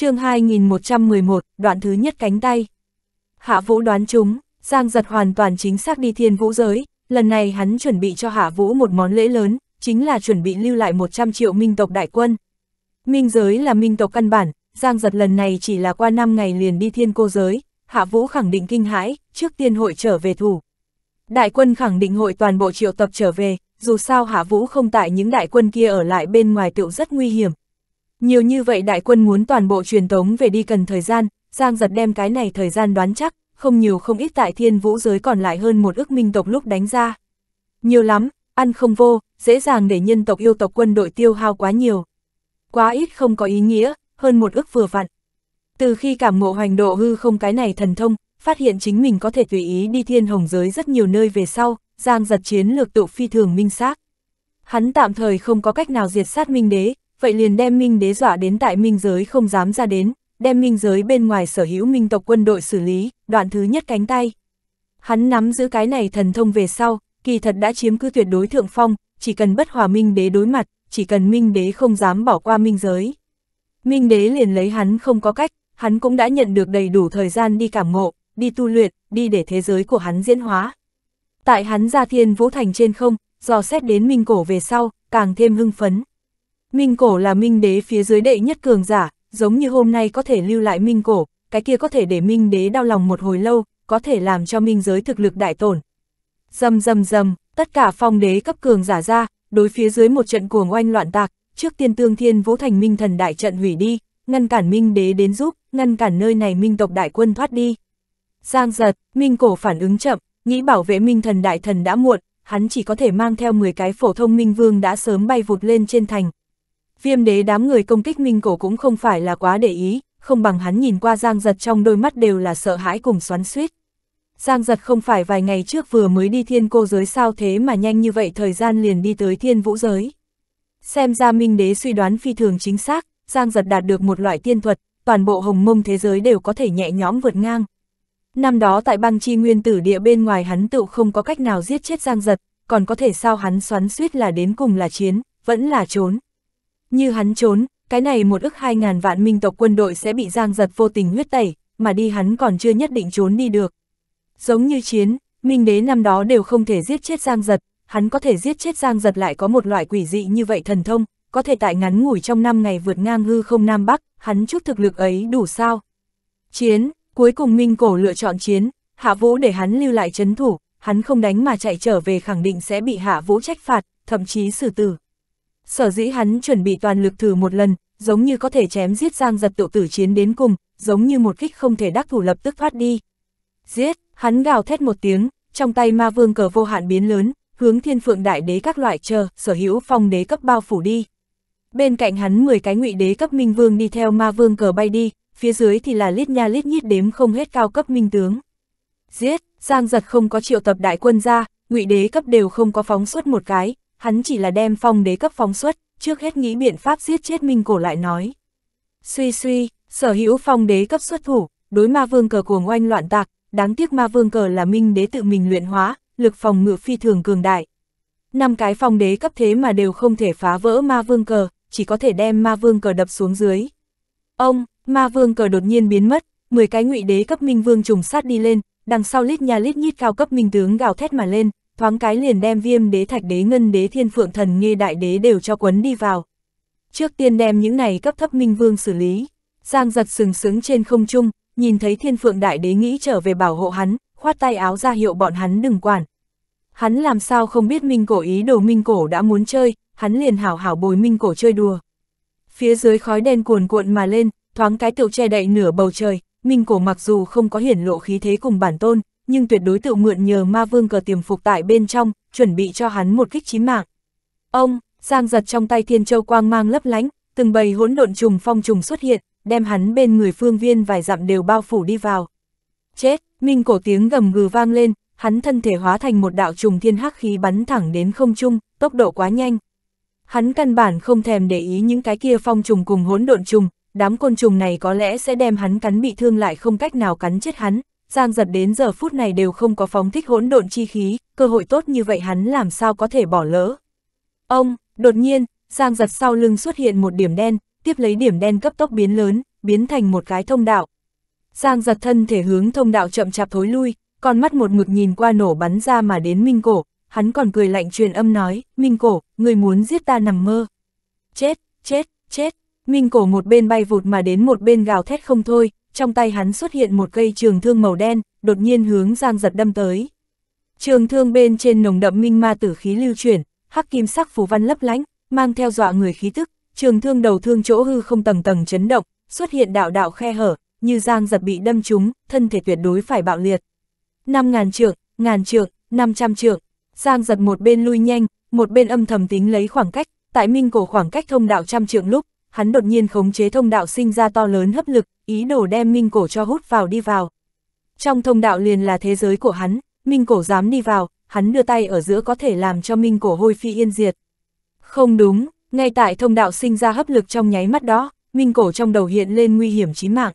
chương 2111, đoạn thứ nhất cánh tay. Hạ Vũ đoán chúng, Giang giật hoàn toàn chính xác đi thiên vũ giới, lần này hắn chuẩn bị cho Hạ Vũ một món lễ lớn, chính là chuẩn bị lưu lại 100 triệu minh tộc đại quân. Minh giới là minh tộc căn bản, Giang giật lần này chỉ là qua 5 ngày liền đi thiên cô giới, Hạ Vũ khẳng định kinh hãi, trước tiên hội trở về thủ. Đại quân khẳng định hội toàn bộ triệu tập trở về, dù sao Hạ Vũ không tại những đại quân kia ở lại bên ngoài tựu rất nguy hiểm, nhiều như vậy đại quân muốn toàn bộ truyền tống về đi cần thời gian, Giang giật đem cái này thời gian đoán chắc, không nhiều không ít tại thiên vũ giới còn lại hơn một ước minh tộc lúc đánh ra. Nhiều lắm, ăn không vô, dễ dàng để nhân tộc yêu tộc quân đội tiêu hao quá nhiều. Quá ít không có ý nghĩa, hơn một ước vừa vặn. Từ khi cảm ngộ hoành độ hư không cái này thần thông, phát hiện chính mình có thể tùy ý đi thiên hồng giới rất nhiều nơi về sau, Giang giật chiến lược tụ phi thường minh xác. Hắn tạm thời không có cách nào diệt sát minh đế, vậy liền đem minh đế dọa đến tại minh giới không dám ra đến, đem minh giới bên ngoài sở hữu minh tộc quân đội xử lý, đoạn thứ nhất cánh tay. Hắn nắm giữ cái này thần thông về sau, kỳ thật đã chiếm cứ tuyệt đối thượng phong, chỉ cần bất hòa minh đế đối mặt, chỉ cần minh đế không dám bỏ qua minh giới. Minh đế liền lấy hắn không có cách, hắn cũng đã nhận được đầy đủ thời gian đi cảm ngộ, đi tu luyện, đi để thế giới của hắn diễn hóa. Tại hắn ra thiên vũ thành trên không, dò xét đến minh cổ về sau, càng thêm hưng phấn. Minh cổ là minh đế phía dưới đệ nhất cường giả, giống như hôm nay có thể lưu lại minh cổ, cái kia có thể để minh đế đau lòng một hồi lâu, có thể làm cho minh giới thực lực đại tổn. Dầm dầm dầm, tất cả phong đế cấp cường giả ra, đối phía dưới một trận cuồng oanh loạn tạc, trước tiên tương thiên vũ thành minh thần đại trận hủy đi, ngăn cản minh đế đến giúp, ngăn cản nơi này minh tộc đại quân thoát đi. Giang giật, minh cổ phản ứng chậm, nghĩ bảo vệ minh thần đại thần đã muộn, hắn chỉ có thể mang theo 10 cái phổ thông minh vương đã sớm bay vụt lên trên thành, viêm đế đám người công kích minh cổ cũng không phải là quá để ý, không bằng hắn nhìn qua giang giật trong đôi mắt đều là sợ hãi cùng xoắn suýt. Giang giật không phải vài ngày trước vừa mới đi thiên cô giới sao thế mà nhanh như vậy thời gian liền đi tới thiên vũ giới. Xem ra minh đế suy đoán phi thường chính xác, giang giật đạt được một loại tiên thuật, toàn bộ hồng mông thế giới đều có thể nhẹ nhõm vượt ngang. Năm đó tại băng chi nguyên tử địa bên ngoài hắn tự không có cách nào giết chết giang giật, còn có thể sao hắn xoắn suýt là đến cùng là chiến, vẫn là trốn. Như hắn trốn, cái này một ức hai ngàn vạn minh tộc quân đội sẽ bị giang giật vô tình huyết tẩy, mà đi hắn còn chưa nhất định trốn đi được. Giống như chiến, minh đế năm đó đều không thể giết chết giang giật, hắn có thể giết chết giang giật lại có một loại quỷ dị như vậy thần thông, có thể tại ngắn ngủi trong năm ngày vượt ngang hư không Nam Bắc, hắn chút thực lực ấy đủ sao. Chiến, cuối cùng minh cổ lựa chọn chiến, hạ vũ để hắn lưu lại chấn thủ, hắn không đánh mà chạy trở về khẳng định sẽ bị hạ vũ trách phạt, thậm chí xử tử. Sở dĩ hắn chuẩn bị toàn lực thử một lần, giống như có thể chém giết Giang giật tự tử chiến đến cùng, giống như một kích không thể đắc thủ lập tức thoát đi. Giết, hắn gào thét một tiếng, trong tay ma vương cờ vô hạn biến lớn, hướng thiên phượng đại đế các loại chờ, sở hữu phong đế cấp bao phủ đi. Bên cạnh hắn 10 cái ngụy đế cấp minh vương đi theo ma vương cờ bay đi, phía dưới thì là lít nha lít nhít đếm không hết cao cấp minh tướng. Giết, Giang giật không có triệu tập đại quân ra, ngụy đế cấp đều không có phóng suốt một cái, hắn chỉ là đem phong đế cấp phóng xuất, trước hết nghĩ biện pháp giết chết Minh Cổ lại nói. Suy suy, sở hữu phong đế cấp xuất thủ, đối ma vương cờ cuồng oanh loạn tạc, đáng tiếc ma vương cờ là minh đế tự mình luyện hóa, lực phòng ngự phi thường cường đại. Năm cái phong đế cấp thế mà đều không thể phá vỡ ma vương cờ, chỉ có thể đem ma vương cờ đập xuống dưới. Ông, ma vương cờ đột nhiên biến mất, 10 cái ngụy đế cấp minh vương trùng sát đi lên, đằng sau lít nhà lít nhít cao cấp minh tướng gào thét mà lên, thoáng cái liền đem viêm đế thạch đế ngân đế thiên phượng thần nghe đại đế đều cho quấn đi vào. Trước tiên đem những này cấp thấp minh vương xử lý, Giang giật sừng sững trên không trung, nhìn thấy thiên phượng đại đế nghĩ trở về bảo hộ hắn, khoát tay áo ra hiệu bọn hắn đừng quản. Hắn làm sao không biết minh cổ ý đồ minh cổ đã muốn chơi, hắn liền hảo hảo bồi minh cổ chơi đùa. Phía dưới khói đen cuồn cuộn mà lên, thoáng cái tựu che đậy nửa bầu trời, minh cổ mặc dù không có hiển lộ khí thế cùng bản tôn, nhưng tuyệt đối tự mượn nhờ ma vương cờ tiềm phục tại bên trong, chuẩn bị cho hắn một kích chí mạng. Ông, Giang giật trong tay thiên châu quang mang lấp lánh, từng bầy hỗn độn trùng phong trùng xuất hiện, đem hắn bên người phương viên vài dặm đều bao phủ đi vào. Chết, minh cổ tiếng gầm gừ vang lên, hắn thân thể hóa thành một đạo trùng thiên hắc khí bắn thẳng đến không trung, tốc độ quá nhanh. Hắn căn bản không thèm để ý những cái kia phong trùng cùng hỗn độn trùng, đám côn trùng này có lẽ sẽ đem hắn cắn bị thương lại không cách nào cắn chết hắn. Giang giật đến giờ phút này đều không có phóng thích hỗn độn chi khí, cơ hội tốt như vậy hắn làm sao có thể bỏ lỡ. Ông, đột nhiên, Giang giật sau lưng xuất hiện một điểm đen, tiếp lấy điểm đen cấp tốc biến lớn, biến thành một cái thông đạo. Giang giật thân thể hướng thông đạo chậm chạp thối lui, con mắt một ngực nhìn qua nổ bắn ra mà đến Minh Cổ, hắn còn cười lạnh truyền âm nói, Minh Cổ, người muốn giết ta nằm mơ. Chết, chết, chết, Minh Cổ một bên bay vụt mà đến một bên gào thét không thôi, trong tay hắn xuất hiện một cây trường thương màu đen, đột nhiên hướng Giang Giật đâm tới. Trường thương bên trên nồng đậm minh ma tử khí lưu chuyển, hắc kim sắc phù văn lấp lánh, mang theo dọa người khí tức, trường thương đầu thương chỗ hư không tầng tầng chấn động, xuất hiện đạo đạo khe hở, như Giang Giật bị đâm trúng, thân thể tuyệt đối phải bạo liệt. 5000 trượng, ngàn trượng, 500 trượng, Giang Giật một bên lui nhanh, một bên âm thầm tính lấy khoảng cách, tại minh cổ khoảng cách thông đạo trăm trượng lúc, hắn đột nhiên khống chế thông đạo sinh ra to lớn hấp lực, ý đồ đem Minh Cổ cho hút vào đi vào. Trong thông đạo liền là thế giới của hắn, Minh Cổ dám đi vào, hắn đưa tay ở giữa có thể làm cho Minh Cổ hôi phi yên diệt. Không đúng, ngay tại thông đạo sinh ra hấp lực trong nháy mắt đó, Minh Cổ trong đầu hiện lên nguy hiểm chí mạng.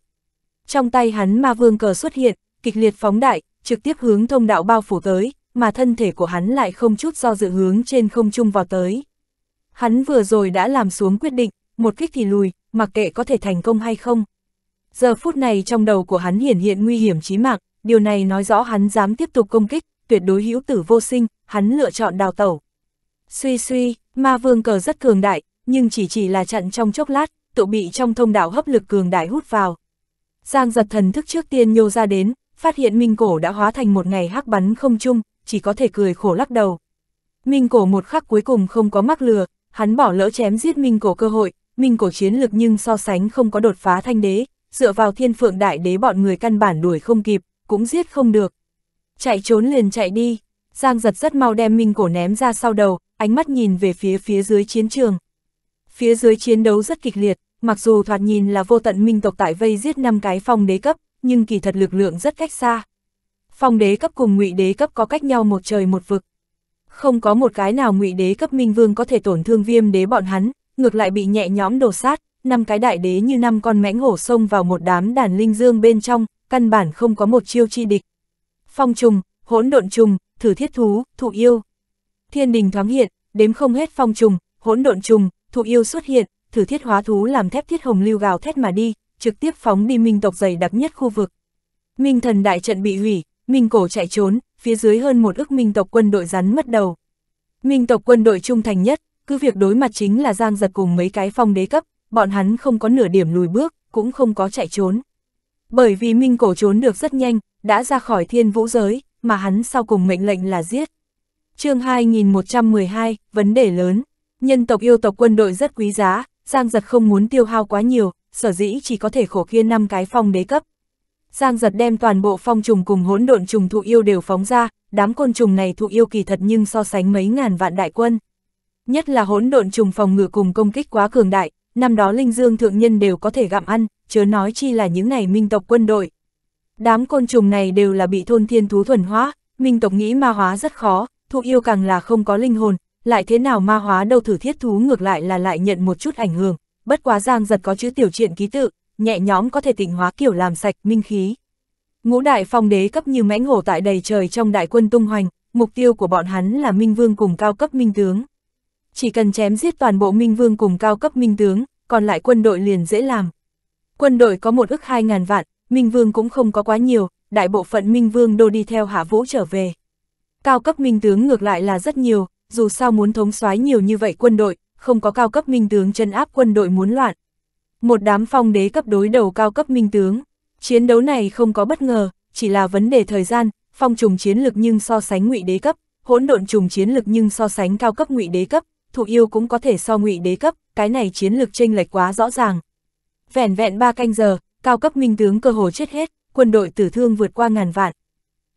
Trong tay hắn ma vương cờ xuất hiện, kịch liệt phóng đại, trực tiếp hướng thông đạo bao phủ tới, mà thân thể của hắn lại không chút do dự hướng trên không trung vào tới. Hắn vừa rồi đã làm xuống quyết định, một kích thì lùi, mặc kệ có thể thành công hay không. Giờ phút này trong đầu của hắn hiển hiện nguy hiểm chí mạng, điều này nói rõ hắn dám tiếp tục công kích, tuyệt đối hữu tử vô sinh, hắn lựa chọn đào tẩu. Suy suy, ma vương cờ rất cường đại, nhưng chỉ chỉ là chặn trong chốc lát, tụ bị trong thông đạo hấp lực cường đại hút vào. Giang giật thần thức trước tiên nhô ra đến, phát hiện Minh Cổ đã hóa thành một ngày hắc bắn không chung, chỉ có thể cười khổ lắc đầu. Minh Cổ một khắc cuối cùng không có mắc lừa, hắn bỏ lỡ chém giết Minh Cổ cơ hội, minh cổ chiến lực nhưng so sánh không có đột phá thanh đế, dựa vào thiên phượng đại đế bọn người căn bản đuổi không kịp, cũng giết không được. Chạy trốn liền chạy đi, Giang giật rất mau đem minh cổ ném ra sau đầu, ánh mắt nhìn về phía phía dưới chiến trường. Phía dưới chiến đấu rất kịch liệt, mặc dù thoạt nhìn là vô tận minh tộc tại vây giết năm cái phong đế cấp, nhưng kỳ thật lực lượng rất cách xa. Phong đế cấp cùng ngụy đế cấp có cách nhau một trời một vực. Không có một cái nào ngụy đế cấp minh vương có thể tổn thương viêm đế bọn hắn, ngược lại bị nhẹ nhóm đổ sát, năm cái đại đế như năm con mãnh hổ xông vào một đám đàn linh dương bên trong, căn bản không có một chiêu chi địch. Phong trùng, hỗn độn trùng, thử thiết thú, thụ yêu. Thiên đình thoáng hiện, đếm không hết phong trùng, hỗn độn trùng, thụ yêu xuất hiện, thử thiết hóa thú làm thép thiết hồng lưu gào thét mà đi, trực tiếp phóng đi minh tộc dày đặc nhất khu vực. Minh thần đại trận bị hủy, minh cổ chạy trốn, phía dưới hơn một ức minh tộc quân đội rắn mất đầu. Minh tộc quân đội trung thành nhất, cứ việc đối mặt chính là Giang giật cùng mấy cái phong đế cấp, bọn hắn không có nửa điểm lùi bước, cũng không có chạy trốn. Bởi vì Minh Cổ trốn được rất nhanh, đã ra khỏi thiên vũ giới, mà hắn sau cùng mệnh lệnh là giết. chương 2112, vấn đề lớn. Nhân tộc yêu tộc quân đội rất quý giá, Giang giật không muốn tiêu hao quá nhiều, sở dĩ chỉ có thể khổ kia năm cái phong đế cấp. Giang giật đem toàn bộ phong trùng cùng hỗn độn trùng thụ yêu đều phóng ra, đám côn trùng này thụ yêu kỳ thật nhưng so sánh mấy ngàn vạn đại quân, nhất là hỗn độn trùng phòng ngự cùng công kích quá cường đại, năm đó linh dương thượng nhân đều có thể gặm ăn, chớ nói chi là những này minh tộc quân đội. Đám côn trùng này đều là bị thôn thiên thú thuần hóa, minh tộc nghĩ ma hóa rất khó, thụ yêu càng là không có linh hồn, lại thế nào ma hóa đâu thử thiết thú ngược lại là lại nhận một chút ảnh hưởng, bất quá giang giật có chữ tiểu truyện ký tự, nhẹ nhóm có thể tịnh hóa kiểu làm sạch minh khí. Ngũ đại phong đế cấp như mãnh hổ tại đầy trời trong đại quân tung hoành, mục tiêu của bọn hắn là minh vương cùng cao cấp minh tướng chỉ cần chém giết toàn bộ minh vương cùng cao cấp minh tướng, còn lại quân đội liền dễ làm. Quân đội có một ức 2.000 vạn, minh vương cũng không có quá nhiều, đại bộ phận minh vương đô đi theo hạ vũ trở về. Cao cấp minh tướng ngược lại là rất nhiều, dù sao muốn thống soái nhiều như vậy quân đội, không có cao cấp minh tướng chân áp quân đội muốn loạn. Một đám phong đế cấp đối đầu cao cấp minh tướng, chiến đấu này không có bất ngờ, chỉ là vấn đề thời gian, phong trùng chiến lực nhưng so sánh ngụy đế cấp, hỗn độn trùng chiến lực nhưng so sánh cao cấp ngụy đế cấp, thuộc yêu cũng có thể so ngụy đế cấp, cái này chiến lược chênh lệch quá rõ ràng. vẹn vẹn ba canh giờ, cao cấp minh tướng cơ hồ chết hết, quân đội tử thương vượt qua ngàn vạn.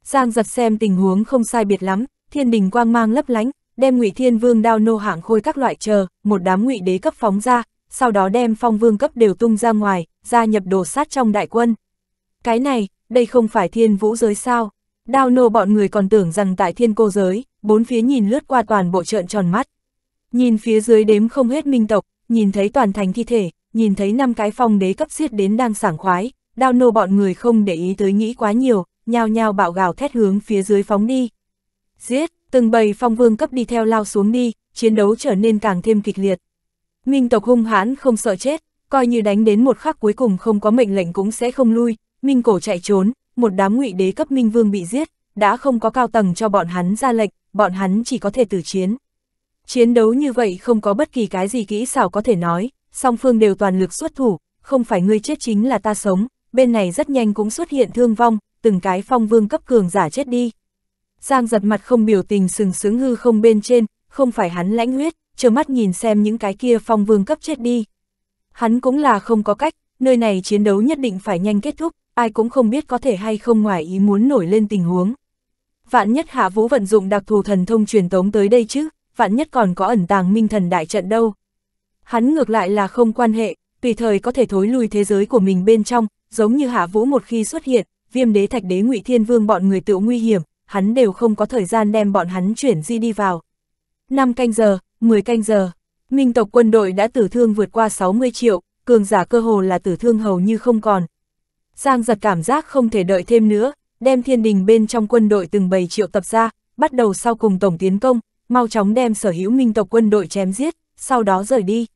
Giang giật xem tình huống không sai biệt lắm, thiên đình quang mang lấp lánh, đem ngụy thiên vương đao nô hạng khôi các loại chờ, một đám ngụy đế cấp phóng ra, sau đó đem phong vương cấp đều tung ra ngoài, gia nhập đồ sát trong đại quân. Cái này, đây không phải thiên vũ giới sao? Đao nô bọn người còn tưởng rằng tại thiên cô giới, bốn phía nhìn lướt qua toàn bộ trợn tròn mắt. Nhìn phía dưới đếm không hết minh tộc, nhìn thấy toàn thành thi thể, nhìn thấy năm cái phong đế cấp giết đến đang sảng khoái, đao nô bọn người không để ý tới nghĩ quá nhiều, nhao nhao bạo gào thét hướng phía dưới phóng đi. Giết, từng bầy phong vương cấp đi theo lao xuống đi, chiến đấu trở nên càng thêm kịch liệt. Minh tộc hung hãn không sợ chết, coi như đánh đến một khắc cuối cùng không có mệnh lệnh cũng sẽ không lui, Minh cổ chạy trốn, một đám ngụy đế cấp Minh vương bị giết, đã không có cao tầng cho bọn hắn ra lệnh, bọn hắn chỉ có thể tử chiến. Chiến đấu như vậy không có bất kỳ cái gì kỹ xảo có thể nói, song phương đều toàn lực xuất thủ, không phải ngươi chết chính là ta sống, bên này rất nhanh cũng xuất hiện thương vong, từng cái phong vương cấp cường giả chết đi. Giang giật mặt không biểu tình sừng sướng hư không bên trên, không phải hắn lãnh huyết, chờ mắt nhìn xem những cái kia phong vương cấp chết đi. Hắn cũng là không có cách, nơi này chiến đấu nhất định phải nhanh kết thúc, ai cũng không biết có thể hay không ngoài ý muốn nổi lên tình huống. Vạn nhất hạ vũ vận dụng đặc thù thần thông truyền tống tới đây chứ, vạn nhất còn có ẩn tàng minh thần đại trận đâu. Hắn ngược lại là không quan hệ, tùy thời có thể thối lui thế giới của mình bên trong, giống như Hạ Vũ một khi xuất hiện, viêm đế thạch đế ngụy thiên vương bọn người tựu nguy hiểm, hắn đều không có thời gian đem bọn hắn chuyển di đi vào. 5 canh giờ, 10 canh giờ, minh tộc quân đội đã tử thương vượt qua 60 triệu, cường giả cơ hồ là tử thương hầu như không còn. Giang giật cảm giác không thể đợi thêm nữa, đem thiên đình bên trong quân đội từng bầy triệu tập ra, bắt đầu sau cùng tổng tiến công, mau chóng đem sở hữu minh tộc quân đội chém giết, sau đó rời đi.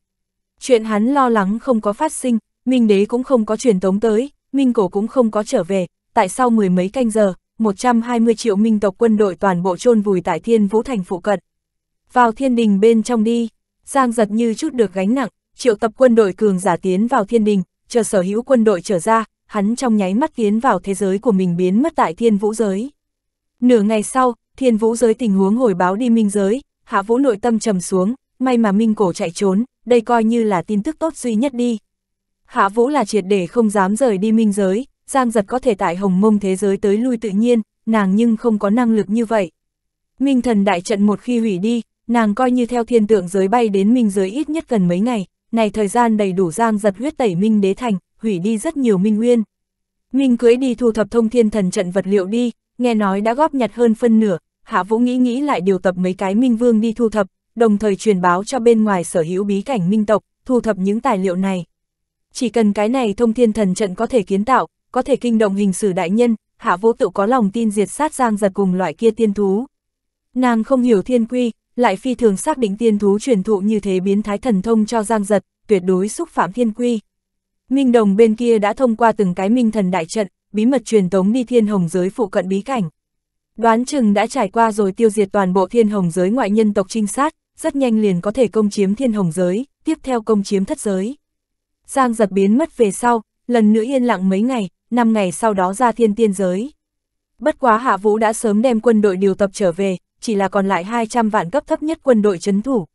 Chuyện hắn lo lắng không có phát sinh, minh đế cũng không có truyền tống tới, minh cổ cũng không có trở về, tại sau mười mấy canh giờ, 120 triệu minh tộc quân đội toàn bộ chôn vùi tại thiên vũ thành phụ cận. Vào thiên đình bên trong đi, Giang giật như chút được gánh nặng, triệu tập quân đội cường giả tiến vào thiên đình, chờ sở hữu quân đội trở ra, hắn trong nháy mắt tiến vào thế giới của mình biến mất tại thiên vũ giới. Nửa ngày sau, thiên vũ giới tình huống hồi báo đi minh giới, hạ vũ nội tâm trầm xuống, may mà minh cổ chạy trốn, đây coi như là tin tức tốt duy nhất đi. Hạ vũ là triệt để không dám rời đi minh giới, giang giật có thể tại hồng mông thế giới tới lui tự nhiên, nàng nhưng không có năng lực như vậy. Minh thần đại trận một khi hủy đi, nàng coi như theo thiên tượng giới bay đến minh giới ít nhất cần mấy ngày, này thời gian đầy đủ giang giật huyết tẩy minh đế thành, hủy đi rất nhiều minh nguyên. Minh cưới đi thu thập thông thiên thần trận vật liệu đi, nghe nói đã góp nhặt hơn phân nửa, Hạ Vũ nghĩ nghĩ lại điều tập mấy cái minh vương đi thu thập, đồng thời truyền báo cho bên ngoài sở hữu bí cảnh minh tộc, thu thập những tài liệu này. Chỉ cần cái này thông thiên thần trận có thể kiến tạo, có thể kinh động hình sử đại nhân, Hạ Vũ tự có lòng tin diệt sát giang giật cùng loại kia tiên thú. Nàng không hiểu thiên quy, lại phi thường xác định tiên thú truyền thụ như thế biến thái thần thông cho giang giật, tuyệt đối xúc phạm thiên quy. Minh đồng bên kia đã thông qua từng cái minh thần đại trận, bí mật truyền tống đi thiên hồng giới phụ cận bí cảnh. Đoán chừng đã trải qua rồi tiêu diệt toàn bộ thiên hồng giới ngoại nhân tộc trinh sát, rất nhanh liền có thể công chiếm thiên hồng giới, tiếp theo công chiếm thất giới. Giang giật biến mất về sau, lần nữa yên lặng mấy ngày, 5 ngày sau đó ra thiên tiên giới. Bất quá Hạ Vũ đã sớm đem quân đội điều tập trở về, chỉ là còn lại 200 vạn cấp thấp nhất quân đội chấn thủ.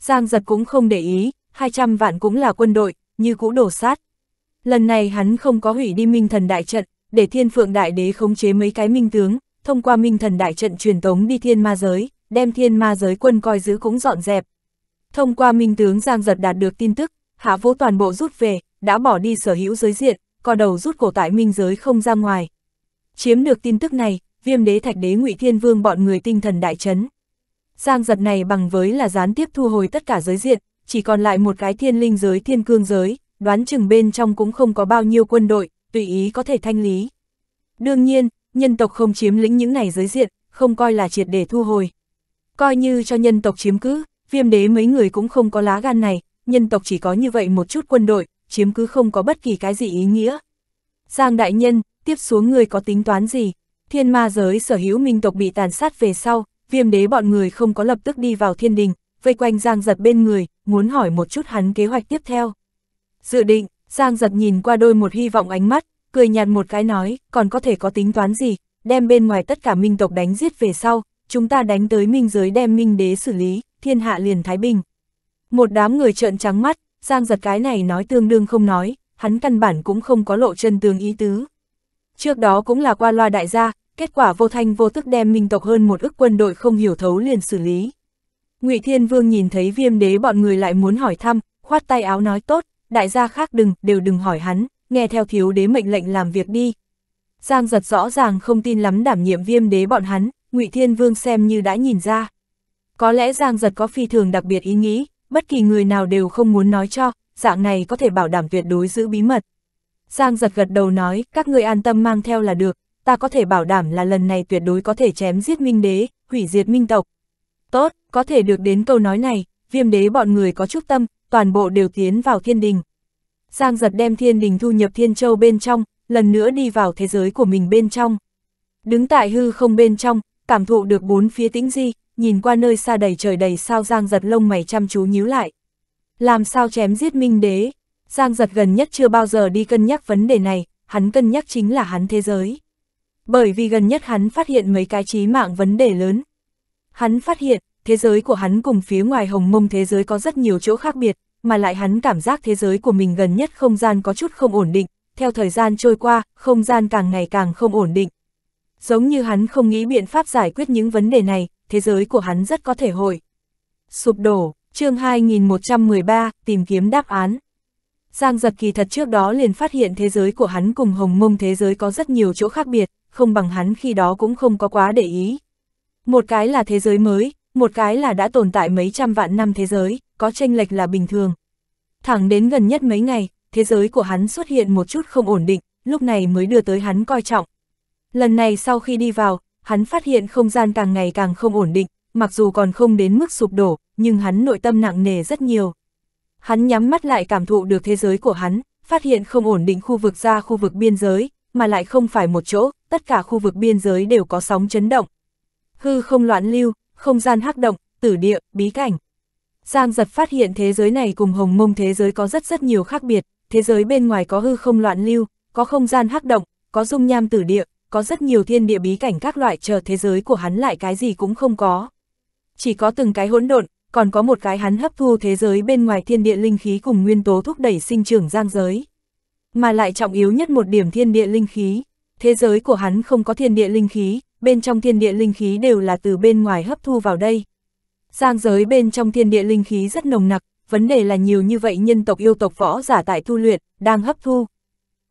Giang giật cũng không để ý, 200 vạn cũng là quân đội, như cũ đổ sát. Lần này hắn không có hủy đi minh thần đại trận, để thiên phượng đại đế khống chế mấy cái minh tướng, thông qua minh thần đại trận truyền tống đi thiên ma giới, đem thiên ma giới quân coi giữ cũng dọn dẹp. Thông qua minh tướng Giang Giật đạt được tin tức, hạ vũ toàn bộ rút về, đã bỏ đi sở hữu giới diện, co đầu rút cổ tại minh giới không ra ngoài. Chiếm được tin tức này, viêm đế thạch đế ngụy thiên vương bọn người tinh thần đại chấn. Giang giật này bằng với là gián tiếp thu hồi tất cả giới diện, chỉ còn lại một cái thiên linh giới thiên cương giới, đoán chừng bên trong cũng không có bao nhiêu quân đội, tùy ý có thể thanh lý. Đương nhiên, nhân tộc không chiếm lĩnh những này giới diện, không coi là triệt để thu hồi. Coi như cho nhân tộc chiếm cứ, viêm đế mấy người cũng không có lá gan này, nhân tộc chỉ có như vậy một chút quân đội, chiếm cứ không có bất kỳ cái gì ý nghĩa. Giang đại nhân, tiếp xuống người có tính toán gì? Thiên ma giới sở hữu minh tộc bị tàn sát về sau, viêm đế bọn người không có lập tức đi vào thiên đình, vây quanh Giang giật bên người, muốn hỏi một chút hắn kế hoạch tiếp theo dự định, Giang giật nhìn qua đôi một hy vọng ánh mắt, cười nhạt một cái nói, còn có thể có tính toán gì, đem bên ngoài tất cả minh tộc đánh giết về sau, chúng ta đánh tới minh giới đem minh đế xử lý, thiên hạ liền thái bình. Một đám người trợn trắng mắt, Giang giật cái này nói tương đương không nói, hắn căn bản cũng không có lộ chân tương ý tứ. Trước đó cũng là qua loa đại gia, kết quả vô thanh vô tức đem minh tộc hơn một ức quân đội không hiểu thấu liền xử lý. ngụy Thiên Vương nhìn thấy viêm đế bọn người lại muốn hỏi thăm, khoát tay áo nói tốt, đại gia khác đừng, đều đừng hỏi hắn, nghe theo thiếu đế mệnh lệnh làm việc đi. Giang giật rõ ràng không tin lắm đảm nhiệm viêm đế bọn hắn, ngụy Thiên Vương xem như đã nhìn ra. Có lẽ Giang giật có phi thường đặc biệt ý nghĩ, bất kỳ người nào đều không muốn nói cho, dạng này có thể bảo đảm tuyệt đối giữ bí mật. Giang giật gật đầu nói, các người an tâm mang theo là được, ta có thể bảo đảm là lần này tuyệt đối có thể chém giết minh đế, hủy diệt minh tộc. Tốt, có thể được đến câu nói này, viêm đế bọn người có chút tâm, toàn bộ đều tiến vào thiên đình. Giang giật đem thiên đình thu nhập thiên châu bên trong, lần nữa đi vào thế giới của mình bên trong. Đứng tại hư không bên trong, cảm thụ được bốn phía tĩnh di, nhìn qua nơi xa đầy trời đầy sao Giang giật lông mày chăm chú nhíu lại. Làm sao chém giết minh đế? Giang giật gần nhất chưa bao giờ đi cân nhắc vấn đề này, hắn cân nhắc chính là hắn thế giới. Bởi vì gần nhất hắn phát hiện mấy cái trí mạng vấn đề lớn. Hắn phát hiện, thế giới của hắn cùng phía ngoài hồng mông thế giới có rất nhiều chỗ khác biệt, mà lại hắn cảm giác thế giới của mình gần nhất không gian có chút không ổn định, theo thời gian trôi qua, không gian càng ngày càng không ổn định. Giống như hắn không nghĩ biện pháp giải quyết những vấn đề này, thế giới của hắn rất có thể hội. Sụp đổ, chương 2113, tìm kiếm đáp án. Giang giật kỳ thật trước đó liền phát hiện thế giới của hắn cùng hồng mông thế giới có rất nhiều chỗ khác biệt, không bằng hắn khi đó cũng không có quá để ý. Một cái là thế giới mới, một cái là đã tồn tại mấy trăm vạn năm thế giới, có tranh lệch là bình thường. Thẳng đến gần nhất mấy ngày, thế giới của hắn xuất hiện một chút không ổn định, lúc này mới đưa tới hắn coi trọng. Lần này sau khi đi vào, hắn phát hiện không gian càng ngày càng không ổn định, mặc dù còn không đến mức sụp đổ, nhưng hắn nội tâm nặng nề rất nhiều. Hắn nhắm mắt lại cảm thụ được thế giới của hắn, phát hiện không ổn định khu vực ra khu vực biên giới, mà lại không phải một chỗ, tất cả khu vực biên giới đều có sóng chấn động. Hư không loạn lưu, không gian hắc động, tử địa, bí cảnh. Giang giật phát hiện thế giới này cùng hồng mông thế giới có rất rất nhiều khác biệt, thế giới bên ngoài có hư không loạn lưu, có không gian hắc động, có dung nham tử địa, có rất nhiều thiên địa bí cảnh các loại chờ thế giới của hắn lại cái gì cũng không có. Chỉ có từng cái hỗn độn, còn có một cái hắn hấp thu thế giới bên ngoài thiên địa linh khí cùng nguyên tố thúc đẩy sinh trưởng giang giới. Mà lại trọng yếu nhất một điểm thiên địa linh khí, thế giới của hắn không có thiên địa linh khí, bên trong thiên địa linh khí đều là từ bên ngoài hấp thu vào đây. Giang giới bên trong thiên địa linh khí rất nồng nặc, vấn đề là nhiều như vậy nhân tộc yêu tộc võ giả tại tu luyện, đang hấp thu.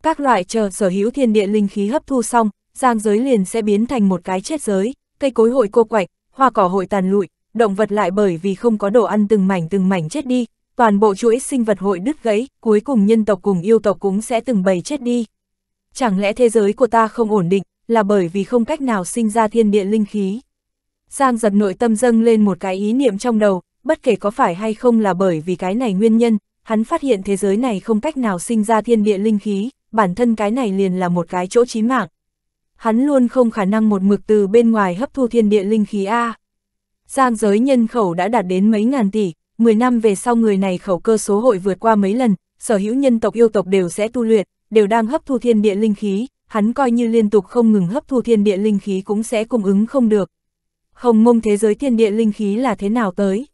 Các loại chờ sở hữu thiên địa linh khí hấp thu xong, giang giới liền sẽ biến thành một cái chết giới, cây cối hội cô quạch, hoa cỏ hội tàn lụi, động vật lại bởi vì không có đồ ăn từng mảnh từng mảnh chết đi, toàn bộ chuỗi sinh vật hội đứt gãy, cuối cùng nhân tộc cùng yêu tộc cũng sẽ từng bầy chết đi. Chẳng lẽ thế giới của ta không ổn định, là bởi vì không cách nào sinh ra thiên địa linh khí. Giang giật nội tâm dâng lên một cái ý niệm trong đầu, bất kể có phải hay không là bởi vì cái này nguyên nhân, hắn phát hiện thế giới này không cách nào sinh ra thiên địa linh khí, bản thân cái này liền là một cái chỗ chí mạng. Hắn luôn không khả năng một mực từ bên ngoài hấp thu thiên địa linh khí A. Giang giới nhân khẩu đã đạt đến mấy ngàn tỷ, 10 năm về sau người này khẩu cơ số hội vượt qua mấy lần, sở hữu nhân tộc yêu tộc đều sẽ tu luyện, đều đang hấp thu thiên địa linh khí, hắn coi như liên tục không ngừng hấp thu thiên địa linh khí cũng sẽ cung ứng không được. Hồng mông thế giới thiên địa linh khí là thế nào tới?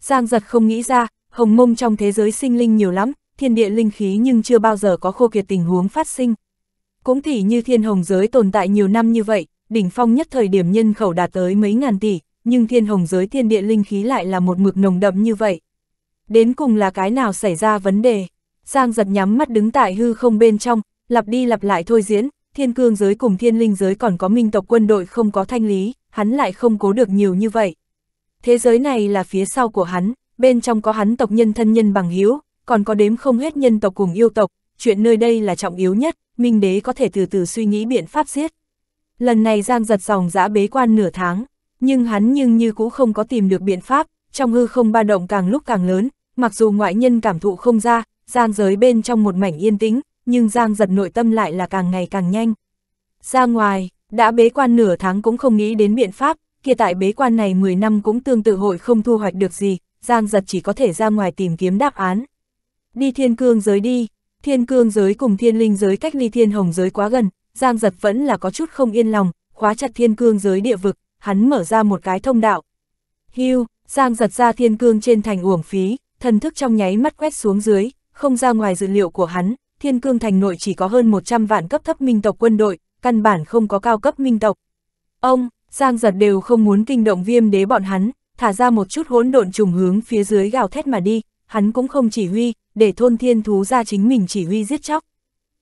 Giang giật không nghĩ ra, hồng mông trong thế giới sinh linh nhiều lắm, thiên địa linh khí nhưng chưa bao giờ có khô kiệt tình huống phát sinh. Cũng thì như thiên hồng giới tồn tại nhiều năm như vậy, đỉnh phong nhất thời điểm nhân khẩu đạt tới mấy ngàn tỷ, nhưng thiên hồng giới thiên địa linh khí lại là một mực nồng đậm như vậy. Đến cùng là cái nào xảy ra vấn đề? Giang giật nhắm mắt đứng tại hư không bên trong, lặp đi lặp lại thôi diễn, thiên cương giới cùng thiên linh giới còn có minh tộc quân đội không có thanh lý, hắn lại không cố được nhiều như vậy. Thế giới này là phía sau của hắn, bên trong có hắn tộc nhân thân nhân bằng hiếu còn có đếm không hết nhân tộc cùng yêu tộc, chuyện nơi đây là trọng yếu nhất, minh đế có thể từ từ suy nghĩ biện pháp giết. Lần này Giang giật dòng giã bế quan nửa tháng, nhưng hắn nhưng như cũng không có tìm được biện pháp, trong hư không ba động càng lúc càng lớn, mặc dù ngoại nhân cảm thụ không ra, Giang giới bên trong một mảnh yên tĩnh, nhưng Giang giật nội tâm lại là càng ngày càng nhanh. Ra ngoài, đã bế quan nửa tháng cũng không nghĩ đến biện pháp, kia tại bế quan này 10 năm cũng tương tự hội không thu hoạch được gì, Giang giật chỉ có thể ra ngoài tìm kiếm đáp án. Đi thiên cương giới đi, thiên cương giới cùng thiên linh giới cách ly thiên hồng giới quá gần, Giang giật vẫn là có chút không yên lòng, khóa chặt thiên cương giới địa vực, hắn mở ra một cái thông đạo. Hưu, Giang giật ra thiên cương trên thành uổng phí, thần thức trong nháy mắt quét xuống dưới, không ra ngoài dự liệu của hắn, thiên cương thành nội chỉ có hơn 100 vạn cấp thấp minh tộc quân đội, căn bản không có cao cấp minh tộc. Ông, Giang giật đều không muốn kinh động viêm đế bọn hắn, thả ra một chút hỗn độn trùng hướng phía dưới gào thét mà đi, hắn cũng không chỉ huy, để thôn thiên thú ra chính mình chỉ huy giết chóc.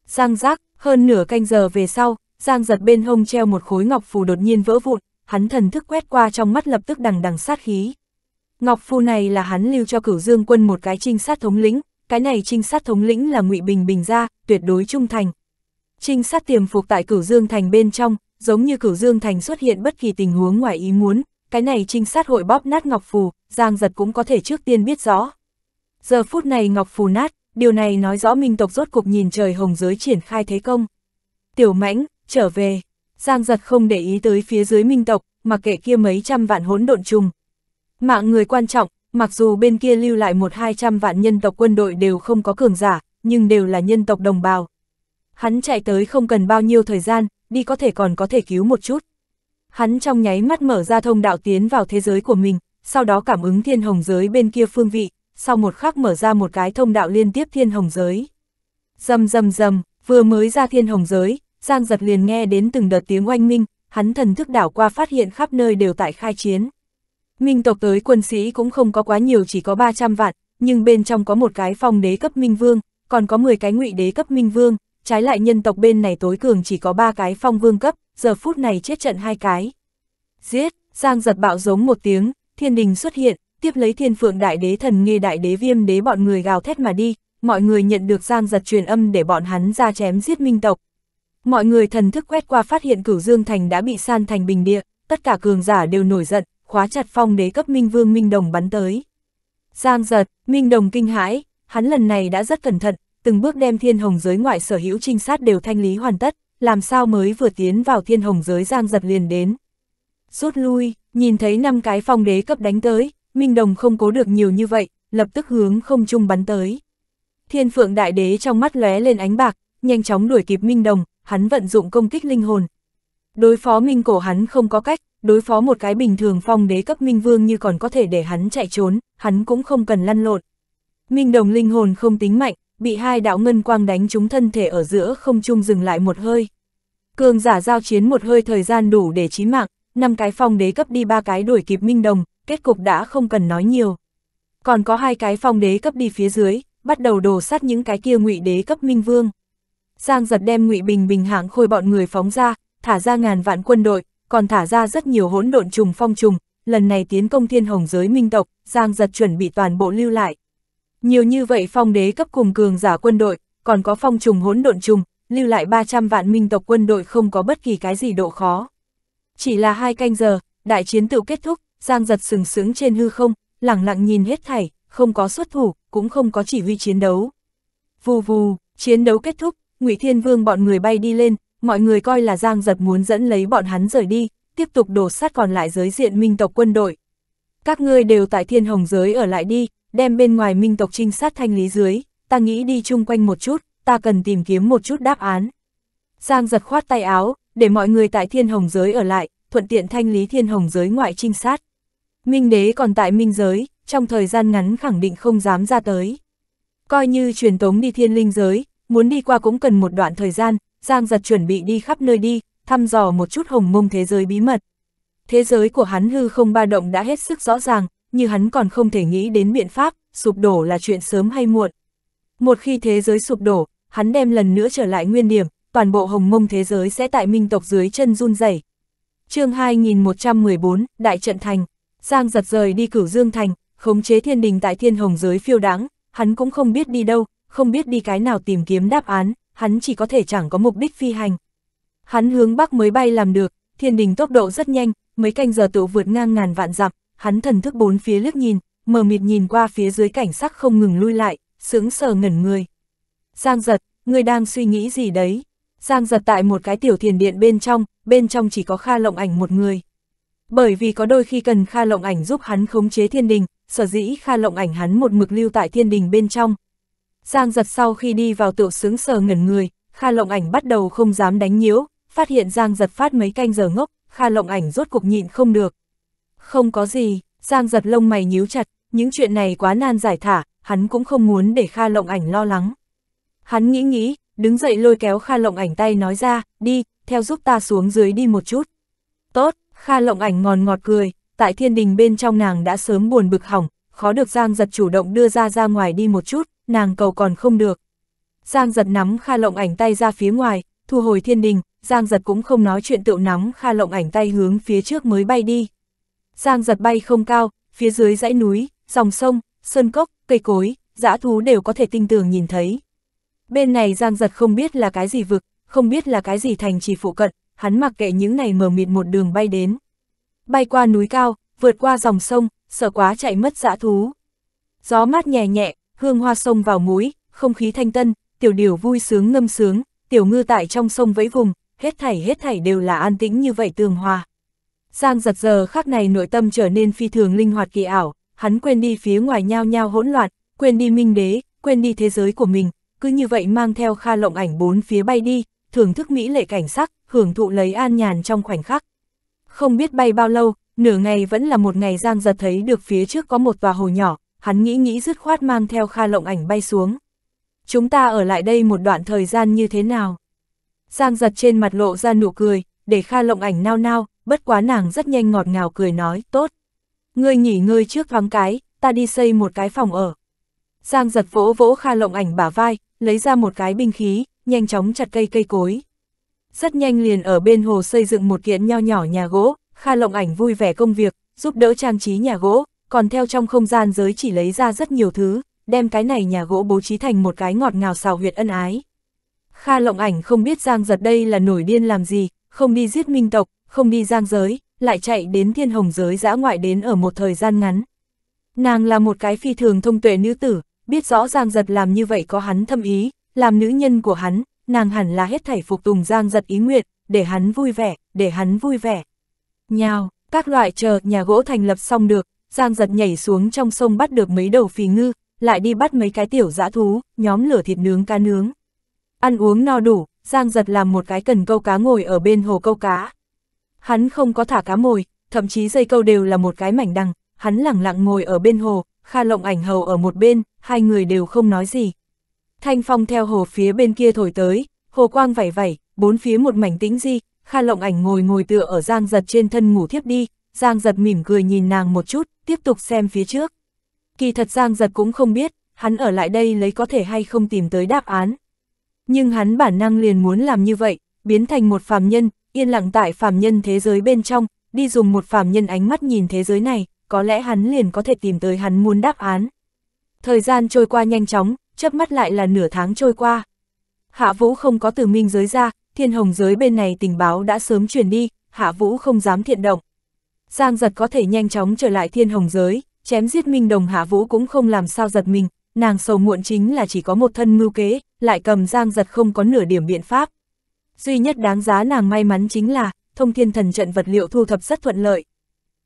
Giang giác, hơn nửa canh giờ về sau, Giang giật bên hông treo một khối ngọc phù đột nhiên vỡ vụn, hắn thần thức quét qua trong mắt lập tức đằng đằng sát khí. Ngọc phù này là hắn lưu cho cửu dương quân một cái trinh sát thống lĩnh, cái này trinh sát thống lĩnh là ngụy Bình Bình gia tuyệt đối trung thành. Trinh sát tiềm phục tại cửu Dương Thành bên trong, giống như cửu Dương Thành xuất hiện bất kỳ tình huống ngoài ý muốn, cái này trinh sát hội bóp nát Ngọc Phù, Giang Giật cũng có thể trước tiên biết rõ. Giờ phút này Ngọc Phù nát, điều này nói rõ minh tộc rốt cục nhìn trời hồng giới triển khai thế công. Tiểu mãnh, trở về, Giang Giật không để ý tới phía dưới minh tộc, mà kệ kia mấy trăm vạn hỗn độn trùng. Mạng người quan trọng, Mặc dù bên kia lưu lại một hai trăm vạn nhân tộc quân đội đều không có cường giả, nhưng đều là nhân tộc đồng bào. Hắn chạy tới không cần bao nhiêu thời gian, đi có thể còn có thể cứu một chút. Hắn trong nháy mắt mở ra thông đạo tiến vào thế giới của mình, sau đó cảm ứng thiên hồng giới bên kia phương vị, sau một khắc mở ra một cái thông đạo liên tiếp thiên hồng giới. Dầm dầm dầm, vừa mới ra thiên hồng giới, Giang giật liền nghe đến từng đợt tiếng oanh minh, hắn thần thức đảo qua phát hiện khắp nơi đều tại khai chiến. Minh tộc tới quân sĩ cũng không có quá nhiều chỉ có 300 vạn, nhưng bên trong có một cái phong đế cấp minh vương, còn có 10 cái ngụy đế cấp minh vương, trái lại nhân tộc bên này tối cường chỉ có 3 cái phong vương cấp, giờ phút này chết trận hai cái. Giết, Giang giật bạo giống một tiếng, thiên đình xuất hiện, tiếp lấy thiên phượng đại đế thần nghe đại đế viêm đế bọn người gào thét mà đi, mọi người nhận được Giang giật truyền âm để bọn hắn ra chém giết minh tộc. Mọi người thần thức quét qua phát hiện cửu Dương Thành đã bị san thành bình địa, tất cả cường giả đều nổi giận, khóa chặt phong đế cấp Minh Vương Minh Đồng bắn tới. Giang giật, Minh Đồng kinh hãi, hắn lần này đã rất cẩn thận, từng bước đem thiên hồng giới ngoại sở hữu trinh sát đều thanh lý hoàn tất, làm sao mới vừa tiến vào thiên hồng giới Giang giật liền đến. Rút lui, nhìn thấy năm cái phong đế cấp đánh tới, Minh Đồng không cố được nhiều như vậy, lập tức hướng không trung bắn tới. Thiên phượng đại đế trong mắt lóe lên ánh bạc, nhanh chóng đuổi kịp Minh Đồng, hắn vận dụng công kích linh hồn. Đối phó Minh cổ hắn không có cách, đối phó một cái bình thường phong đế cấp minh vương như còn có thể để hắn chạy trốn, hắn cũng không cần lăn lộn. Minh đồng linh hồn không tính mạnh, bị hai đạo ngân quang đánh chúng thân thể ở giữa không chung dừng lại một hơi. Cường giả giao chiến một hơi thời gian đủ để chí mạng, năm cái phong đế cấp đi ba cái đuổi kịp minh đồng, kết cục đã không cần nói nhiều. Còn có hai cái phong đế cấp đi phía dưới, bắt đầu đổ sát những cái kia ngụy đế cấp minh vương. Giang giật đem ngụy bình bình hạng khôi bọn người phóng ra, thả ra ngàn vạn quân đội, còn thả ra rất nhiều hỗn độn trùng phong trùng, lần này tiến công thiên hồng giới minh tộc, Giang giật chuẩn bị toàn bộ lưu lại. Nhiều như vậy phong đế cấp cùng cường giả quân đội, còn có phong trùng hỗn độn trùng, lưu lại 300 vạn minh tộc quân đội không có bất kỳ cái gì độ khó. Chỉ là hai canh giờ, đại chiến tự kết thúc, Giang giật sừng sững trên hư không, lẳng lặng nhìn hết thảy, không có xuất thủ, cũng không có chỉ huy chiến đấu. Vù vù, chiến đấu kết thúc, Ngụy Thiên Vương bọn người bay đi lên, mọi người coi là Giang Giật muốn dẫn lấy bọn hắn rời đi, tiếp tục đổ sát còn lại giới diện minh tộc quân đội. Các ngươi đều tại thiên hồng giới ở lại đi, đem bên ngoài minh tộc trinh sát thanh lý dưới, ta nghĩ đi chung quanh một chút, ta cần tìm kiếm một chút đáp án. Giang giật khoát tay áo, để mọi người tại thiên hồng giới ở lại, thuận tiện thanh lý thiên hồng giới ngoại trinh sát. Minh đế còn tại minh giới, trong thời gian ngắn khẳng định không dám ra tới. Coi như truyền tống đi thiên linh giới, muốn đi qua cũng cần một đoạn thời gian, Giang giật chuẩn bị đi khắp nơi đi, thăm dò một chút hồng mông thế giới bí mật. Thế giới của hắn hư không ba động đã hết sức rõ ràng, như hắn còn không thể nghĩ đến biện pháp, sụp đổ là chuyện sớm hay muộn. Một khi thế giới sụp đổ, hắn đem lần nữa trở lại nguyên điểm, toàn bộ hồng mông thế giới sẽ tại minh tộc dưới chân run rẩy. chương 2114, Đại Trận Thành, Giang giật rời đi cửu Dương Thành, khống chế thiên đình tại thiên hồng giới phiêu đáng, hắn cũng không biết đi đâu, không biết đi cái nào tìm kiếm đáp án, hắn chỉ có thể chẳng có mục đích phi hành. Hắn hướng bắc mới bay làm được, thiên đình tốc độ rất nhanh, mấy canh giờ tự vượt ngang ngàn vạn dặm, hắn thần thức bốn phía liếc nhìn, mờ mịt nhìn qua phía dưới cảnh sắc không ngừng lui lại, sướng sờ ngẩn người. Giang giật, người đang suy nghĩ gì đấy? Giang giật tại một cái tiểu thiền điện bên trong, bên trong chỉ có Kha Lộng Ảnh một người. Bởi vì có đôi khi cần Kha Lộng Ảnh giúp hắn khống chế thiên đình, sở dĩ Kha Lộng Ảnh hắn một mực lưu tại thiên đình bên trong, Giang giật sau khi đi vào tiểu sướng sờ ngẩn người, Kha Lộng Ảnh bắt đầu không dám đánh nhiễu, phát hiện Giang giật phát mấy canh giờ ngốc, Kha Lộng Ảnh rốt cục nhịn không được. Không có gì, Giang giật lông mày nhíu chặt, những chuyện này quá nan giải thả, hắn cũng không muốn để Kha Lộng Ảnh lo lắng. Hắn nghĩ nghĩ, đứng dậy lôi kéo Kha Lộng Ảnh tay nói ra, đi, theo giúp ta xuống dưới đi một chút. Tốt, Kha Lộng Ảnh ngòn ngọt cười, tại thiên đình bên trong nàng đã sớm buồn bực hỏng, khó được Giang giật chủ động đưa ra ra ngoài đi một chút, nàng cầu còn không được. Giang giật nắm Kha Lộng ảnh tay ra phía ngoài, thu hồi thiên đình, Giang giật cũng không nói chuyện tựu nắm Kha Lộng ảnh tay hướng phía trước mới bay đi. Giang giật bay không cao, phía dưới dãy núi, dòng sông, sơn cốc, cây cối, dã thú đều có thể tinh tường nhìn thấy. Bên này Giang giật không biết là cái gì vực, không biết là cái gì thành trì phụ cận, hắn mặc kệ những này mở mịt một đường bay đến. Bay qua núi cao, vượt qua dòng sông, sợ quá chạy mất dã thú. Gió mát nhẹ nhẹ, hương hoa sông vào mũi, không khí thanh tân, tiểu điểu vui sướng ngâm sướng, tiểu ngư tại trong sông vẫy vùng, hết thảy hết thảy đều là an tĩnh như vậy tường hòa. Giang giật giờ khác này nội tâm trở nên phi thường linh hoạt kỳ ảo, hắn quên đi phía ngoài nhao nhao hỗn loạn, quên đi minh đế, quên đi thế giới của mình, cứ như vậy mang theo kha lộng ảnh bốn phía bay đi, thưởng thức mỹ lệ cảnh sắc, hưởng thụ lấy an nhàn trong khoảnh khắc. Không biết bay bao lâu, nửa ngày vẫn là một ngày Giang giật thấy được phía trước có một tòa hồ nhỏ, hắn nghĩ nghĩ dứt khoát mang theo Kha Lộng ảnh bay xuống. Chúng ta ở lại đây một đoạn thời gian như thế nào? Giang giật trên mặt lộ ra nụ cười, để Kha Lộng ảnh nao nao, bất quá nàng rất nhanh ngọt ngào cười nói, tốt. Ngươi nghỉ ngơi trước thoáng cái, ta đi xây một cái phòng ở. Giang giật vỗ vỗ Kha Lộng ảnh bả vai, lấy ra một cái binh khí, nhanh chóng chặt cây cây cối. Rất nhanh liền ở bên hồ xây dựng một kiện nho nhỏ nhà gỗ, Kha Lộng ảnh vui vẻ công việc, giúp đỡ trang trí nhà gỗ, còn theo trong không gian giới chỉ lấy ra rất nhiều thứ, đem cái này nhà gỗ bố trí thành một cái ngọt ngào xào huyệt ân ái. Kha lộng ảnh không biết Giang giật đây là nổi điên làm gì, không đi giết minh tộc, không đi Giang giới, lại chạy đến thiên hồng giới dã ngoại đến ở một thời gian ngắn. Nàng là một cái phi thường thông tuệ nữ tử, biết rõ Giang giật làm như vậy có hắn thâm ý, làm nữ nhân của hắn, nàng hẳn là hết thảy phục tùng Giang giật ý nguyện, để hắn vui vẻ, để hắn vui vẻ. Nhào, các loại chờ nhà gỗ thành lập xong được, Giang giật nhảy xuống trong sông bắt được mấy đầu phì ngư, lại đi bắt mấy cái tiểu dã thú, nhóm lửa thịt nướng cá nướng. Ăn uống no đủ, Giang giật làm một cái cần câu cá ngồi ở bên hồ câu cá. Hắn không có thả cá mồi, thậm chí dây câu đều là một cái mảnh đằng, hắn lẳng lặng ngồi ở bên hồ, Kha Lộng ảnh hầu ở một bên, hai người đều không nói gì. Thanh phong theo hồ phía bên kia thổi tới, hồ quang vảy vảy, bốn phía một mảnh tĩnh di, Kha Lộng ảnh ngồi ngồi tựa ở Giang giật trên thân ngủ thiếp đi, Giang giật mỉm cười nhìn nàng một chút, tiếp tục xem phía trước. Kỳ thật Giang Giật cũng không biết, hắn ở lại đây lấy có thể hay không tìm tới đáp án. Nhưng hắn bản năng liền muốn làm như vậy, biến thành một phàm nhân, yên lặng tại phàm nhân thế giới bên trong, đi dùng một phàm nhân ánh mắt nhìn thế giới này, có lẽ hắn liền có thể tìm tới hắn muốn đáp án. Thời gian trôi qua nhanh chóng, chớp mắt lại là nửa tháng trôi qua. Hạ Vũ không có từ minh giới ra, thiên hồng giới bên này tình báo đã sớm truyền đi, Hạ Vũ không dám thiện động, Giang giật có thể nhanh chóng trở lại thiên hồng giới, chém giết Minh Đồng Hạ Vũ cũng không làm sao giật mình, nàng sầu muộn chính là chỉ có một thân mưu kế, lại cầm Giang giật không có nửa điểm biện pháp. Duy nhất đáng giá nàng may mắn chính là, thông thiên thần trận vật liệu thu thập rất thuận lợi.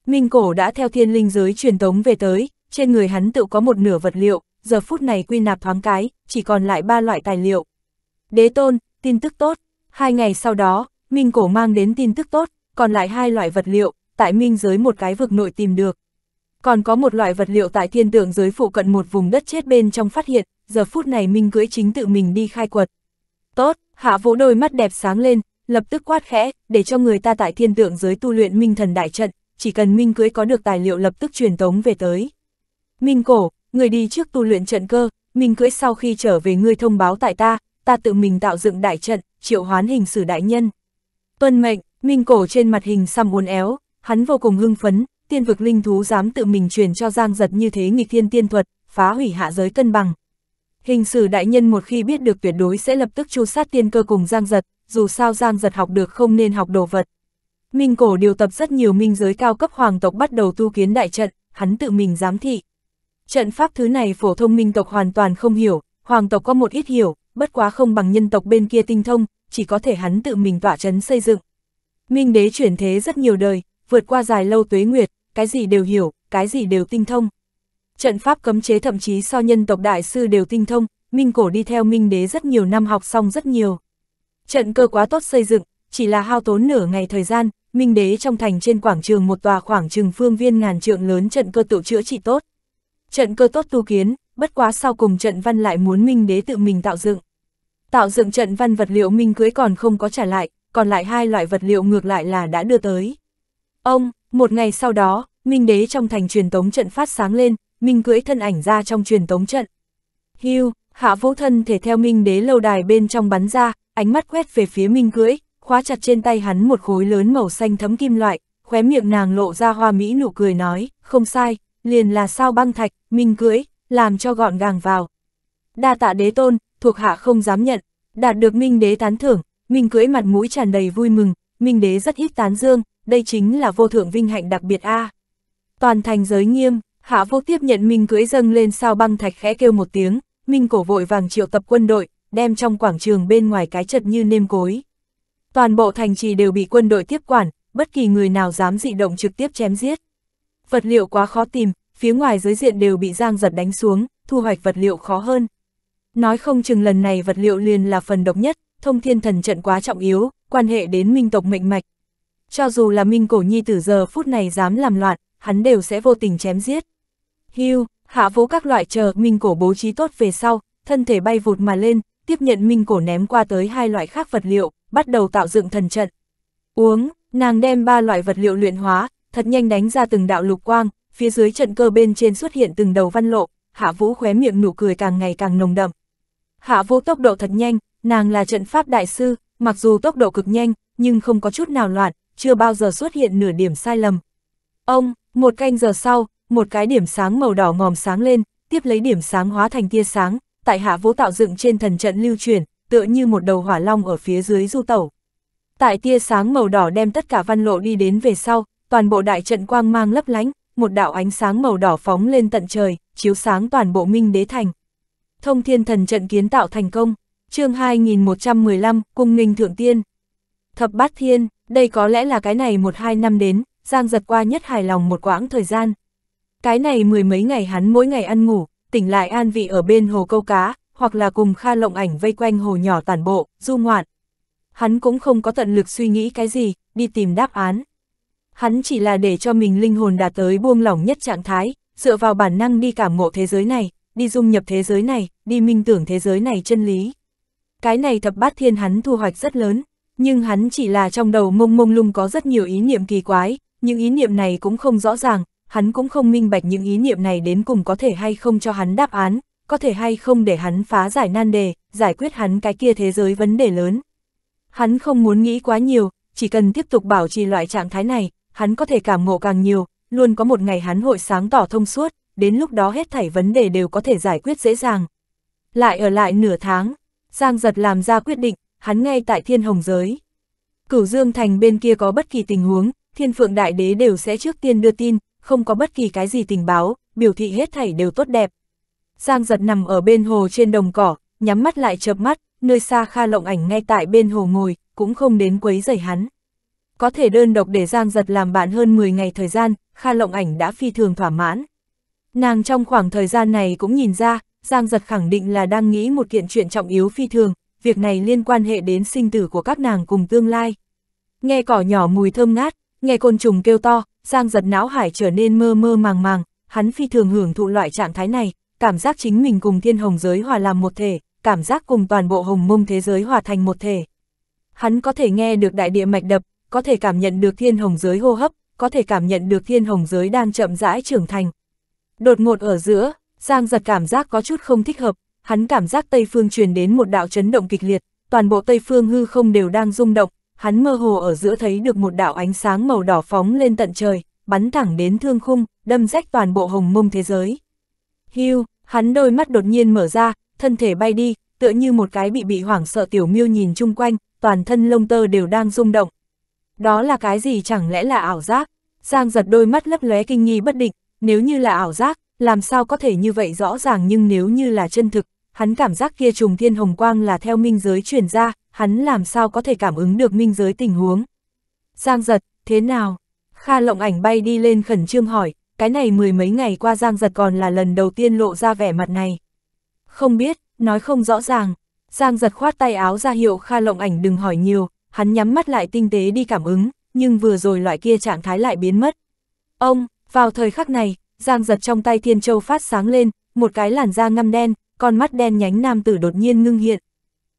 Minh cổ đã theo thiên linh giới truyền tống về tới, trên người hắn tự có một nửa vật liệu, giờ phút này quy nạp thoáng cái, chỉ còn lại ba loại tài liệu. Đế tôn, tin tức tốt, hai ngày sau đó, Minh cổ mang đến tin tức tốt, còn lại hai loại vật liệu, tại minh giới một cái vực nội tìm được. Còn có một loại vật liệu tại thiên tượng giới phụ cận một vùng đất chết bên trong phát hiện, giờ phút này minh cưỡi chính tự mình đi khai quật. Tốt, hạ Vũ đôi mắt đẹp sáng lên, lập tức quát khẽ, để cho người ta tại thiên tượng giới tu luyện minh thần đại trận, chỉ cần minh cưới có được tài liệu lập tức truyền tống về tới. Minh cổ, người đi trước tu luyện trận cơ, minh cưới sau khi trở về ngươi thông báo tại ta, ta tự mình tạo dựng đại trận, triệu hoán hình sử đại nhân. Tuân mệnh, minh cổ trên mặt hình xăm uốn éo, hắn vô cùng hưng phấn, tiên vực linh thú dám tự mình truyền cho Giang Giật như thế nghịch thiên tiên thuật, phá hủy hạ giới cân bằng. Hình sử đại nhân một khi biết được tuyệt đối sẽ lập tức chu sát tiên cơ cùng Giang Giật, dù sao Giang Giật học được không nên học đồ vật. Minh cổ điều tập rất nhiều minh giới cao cấp hoàng tộc bắt đầu tu kiến đại trận, hắn tự mình giám thị. Trận pháp thứ này phổ thông minh tộc hoàn toàn không hiểu, hoàng tộc có một ít hiểu, bất quá không bằng nhân tộc bên kia tinh thông, chỉ có thể hắn tự mình tỏa chấn xây dựng. Minh đế chuyển thế rất nhiều đời, vượt qua dài lâu tuế nguyệt, cái gì đều hiểu, cái gì đều tinh thông. Trận pháp cấm chế thậm chí so nhân tộc đại sư đều tinh thông, Minh Cổ đi theo Minh Đế rất nhiều năm học xong rất nhiều. Trận cơ quá tốt xây dựng, chỉ là hao tốn nửa ngày thời gian, Minh Đế trong thành trên quảng trường một tòa khoảng trừng phương viên ngàn trượng lớn trận cơ tự chữa trị tốt. Trận cơ tốt tu kiến, bất quá sau cùng trận văn lại muốn Minh Đế tự mình tạo dựng. Tạo dựng trận văn vật liệu Minh cưới còn không có trả lại, còn lại hai loại vật liệu ngược lại là đã đưa tới. Ông, một ngày sau đó, Minh Đế trong thành truyền tống trận phát sáng lên, Minh cưỡi thân ảnh ra trong truyền tống trận. Hưu, hạ vũ thân thể theo Minh Đế lâu đài bên trong bắn ra, ánh mắt quét về phía Minh cưỡi, khóa chặt trên tay hắn một khối lớn màu xanh thấm kim loại, khóe miệng nàng lộ ra hoa mỹ nụ cười nói, không sai, liền là sao băng thạch, Minh cưỡi, làm cho gọn gàng vào. Đa tạ đế tôn, thuộc hạ không dám nhận, đạt được Minh Đế tán thưởng, Minh cưỡi mặt mũi tràn đầy vui mừng, Minh Đế rất ít tán dương, đây chính là vô thượng vinh hạnh đặc biệt a. À. Toàn thành giới nghiêm, Hạ Vô tiếp nhận Minh cưỡi dâng lên sao băng thạch khẽ kêu một tiếng, Minh cổ vội vàng triệu tập quân đội, đem trong quảng trường bên ngoài cái chật như nêm cối. Toàn bộ thành trì đều bị quân đội tiếp quản, bất kỳ người nào dám dị động trực tiếp chém giết. Vật liệu quá khó tìm, phía ngoài giới diện đều bị giang giật đánh xuống, thu hoạch vật liệu khó hơn. Nói không chừng lần này vật liệu liền là phần độc nhất, thông thiên thần trận quá trọng yếu, quan hệ đến minh tộc mệnh mạch, cho dù là minh cổ nhi từ giờ phút này dám làm loạn, hắn đều sẽ vô tình chém giết. Hưu, hạ vũ các loại chờ minh cổ bố trí tốt về sau, thân thể bay vụt mà lên, tiếp nhận minh cổ ném qua tới hai loại khác vật liệu, bắt đầu tạo dựng thần trận. Uống, nàng đem ba loại vật liệu luyện hóa, thật nhanh đánh ra từng đạo lục quang, phía dưới trận cơ bên trên xuất hiện từng đầu văn lộ, hạ vũ khóe miệng nụ cười càng ngày càng nồng đậm. Hạ vũ tốc độ thật nhanh, nàng là trận pháp đại sư, mặc dù tốc độ cực nhanh, nhưng không có chút nào loạn, chưa bao giờ xuất hiện nửa điểm sai lầm. Ông, một canh giờ sau, một cái điểm sáng màu đỏ ngòm sáng lên, tiếp lấy điểm sáng hóa thành tia sáng, tại hạ vũ tạo dựng trên thần trận lưu truyền, tựa như một đầu hỏa long ở phía dưới du tẩu. Tại tia sáng màu đỏ đem tất cả văn lộ đi đến về sau, toàn bộ đại trận quang mang lấp lánh, một đạo ánh sáng màu đỏ phóng lên tận trời, chiếu sáng toàn bộ Minh Đế Thành. Thông Thiên Thần trận kiến tạo thành công. Chương 2115, Cung Ninh Thượng Tiên. Thập bát thiên, đây có lẽ là cái này một hai năm đến, Giang giật qua nhất hài lòng một quãng thời gian. Cái này mười mấy ngày hắn mỗi ngày ăn ngủ, tỉnh lại an vị ở bên hồ câu cá, hoặc là cùng Kha Lộng Ảnh vây quanh hồ nhỏ tản bộ, du ngoạn. Hắn cũng không có tận lực suy nghĩ cái gì, đi tìm đáp án. Hắn chỉ là để cho mình linh hồn đạt tới buông lỏng nhất trạng thái, dựa vào bản năng đi cảm ngộ thế giới này, đi dung nhập thế giới này, đi minh tưởng thế giới này chân lý. Cái này thập bát thiên hắn thu hoạch rất lớn, nhưng hắn chỉ là trong đầu mông mông lung có rất nhiều ý niệm kỳ quái, những ý niệm này cũng không rõ ràng, hắn cũng không minh bạch những ý niệm này đến cùng có thể hay không cho hắn đáp án, có thể hay không để hắn phá giải nan đề, giải quyết hắn cái kia thế giới vấn đề lớn. Hắn không muốn nghĩ quá nhiều, chỉ cần tiếp tục bảo trì loại trạng thái này, hắn có thể cảm ngộ càng nhiều, luôn có một ngày hắn hội sáng tỏ thông suốt, đến lúc đó hết thảy vấn đề đều có thể giải quyết dễ dàng. Lại ở lại nửa tháng, Giang giật làm ra quyết định, hắn ngay tại thiên hồng giới. Cửu Dương Thành bên kia có bất kỳ tình huống, thiên phượng đại đế đều sẽ trước tiên đưa tin, không có bất kỳ cái gì tình báo, biểu thị hết thảy đều tốt đẹp. Giang giật nằm ở bên hồ trên đồng cỏ, nhắm mắt lại chợp mắt, nơi xa Kha Lộng Ảnh ngay tại bên hồ ngồi, cũng không đến quấy rầy hắn. Có thể đơn độc để Giang giật làm bạn hơn 10 ngày thời gian, Kha Lộng Ảnh đã phi thường thỏa mãn. Nàng trong khoảng thời gian này cũng nhìn ra, Giang giật khẳng định là đang nghĩ một kiện chuyện trọng yếu phi thường, việc này liên quan hệ đến sinh tử của các nàng cùng tương lai. Nghe cỏ nhỏ mùi thơm ngát, nghe côn trùng kêu to, Giang giật não hải trở nên mơ mơ màng màng, hắn phi thường hưởng thụ loại trạng thái này, cảm giác chính mình cùng thiên hồng giới hòa làm một thể, cảm giác cùng toàn bộ hồng mông thế giới hòa thành một thể. Hắn có thể nghe được đại địa mạch đập, có thể cảm nhận được thiên hồng giới hô hấp, có thể cảm nhận được thiên hồng giới đang chậm rãi trưởng thành. Đột ngột ở giữa, Giang giật cảm giác có chút không thích hợp, hắn cảm giác Tây Phương truyền đến một đạo chấn động kịch liệt, toàn bộ Tây Phương hư không đều đang rung động, hắn mơ hồ ở giữa thấy được một đạo ánh sáng màu đỏ phóng lên tận trời, bắn thẳng đến thương khung, đâm rách toàn bộ hồng mông thế giới. Hưu, hắn đôi mắt đột nhiên mở ra, thân thể bay đi, tựa như một cái bị bị hoảng sợ tiểu miêu nhìn chung quanh, toàn thân lông tơ đều đang rung động. Đó là cái gì chẳng lẽ là ảo giác? Giang giật đôi mắt lấp lóe kinh nghi bất định, nếu như là ảo giác, làm sao có thể như vậy rõ ràng nhưng nếu như là chân thực, hắn cảm giác kia trùng thiên hồng quang là theo minh giới chuyển ra, hắn làm sao có thể cảm ứng được minh giới tình huống. Giang giật, thế nào? Kha lộng ảnh bay đi lên khẩn trương hỏi, cái này mười mấy ngày qua Giang giật còn là lần đầu tiên lộ ra vẻ mặt này. Không biết, nói không rõ ràng. Giang giật khoát tay áo ra hiệu Kha lộng ảnh đừng hỏi nhiều, hắn nhắm mắt lại tinh tế đi cảm ứng, nhưng vừa rồi loại kia trạng thái lại biến mất. Ông, vào thời khắc này, Giang giật trong tay Thiên Châu phát sáng lên, một cái làn da ngâm đen, con mắt đen nhánh nam tử đột nhiên ngưng hiện.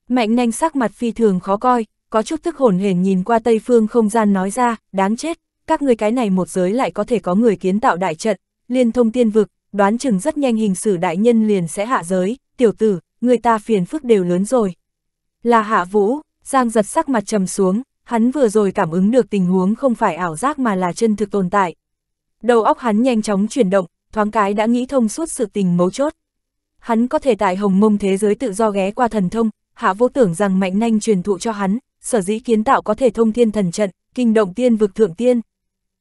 Mạnh nanh sắc mặt phi thường khó coi, có chút thức hồn hển nhìn qua tây phương không gian nói ra, đáng chết, các người cái này một giới lại có thể có người kiến tạo đại trận, liên thông tiên vực, đoán chừng rất nhanh hình sử đại nhân liền sẽ hạ giới, tiểu tử, người ta phiền phức đều lớn rồi. Là hạ vũ, giang giật sắc mặt trầm xuống, hắn vừa rồi cảm ứng được tình huống không phải ảo giác mà là chân thực tồn tại. Đầu óc hắn nhanh chóng chuyển động, thoáng cái đã nghĩ thông suốt sự tình mấu chốt hắn có thể tại hồng mông thế giới tự do ghé qua thần thông, hạ vô tưởng rằng mạnh nanh truyền thụ cho hắn, sở dĩ kiến tạo có thể thông thiên thần trận, kinh động tiên vực thượng tiên.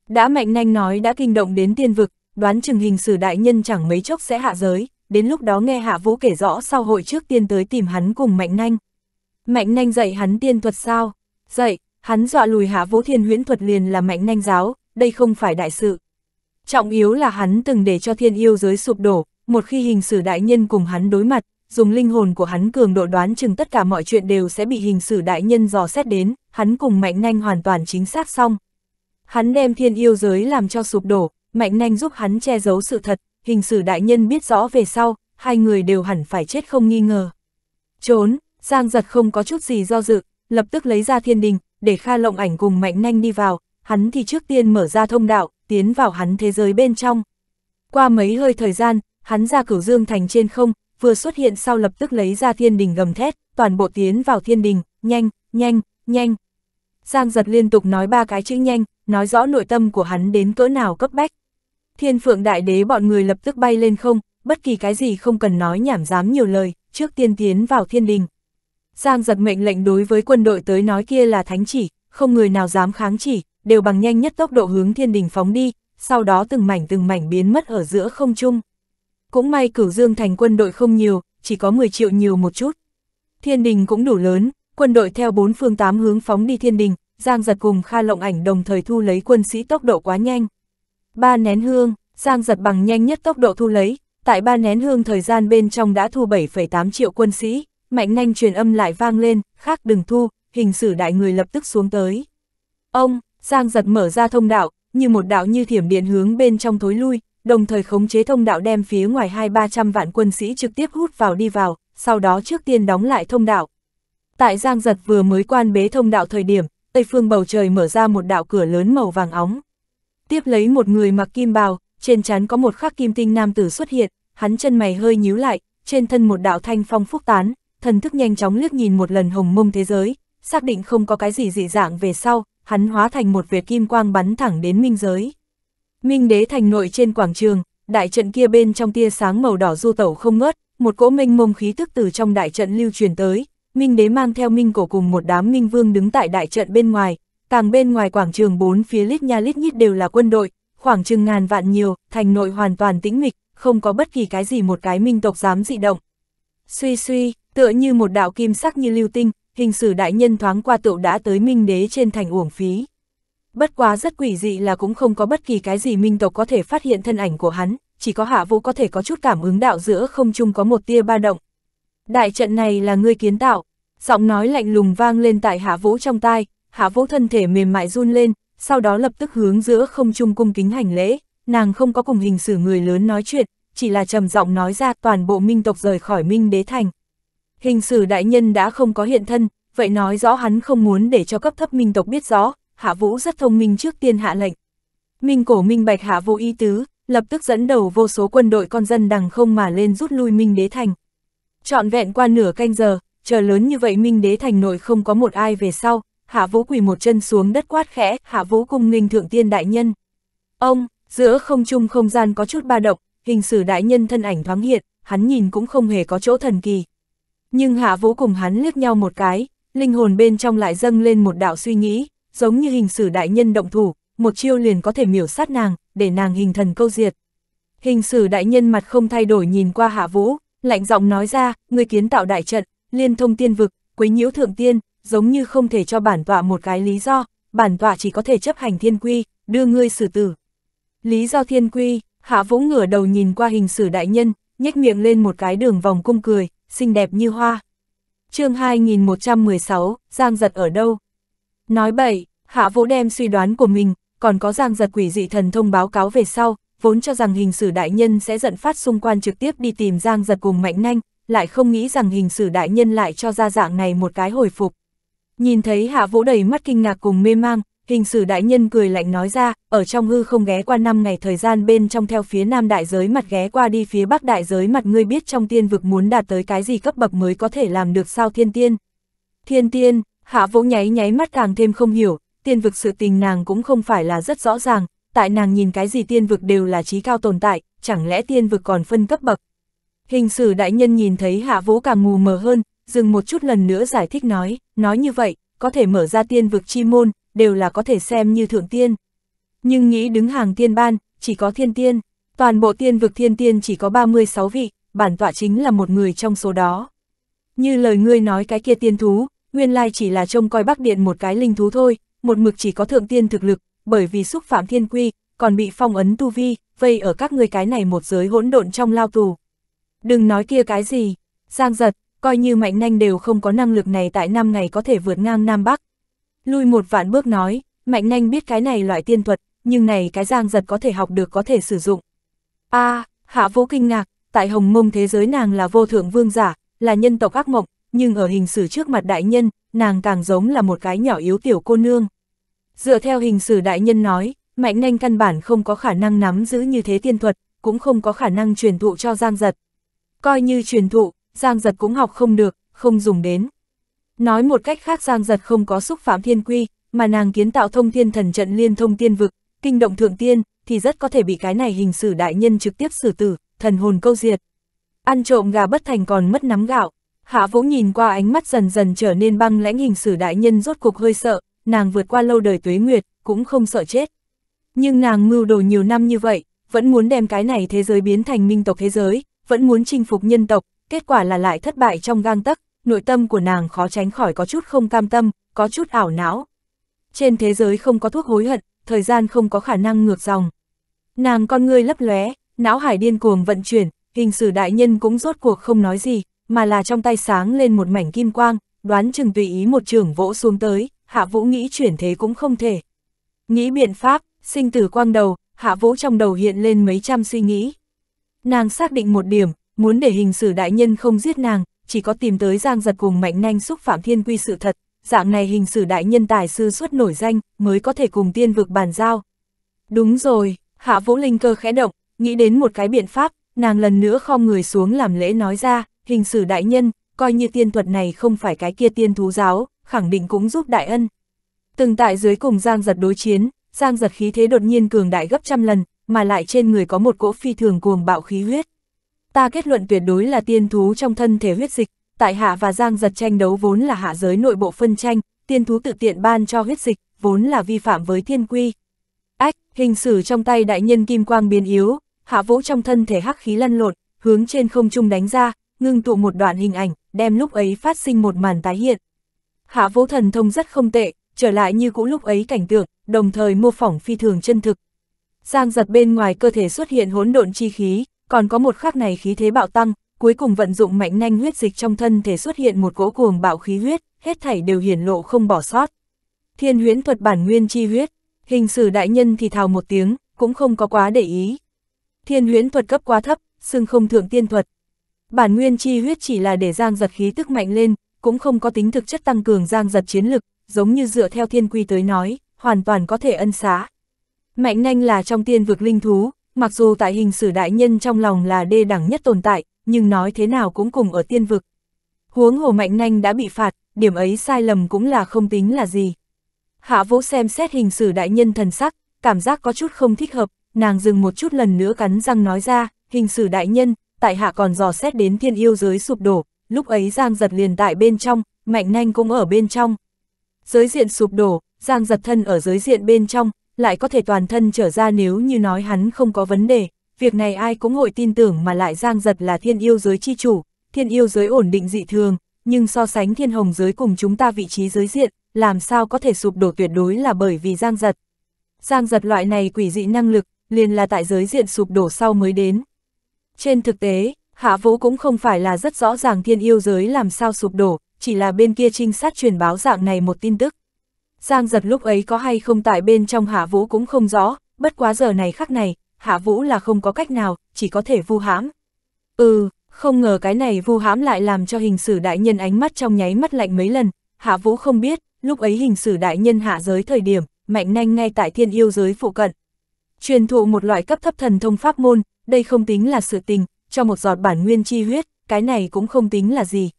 Đã mạnh nanh nói đã kinh động đến tiên vực, đoán chừng hình sử đại nhân chẳng mấy chốc sẽ hạ giới, đến lúc đó nghe hạ vũ kể rõ sau hội trước tiên tới tìm hắn cùng mạnh nanh. Mạnh nanh dạy hắn tiên thuật sao? Dạy, hắn dọa lùi hạ vũ thiên huyễn thuật liền là mạnh nanh giáo, đây không phải đại sự. Trọng yếu là hắn từng để cho thiên yêu giới sụp đổ, một khi hình sử đại nhân cùng hắn đối mặt, dùng linh hồn của hắn cường độ đoán chừng tất cả mọi chuyện đều sẽ bị hình sử đại nhân dò xét đến, hắn cùng mạnh nhanh hoàn toàn chính xác xong. Hắn đem thiên yêu giới làm cho sụp đổ, mạnh nhanh giúp hắn che giấu sự thật, hình sử đại nhân biết rõ về sau, hai người đều hẳn phải chết không nghi ngờ. Trốn, Giang giật không có chút gì do dự, lập tức lấy ra thiên đình, để Kha Lộng Ảnh cùng Mạnh Nhanh đi vào, hắn thì trước tiên mở ra thông đạo, tiến vào hắn thế giới bên trong. Qua mấy hơi thời gian, hắn ra cửu dương thành trên không, vừa xuất hiện sau lập tức lấy ra thiên đình gầm thét, toàn bộ tiến vào thiên đình, nhanh, nhanh, nhanh. Giang giật liên tục nói ba cái chữ nhanh, nói rõ nội tâm của hắn đến cỡ nào cấp bách. Thiên phượng đại đế bọn người lập tức bay lên không, bất kỳ cái gì không cần nói nhảm dám nhiều lời, trước tiên tiến vào thiên đình. Giang giật mệnh lệnh đối với quân đội tới nói kia là thánh chỉ, không người nào dám kháng chỉ, đều bằng nhanh nhất tốc độ hướng thiên đình phóng đi, sau đó từng mảnh từng mảnh biến mất ở giữa không trung. Cũng may cửu dương thành quân đội không nhiều, chỉ có 10 triệu nhiều một chút. Thiên đình cũng đủ lớn, quân đội theo bốn phương tám hướng phóng đi thiên đình, Giang giật cùng Kha Lộng Ảnh đồng thời thu lấy quân sĩ tốc độ quá nhanh. Ba nén hương, Giang giật bằng nhanh nhất tốc độ thu lấy, tại ba nén hương thời gian bên trong đã thu 7,8 triệu quân sĩ, mạnh nhanh truyền âm lại vang lên, khác đừng thu, hình sử đại người lập tức xuống tới. Ông, Giang giật mở ra thông đạo, như một đạo như thiểm điện hướng bên trong thối lui, đồng thời khống chế thông đạo đem phía ngoài hai ba trăm vạn quân sĩ trực tiếp hút vào đi vào, sau đó trước tiên đóng lại thông đạo. Tại Giang Giật vừa mới quan bế thông đạo thời điểm, Tây Phương bầu trời mở ra một đạo cửa lớn màu vàng óng. Tiếp lấy một người mặc kim bào, trên trán có một khắc kim tinh nam tử xuất hiện, hắn chân mày hơi nhíu lại, trên thân một đạo thanh phong phúc tán, thần thức nhanh chóng liếc nhìn một lần hồng mông thế giới, xác định không có cái gì dị dạng về sau, hắn hóa thành một việt kim quang bắn thẳng đến minh giới. Minh đế thành nội trên quảng trường, đại trận kia bên trong tia sáng màu đỏ du tẩu không ngớt, một cỗ minh mông khí tức từ trong đại trận lưu truyền tới, Minh đế mang theo Minh cổ cùng một đám Minh vương đứng tại đại trận bên ngoài, tàng bên ngoài quảng trường bốn phía lít nha lít nhít đều là quân đội, khoảng chừng ngàn vạn nhiều, thành nội hoàn toàn tĩnh mịch, không có bất kỳ cái gì một cái Minh tộc dám dị động. Suy suy, tựa như một đạo kim sắc như lưu tinh, hình sử đại nhân thoáng qua tựu đã tới Minh đế trên thành uổng phí. Bất quá rất quỷ dị là cũng không có bất kỳ cái gì minh tộc có thể phát hiện thân ảnh của hắn, chỉ có hạ vũ có thể có chút cảm ứng đạo giữa không chung có một tia ba động. Đại trận này là ngươi kiến tạo, giọng nói lạnh lùng vang lên tại hạ vũ trong tai, hạ vũ thân thể mềm mại run lên, sau đó lập tức hướng giữa không chung cung kính hành lễ, nàng không có cùng hình xử người lớn nói chuyện, chỉ là trầm giọng nói ra toàn bộ minh tộc rời khỏi minh đế thành. Hình xử đại nhân đã không có hiện thân, vậy nói rõ hắn không muốn để cho cấp thấp minh tộc biết rõ, Hạ Vũ rất thông minh trước tiên hạ lệnh. Minh cổ minh bạch hạ vô ý tứ, lập tức dẫn đầu vô số quân đội con dân đằng không mà lên rút lui Minh Đế Thành. Trọn vẹn qua nửa canh giờ, chờ lớn như vậy Minh Đế Thành nội không có một ai về sau, Hạ Vũ quỳ một chân xuống đất quát khẽ, Hạ Vũ cung nghênh thượng tiên đại nhân. Ông, giữa không trung không gian có chút ba động, hình sử đại nhân thân ảnh thoáng hiện, hắn nhìn cũng không hề có chỗ thần kỳ. Nhưng Hạ Vũ cùng hắn liếc nhau một cái, linh hồn bên trong lại dâng lên một đạo suy nghĩ, giống như hình sử đại nhân động thủ, một chiêu liền có thể miểu sát nàng, để nàng hình thần câu diệt. Hình sử đại nhân mặt không thay đổi nhìn qua hạ vũ, lạnh giọng nói ra, người kiến tạo đại trận, liên thông tiên vực, quấy nhiễu thượng tiên, giống như không thể cho bản tọa một cái lý do, bản tọa chỉ có thể chấp hành thiên quy, đưa ngươi xử tử. Lý do thiên quy, hạ vũ ngửa đầu nhìn qua hình sử đại nhân, nhếch miệng lên một cái đường vòng cung cười, xinh đẹp như hoa. chương 2116, Giang giật ở đâu? Nói bậy, Hạ Vũ đem suy đoán của mình, còn có giang giật quỷ dị thần thông báo cáo về sau, vốn cho rằng hình sử đại nhân sẽ giận phát xung quan trực tiếp đi tìm giang giật cùng mạnh nanh, lại không nghĩ rằng hình sử đại nhân lại cho ra dạng này một cái hồi phục. Nhìn thấy Hạ Vũ đầy mắt kinh ngạc cùng mê mang, hình sử đại nhân cười lạnh nói ra, ở trong hư không ghé qua năm ngày thời gian bên trong theo phía nam đại giới mặt ghé qua đi phía bắc đại giới mặt ngươi biết trong tiên vực muốn đạt tới cái gì cấp bậc mới có thể làm được sao thiên tiên. Thiên tiên, Hạ Vũ nháy nháy mắt càng thêm không hiểu, tiên vực sự tình nàng cũng không phải là rất rõ ràng, tại nàng nhìn cái gì tiên vực đều là trí cao tồn tại, chẳng lẽ tiên vực còn phân cấp bậc. Hình sử đại nhân nhìn thấy hạ vũ càng mù mờ hơn, dừng một chút lần nữa giải thích nói, nói như vậy, có thể mở ra tiên vực chi môn, đều là có thể xem như thượng tiên. Nhưng nghĩ đứng hàng tiên ban, chỉ có thiên tiên, toàn bộ tiên vực thiên tiên chỉ có 36 vị, bản tọa chính là một người trong số đó. Như lời ngươi nói cái kia tiên thú, nguyên lai chỉ là trông coi Bắc Điện một cái linh thú thôi, một mực chỉ có thượng tiên thực lực, bởi vì xúc phạm thiên quy, còn bị phong ấn tu vi, vây ở các ngươi cái này một giới hỗn độn trong lao tù. Đừng nói kia cái gì, Giang giật, coi như mạnh nhanh đều không có năng lực này tại năm ngày có thể vượt ngang Nam Bắc. Lui một vạn bước nói, mạnh nhanh biết cái này loại tiên thuật, nhưng này cái Giang giật có thể học được có thể sử dụng. a à, hạ vô kinh ngạc, tại hồng mông thế giới nàng là vô thượng vương giả, là nhân tộc ác mộng, nhưng ở hình xử trước mặt đại nhân, nàng càng giống là một cái nhỏ yếu tiểu cô nương. Dựa theo hình xử đại nhân nói, Mạnh Nanh căn bản không có khả năng nắm giữ như thế tiên thuật, cũng không có khả năng truyền thụ cho Giang Giật. Coi như truyền thụ, Giang Giật cũng học không được, không dùng đến. Nói một cách khác Giang Giật không có xúc phạm thiên quy, mà nàng kiến tạo thông thiên thần trận liên thông tiên vực, kinh động thượng tiên, thì rất có thể bị cái này hình xử đại nhân trực tiếp xử tử, thần hồn câu diệt. Ăn trộm gà bất thành còn mất nắm gạo, Hạ Vũ nhìn qua ánh mắt dần dần trở nên băng lãnh hình sử đại nhân rốt cuộc hơi sợ, nàng vượt qua lâu đời tuế nguyệt, cũng không sợ chết. Nhưng nàng mưu đồ nhiều năm như vậy, vẫn muốn đem cái này thế giới biến thành minh tộc thế giới, vẫn muốn chinh phục nhân tộc, kết quả là lại thất bại trong gang tấc, nội tâm của nàng khó tránh khỏi có chút không cam tâm, có chút ảo não. Trên thế giới không có thuốc hối hận, thời gian không có khả năng ngược dòng. Nàng con ngươi lấp lóe, não hải điên cuồng vận chuyển, hình sử đại nhân cũng rốt cuộc không nói gì mà là trong tay sáng lên một mảnh kim quang, đoán chừng tùy ý một trường vỗ xuống tới, hạ vũ nghĩ chuyển thế cũng không thể. Nghĩ biện pháp, sinh tử quang đầu, hạ vũ trong đầu hiện lên mấy trăm suy nghĩ. Nàng xác định một điểm, muốn để hình xử đại nhân không giết nàng, chỉ có tìm tới giang giật cùng mạnh nanh xúc phạm thiên quy sự thật, dạng này hình xử đại nhân tài sư suốt nổi danh, mới có thể cùng tiên vực bàn giao. Đúng rồi, hạ vũ linh cơ khẽ động, nghĩ đến một cái biện pháp, nàng lần nữa khom người xuống làm lễ nói ra hình sử đại nhân, coi như tiên thuật này không phải cái kia tiên thú giáo, khẳng định cũng giúp đại ân. Từng tại dưới cùng Giang giật đối chiến, Giang giật khí thế đột nhiên cường đại gấp trăm lần, mà lại trên người có một cỗ phi thường cuồng bạo khí huyết. Ta kết luận tuyệt đối là tiên thú trong thân thể huyết dịch, tại hạ và Giang giật tranh đấu vốn là hạ giới nội bộ phân tranh, tiên thú tự tiện ban cho huyết dịch, vốn là vi phạm với thiên quy. Ách, hình sử trong tay đại nhân kim quang biến yếu, hạ vũ trong thân thể hắc khí lăn lộn, hướng trên không trung đánh ra, ngưng tụ một đoạn hình ảnh, đem lúc ấy phát sinh một màn tái hiện. Hạ Vũ thần thông rất không tệ, trở lại như cũ lúc ấy cảnh tượng, đồng thời mô phỏng phi thường chân thực. Giang giật bên ngoài cơ thể xuất hiện hỗn độn chi khí, còn có một khắc này khí thế bạo tăng, cuối cùng vận dụng mạnh nhanh huyết dịch trong thân thể xuất hiện một cỗ cuồng bạo khí huyết, hết thảy đều hiển lộ không bỏ sót. Thiên huyễn thuật bản nguyên chi huyết, hình sử đại nhân thì thào một tiếng, cũng không có quá để ý. Thiên huyễn thuật cấp quá thấp, xưng không thượng tiên thuật, Bản nguyên chi huyết chỉ là để giang giật khí tức mạnh lên, cũng không có tính thực chất tăng cường giang giật chiến lực, giống như dựa theo thiên quy tới nói, hoàn toàn có thể ân xá. Mạnh nanh là trong tiên vực linh thú, mặc dù tại hình sử đại nhân trong lòng là đê đẳng nhất tồn tại, nhưng nói thế nào cũng cùng ở tiên vực. Huống hồ mạnh nanh đã bị phạt, điểm ấy sai lầm cũng là không tính là gì. Hạ vũ xem xét hình sử đại nhân thần sắc, cảm giác có chút không thích hợp, nàng dừng một chút lần nữa cắn răng nói ra, hình sử đại nhân, tại hạ còn dò xét đến thiên yêu giới sụp đổ, lúc ấy Giang Giật liền tại bên trong, Mạnh Nanh cũng ở bên trong. Giới diện sụp đổ, Giang Giật thân ở giới diện bên trong, lại có thể toàn thân trở ra nếu như nói hắn không có vấn đề, việc này ai cũng hội tin tưởng mà lại Giang Giật là thiên yêu giới chi chủ, thiên yêu giới ổn định dị thường, nhưng so sánh thiên hồng giới cùng chúng ta vị trí giới diện, làm sao có thể sụp đổ tuyệt đối là bởi vì Giang Giật. Giang Giật loại này quỷ dị năng lực, liền là tại giới diện sụp đổ sau mới đến, trên thực tế, Hạ Vũ cũng không phải là rất rõ ràng thiên yêu giới làm sao sụp đổ, chỉ là bên kia trinh sát truyền báo dạng này một tin tức. Giang giật lúc ấy có hay không tại bên trong Hạ Vũ cũng không rõ, bất quá giờ này khắc này, Hạ Vũ là không có cách nào, chỉ có thể vu hãm. Ừ, không ngờ cái này vu hãm lại làm cho hình sử đại nhân ánh mắt trong nháy mắt lạnh mấy lần, Hạ Vũ không biết, lúc ấy hình sử đại nhân hạ giới thời điểm, mạnh nanh ngay tại thiên yêu giới phụ cận. Truyền thụ một loại cấp thấp thần thông pháp môn, đây không tính là sự tình, cho một giọt bản nguyên chi huyết, cái này cũng không tính là gì.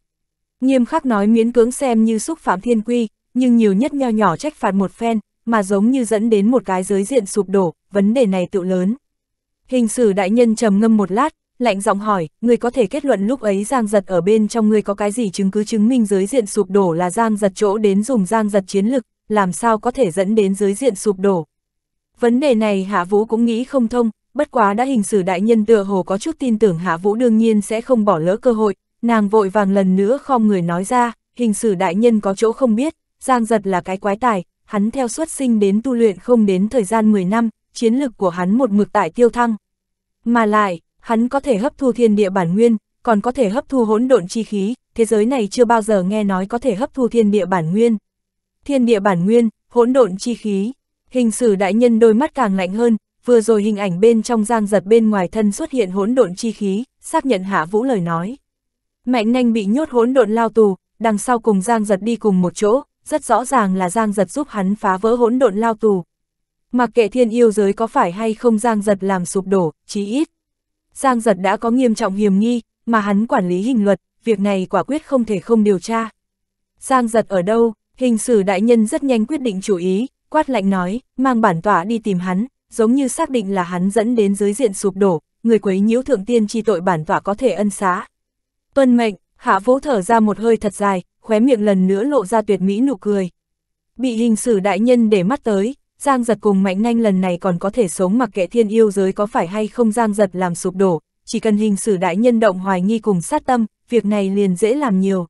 Nghiêm khắc nói miễn cưỡng xem như xúc phạm thiên quy, nhưng nhiều nhất nho nhỏ trách phạt một phen, mà giống như dẫn đến một cái giới diện sụp đổ, vấn đề này tự lớn. Hình sử đại nhân trầm ngâm một lát, lạnh giọng hỏi, người có thể kết luận lúc ấy Giang Giật ở bên trong người có cái gì chứng cứ chứng minh giới diện sụp đổ là Giang Giật chỗ đến dùng Giang Giật chiến lực, làm sao có thể dẫn đến giới diện sụp đổ. Vấn đề này Hạ Vũ cũng nghĩ không thông, bất quá đã hình xử đại nhân tựa hồ có chút tin tưởng Hạ Vũ đương nhiên sẽ không bỏ lỡ cơ hội, nàng vội vàng lần nữa khom người nói ra, hình xử đại nhân có chỗ không biết, Giang Giật là cái quái tài, hắn theo xuất sinh đến tu luyện không đến thời gian 10 năm, chiến lực của hắn một mực tại tiêu thăng. Mà lại, hắn có thể hấp thu thiên địa bản nguyên, còn có thể hấp thu hỗn độn chi khí, thế giới này chưa bao giờ nghe nói có thể hấp thu thiên địa bản nguyên. Thiên địa bản nguyên, hỗn độn chi khí, hình sử đại nhân đôi mắt càng lạnh hơn, vừa rồi hình ảnh bên trong giang giật bên ngoài thân xuất hiện hỗn độn chi khí, xác nhận Hạ Vũ lời nói. Mạnh nhanh bị nhốt hỗn độn lao tù, đằng sau cùng giang giật đi cùng một chỗ, rất rõ ràng là giang giật giúp hắn phá vỡ hỗn độn lao tù. Mặc kệ thiên yêu giới có phải hay không giang giật làm sụp đổ, chí ít. Giang giật đã có nghiêm trọng hiểm nghi, mà hắn quản lý hình luật, việc này quả quyết không thể không điều tra. Giang giật ở đâu, hình sử đại nhân rất nhanh quyết định chủ ý, quát lạnh nói, mang bản tỏa đi tìm hắn, giống như xác định là hắn dẫn đến giới diện sụp đổ, người quấy nhiễu thượng tiên chi tội bản tỏa có thể ân xá. Tuân mệnh, hạ vũ thở ra một hơi thật dài, khóe miệng lần nữa lộ ra tuyệt mỹ nụ cười. Bị hình xử đại nhân để mắt tới, Giang giật cùng mạnh nhanh lần này còn có thể sống mặc kệ thiên yêu giới có phải hay không Giang giật làm sụp đổ, chỉ cần hình xử đại nhân động hoài nghi cùng sát tâm, việc này liền dễ làm nhiều.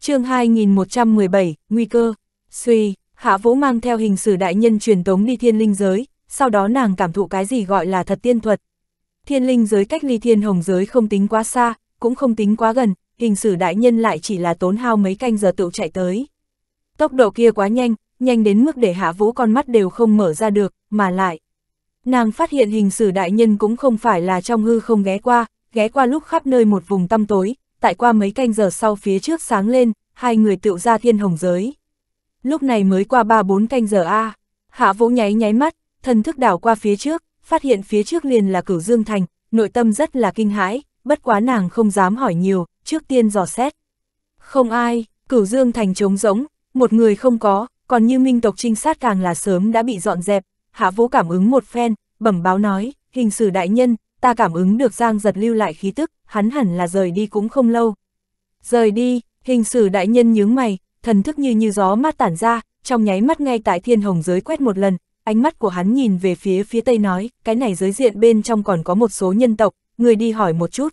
chương 2117, Nguy cơ, suy, hạ vũ mang theo hình xử đại nhân truyền tống đi thiên linh giới, sau đó nàng cảm thụ cái gì gọi là thật tiên thuật. Thiên linh giới cách ly thiên hồng giới không tính quá xa, cũng không tính quá gần, hình sử đại nhân lại chỉ là tốn hao mấy canh giờ tựu chạy tới. Tốc độ kia quá nhanh, nhanh đến mức để hạ vũ con mắt đều không mở ra được, mà lại. Nàng phát hiện hình sử đại nhân cũng không phải là trong hư không ghé qua, ghé qua lúc khắp nơi một vùng tăm tối, tại qua mấy canh giờ sau phía trước sáng lên, hai người tựu ra thiên hồng giới. Lúc này mới qua ba bốn canh giờ A, à. hạ vũ nháy nháy mắt, thần thức đảo qua phía trước, phát hiện phía trước liền là cửu dương thành, nội tâm rất là kinh hãi, bất quá nàng không dám hỏi nhiều, trước tiên dò xét. Không ai, cửu dương thành trống rỗng, một người không có, còn như minh tộc trinh sát càng là sớm đã bị dọn dẹp, hạ vũ cảm ứng một phen, bẩm báo nói, hình sử đại nhân, ta cảm ứng được giang giật lưu lại khí tức, hắn hẳn là rời đi cũng không lâu. Rời đi, hình sử đại nhân nhướng mày, thần thức như như gió mát tản ra, trong nháy mắt ngay tại thiên hồng giới quét một lần, ánh mắt của hắn nhìn về phía phía tây nói, cái này giới diện bên trong còn có một số nhân tộc, người đi hỏi một chút.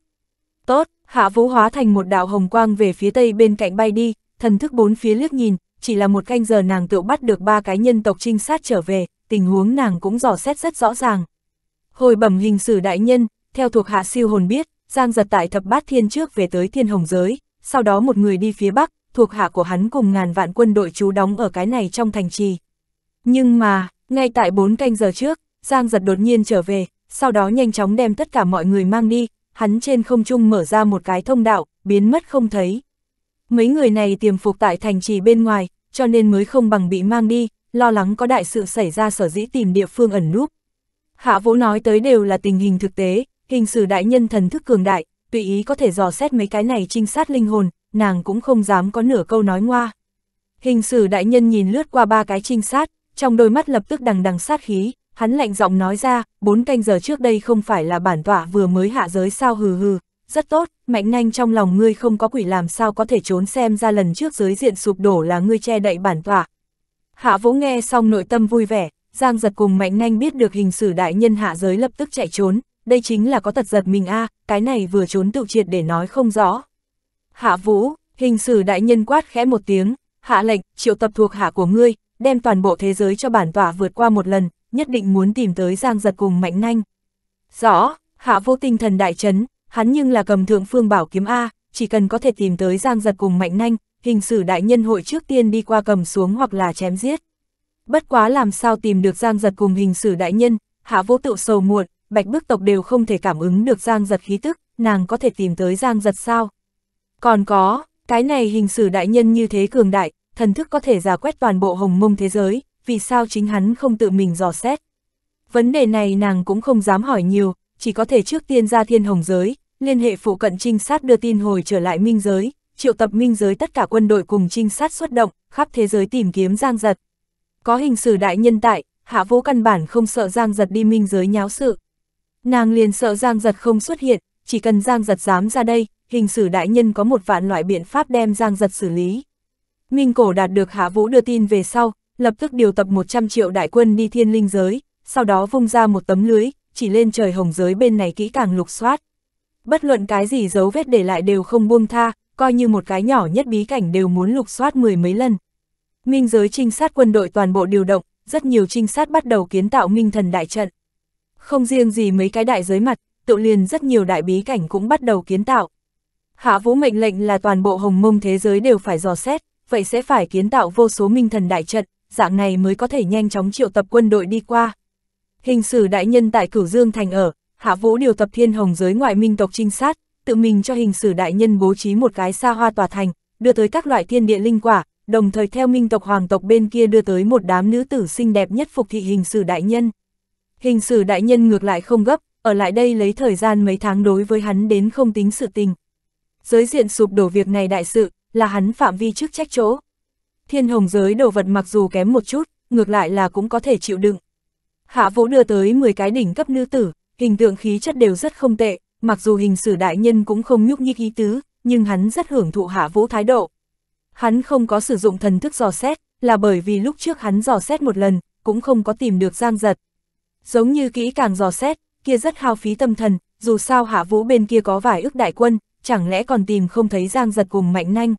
Tốt, hạ vũ hóa thành một đạo hồng quang về phía tây bên cạnh bay đi, thần thức bốn phía liếc nhìn, chỉ là một canh giờ nàng tự bắt được ba cái nhân tộc trinh sát trở về, tình huống nàng cũng dò xét rất rõ ràng. Hồi bẩm hình sử đại nhân, theo thuộc hạ siêu hồn biết, Giang giật tại thập bát thiên trước về tới thiên hồng giới, sau đó một người đi phía bắc, thuộc hạ của hắn cùng ngàn vạn quân đội trú đóng ở cái này trong thành trì. Nhưng mà, ngay tại 4 canh giờ trước, Giang giật đột nhiên trở về, sau đó nhanh chóng đem tất cả mọi người mang đi, hắn trên không trung mở ra một cái thông đạo, biến mất không thấy. Mấy người này tiềm phục tại thành trì bên ngoài, cho nên mới không bằng bị mang đi, lo lắng có đại sự xảy ra sở dĩ tìm địa phương ẩn núp. Hạ Vũ nói tới đều là tình hình thực tế, hình sử đại nhân thần thức cường đại, tùy ý có thể dò xét mấy cái này trinh sát linh hồn, nàng cũng không dám có nửa câu nói ngoa. Hình sử đại nhân nhìn lướt qua ba cái trinh sát, trong đôi mắt lập tức đằng đằng sát khí, hắn lạnh giọng nói ra, bốn canh giờ trước đây không phải là bản tỏa vừa mới hạ giới sao hừ hừ, rất tốt, mạnh nhanh trong lòng ngươi không có quỷ làm sao có thể trốn xem ra lần trước giới diện sụp đổ là ngươi che đậy bản tỏa. Hạ vũ nghe xong nội tâm vui vẻ, giang giật cùng mạnh nhanh biết được hình sử đại nhân hạ giới lập tức chạy trốn, đây chính là có thật giật mình a à, cái này vừa trốn tự triệt để nói không rõ. Hạ vũ, hình sử đại nhân quát khẽ một tiếng, hạ lệnh, triệu tập thuộc hạ của ngươi, đem toàn bộ thế giới cho bản tỏa vượt qua một lần, nhất định muốn tìm tới Giang Giật cùng Mạnh Nanh. Rõ, hạ vô tinh thần đại chấn, hắn nhưng là cầm thượng phương bảo kiếm A, chỉ cần có thể tìm tới Giang Giật cùng Mạnh Nanh, hình sử đại nhân hội trước tiên đi qua cầm xuống hoặc là chém giết. Bất quá làm sao tìm được Giang Giật cùng hình sử đại nhân, hạ vô tự sầu muộn, bạch bước tộc đều không thể cảm ứng được Giang Giật khí tức, nàng có thể tìm tới Giang Giật sao? Còn có, cái này hình sử đại nhân như thế cường đại, thần thức có thể giả quét toàn bộ hồng mông thế giới, vì sao chính hắn không tự mình dò xét. Vấn đề này nàng cũng không dám hỏi nhiều, chỉ có thể trước tiên ra thiên hồng giới, liên hệ phụ cận trinh sát đưa tin hồi trở lại minh giới, triệu tập minh giới tất cả quân đội cùng trinh sát xuất động, khắp thế giới tìm kiếm giang giật. Có hình sử đại nhân tại, hạ vũ căn bản không sợ giang giật đi minh giới nháo sự. Nàng liền sợ giang giật không xuất hiện, chỉ cần giang giật dám ra đây, hình sử đại nhân có một vạn loại biện pháp đem giang giật xử lý. Minh Cổ đạt được Hạ Vũ đưa tin về sau, lập tức điều tập 100 triệu đại quân đi thiên linh giới, sau đó vung ra một tấm lưới, chỉ lên trời hồng giới bên này kỹ càng lục soát. Bất luận cái gì dấu vết để lại đều không buông tha, coi như một cái nhỏ nhất bí cảnh đều muốn lục soát mười mấy lần. Minh giới trinh sát quân đội toàn bộ điều động, rất nhiều trinh sát bắt đầu kiến tạo minh thần đại trận. Không riêng gì mấy cái đại giới mặt, tự liền rất nhiều đại bí cảnh cũng bắt đầu kiến tạo. Hạ vũ mệnh lệnh là toàn bộ hồng mông thế giới đều phải dò xét, vậy sẽ phải kiến tạo vô số minh thần đại trận, dạng này mới có thể nhanh chóng triệu tập quân đội đi qua. Hình sử đại nhân tại Cửu Dương Thành ở, Hạ Vũ điều tập thiên hồng giới ngoại minh tộc trinh sát, tự mình cho hình sử đại nhân bố trí một cái xa hoa tòa thành, đưa tới các loại thiên địa linh quả, đồng thời theo minh tộc hoàng tộc bên kia đưa tới một đám nữ tử xinh đẹp nhất phục thị hình sử đại nhân. Hình sử đại nhân ngược lại không gấp, ở lại đây lấy thời gian mấy tháng đối với hắn đến không tính sự tình. Giới diện sụp đổ việc này đại sự, là hắn phạm vi chức trách chỗ. Thiên hồng giới đồ vật mặc dù kém một chút, ngược lại là cũng có thể chịu đựng. Hạ vũ đưa tới 10 cái đỉnh cấp nữ tử, hình tượng khí chất đều rất không tệ, mặc dù hình sử đại nhân cũng không nhúc nhích ý tứ, nhưng hắn rất hưởng thụ hạ vũ thái độ. Hắn không có sử dụng thần thức dò xét, là bởi vì lúc trước hắn dò xét một lần, cũng không có tìm được giang giật. Giống như kỹ càng dò xét, kia rất hao phí tâm thần, dù sao hạ vũ bên kia có vài ước đại quân, chẳng lẽ còn tìm không thấy giang giật cùng mạnh nanh.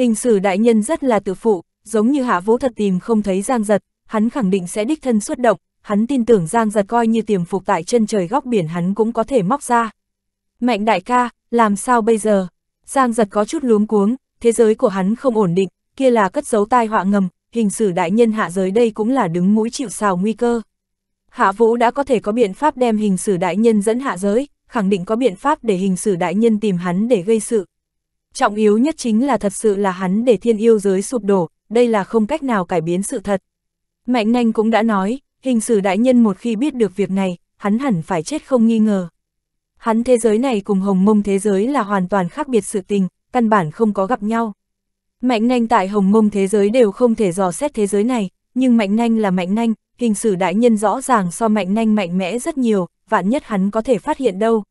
Hình sử đại nhân rất là tự phụ, giống như hạ vũ thật tìm không thấy Giang Giật, hắn khẳng định sẽ đích thân xuất động, hắn tin tưởng Giang Giật coi như tiềm phục tại chân trời góc biển hắn cũng có thể móc ra. Mạnh đại ca, làm sao bây giờ? Giang Giật có chút luống cuống, thế giới của hắn không ổn định, kia là cất giấu tai họa ngầm, hình sử đại nhân hạ giới đây cũng là đứng mũi chịu sào nguy cơ. Hạ Vũ đã có thể có biện pháp đem hình sử đại nhân dẫn hạ giới, khẳng định có biện pháp để hình sử đại nhân tìm hắn để gây sự, Trọng yếu nhất chính là thật sự là hắn để thiên yêu giới sụp đổ, đây là không cách nào cải biến sự thật. Mạnh nanh cũng đã nói, hình sử đại nhân một khi biết được việc này, hắn hẳn phải chết không nghi ngờ. Hắn thế giới này cùng hồng mông thế giới là hoàn toàn khác biệt sự tình, căn bản không có gặp nhau. Mạnh nanh tại hồng mông thế giới đều không thể dò xét thế giới này, nhưng mạnh nanh là mạnh nanh, hình sử đại nhân rõ ràng so mạnh nanh mạnh mẽ rất nhiều, vạn nhất hắn có thể phát hiện đâu.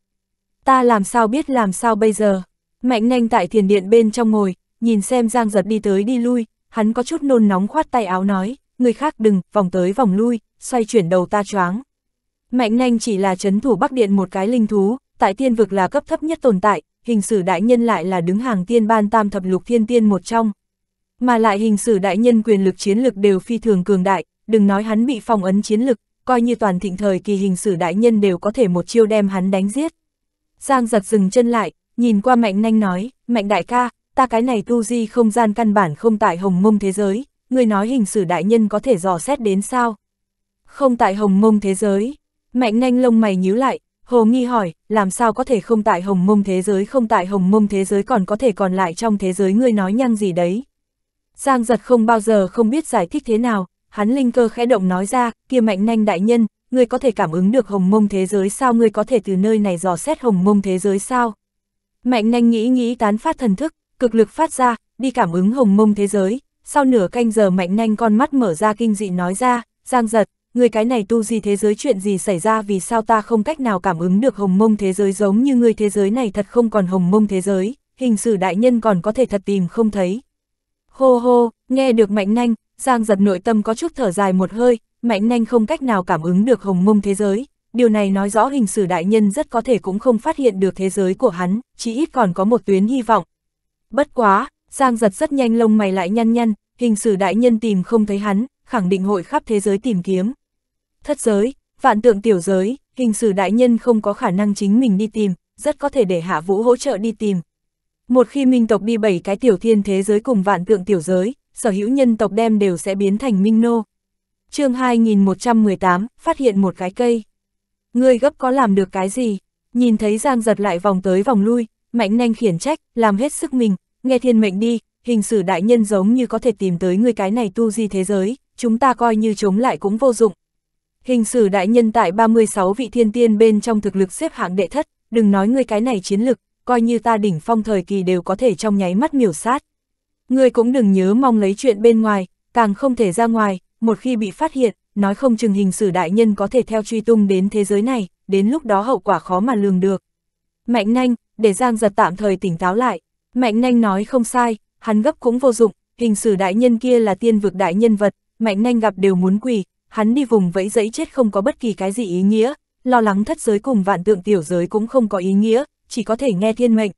Ta làm sao biết làm sao bây giờ? Mạnh nanh tại thiền điện bên trong ngồi, nhìn xem Giang giật đi tới đi lui, hắn có chút nôn nóng khoát tay áo nói, người khác đừng, vòng tới vòng lui, xoay chuyển đầu ta choáng. Mạnh nanh chỉ là chấn thủ Bắc Điện một cái linh thú, tại tiên vực là cấp thấp nhất tồn tại, hình sử đại nhân lại là đứng hàng tiên ban tam thập lục thiên tiên một trong. Mà lại hình sử đại nhân quyền lực chiến lực đều phi thường cường đại, đừng nói hắn bị phong ấn chiến lực, coi như toàn thịnh thời kỳ hình sử đại nhân đều có thể một chiêu đem hắn đánh giết. Giang giật dừng chân lại, nhìn qua Mạnh Nanh nói, Mạnh đại ca, ta cái này tu di không gian căn bản không tại hồng mông thế giới, người nói hình sử đại nhân có thể dò xét đến sao? Không tại hồng mông thế giới, Mạnh Nanh lông mày nhíu lại, Hồ Nghi hỏi, làm sao có thể không tại hồng mông thế giới không tại hồng mông thế giới còn có thể còn lại trong thế giới ngươi nói nhăng gì đấy? Giang giật không bao giờ không biết giải thích thế nào, hắn linh cơ khẽ động nói ra, kia mạnh nanh đại nhân, ngươi có thể cảm ứng được hồng mông thế giới sao ngươi có thể từ nơi này dò xét hồng mông thế giới sao? Mạnh nanh nghĩ nghĩ tán phát thần thức, cực lực phát ra, đi cảm ứng hồng mông thế giới. Sau nửa canh giờ mạnh nanh con mắt mở ra kinh dị nói ra, giang giật, người cái này tu gì thế giới chuyện gì xảy ra vì sao ta không cách nào cảm ứng được hồng mông thế giới giống như người thế giới này thật không còn hồng mông thế giới, hình sử đại nhân còn có thể thật tìm không thấy. Hô hô, nghe được mạnh nanh, giang giật nội tâm có chút thở dài một hơi, mạnh nanh không cách nào cảm ứng được hồng mông thế giới, điều này nói rõ hình sử đại nhân rất có thể cũng không phát hiện được thế giới của hắn, chỉ ít còn có một tuyến hy vọng. Bất quá, Giang giật rất nhanh lông mày lại nhăn nhăn, hình sử đại nhân tìm không thấy hắn, khẳng định hội khắp thế giới tìm kiếm. Thất giới, vạn tượng tiểu giới, hình sử đại nhân không có khả năng chính mình đi tìm, rất có thể để hạ vũ hỗ trợ đi tìm. Một khi minh tộc đi bảy cái tiểu thiên thế giới cùng vạn tượng tiểu giới, sở hữu nhân tộc đem đều sẽ biến thành minh nô. chương 2118, phát hiện một cái cây ngươi gấp có làm được cái gì? Nhìn thấy Giang giật lại vòng tới vòng lui, mạnh nhanh khiển trách, làm hết sức mình, nghe thiên mệnh đi, hình sử đại nhân giống như có thể tìm tới ngươi cái này tu di thế giới, chúng ta coi như chống lại cũng vô dụng. Hình sử đại nhân tại 36 vị thiên tiên bên trong thực lực xếp hạng đệ thất, đừng nói ngươi cái này chiến lực, coi như ta đỉnh phong thời kỳ đều có thể trong nháy mắt miểu sát. ngươi cũng đừng nhớ mong lấy chuyện bên ngoài, càng không thể ra ngoài, một khi bị phát hiện, nói không chừng hình sử đại nhân có thể theo truy tung đến thế giới này, đến lúc đó hậu quả khó mà lường được. Mạnh nanh, để Giang giật tạm thời tỉnh táo lại, Mạnh nanh nói không sai, hắn gấp cũng vô dụng, hình sử đại nhân kia là tiên vực đại nhân vật, Mạnh nanh gặp đều muốn quỳ, hắn đi vùng vẫy dẫy chết không có bất kỳ cái gì ý nghĩa, lo lắng thất giới cùng vạn tượng tiểu giới cũng không có ý nghĩa, chỉ có thể nghe thiên mệnh.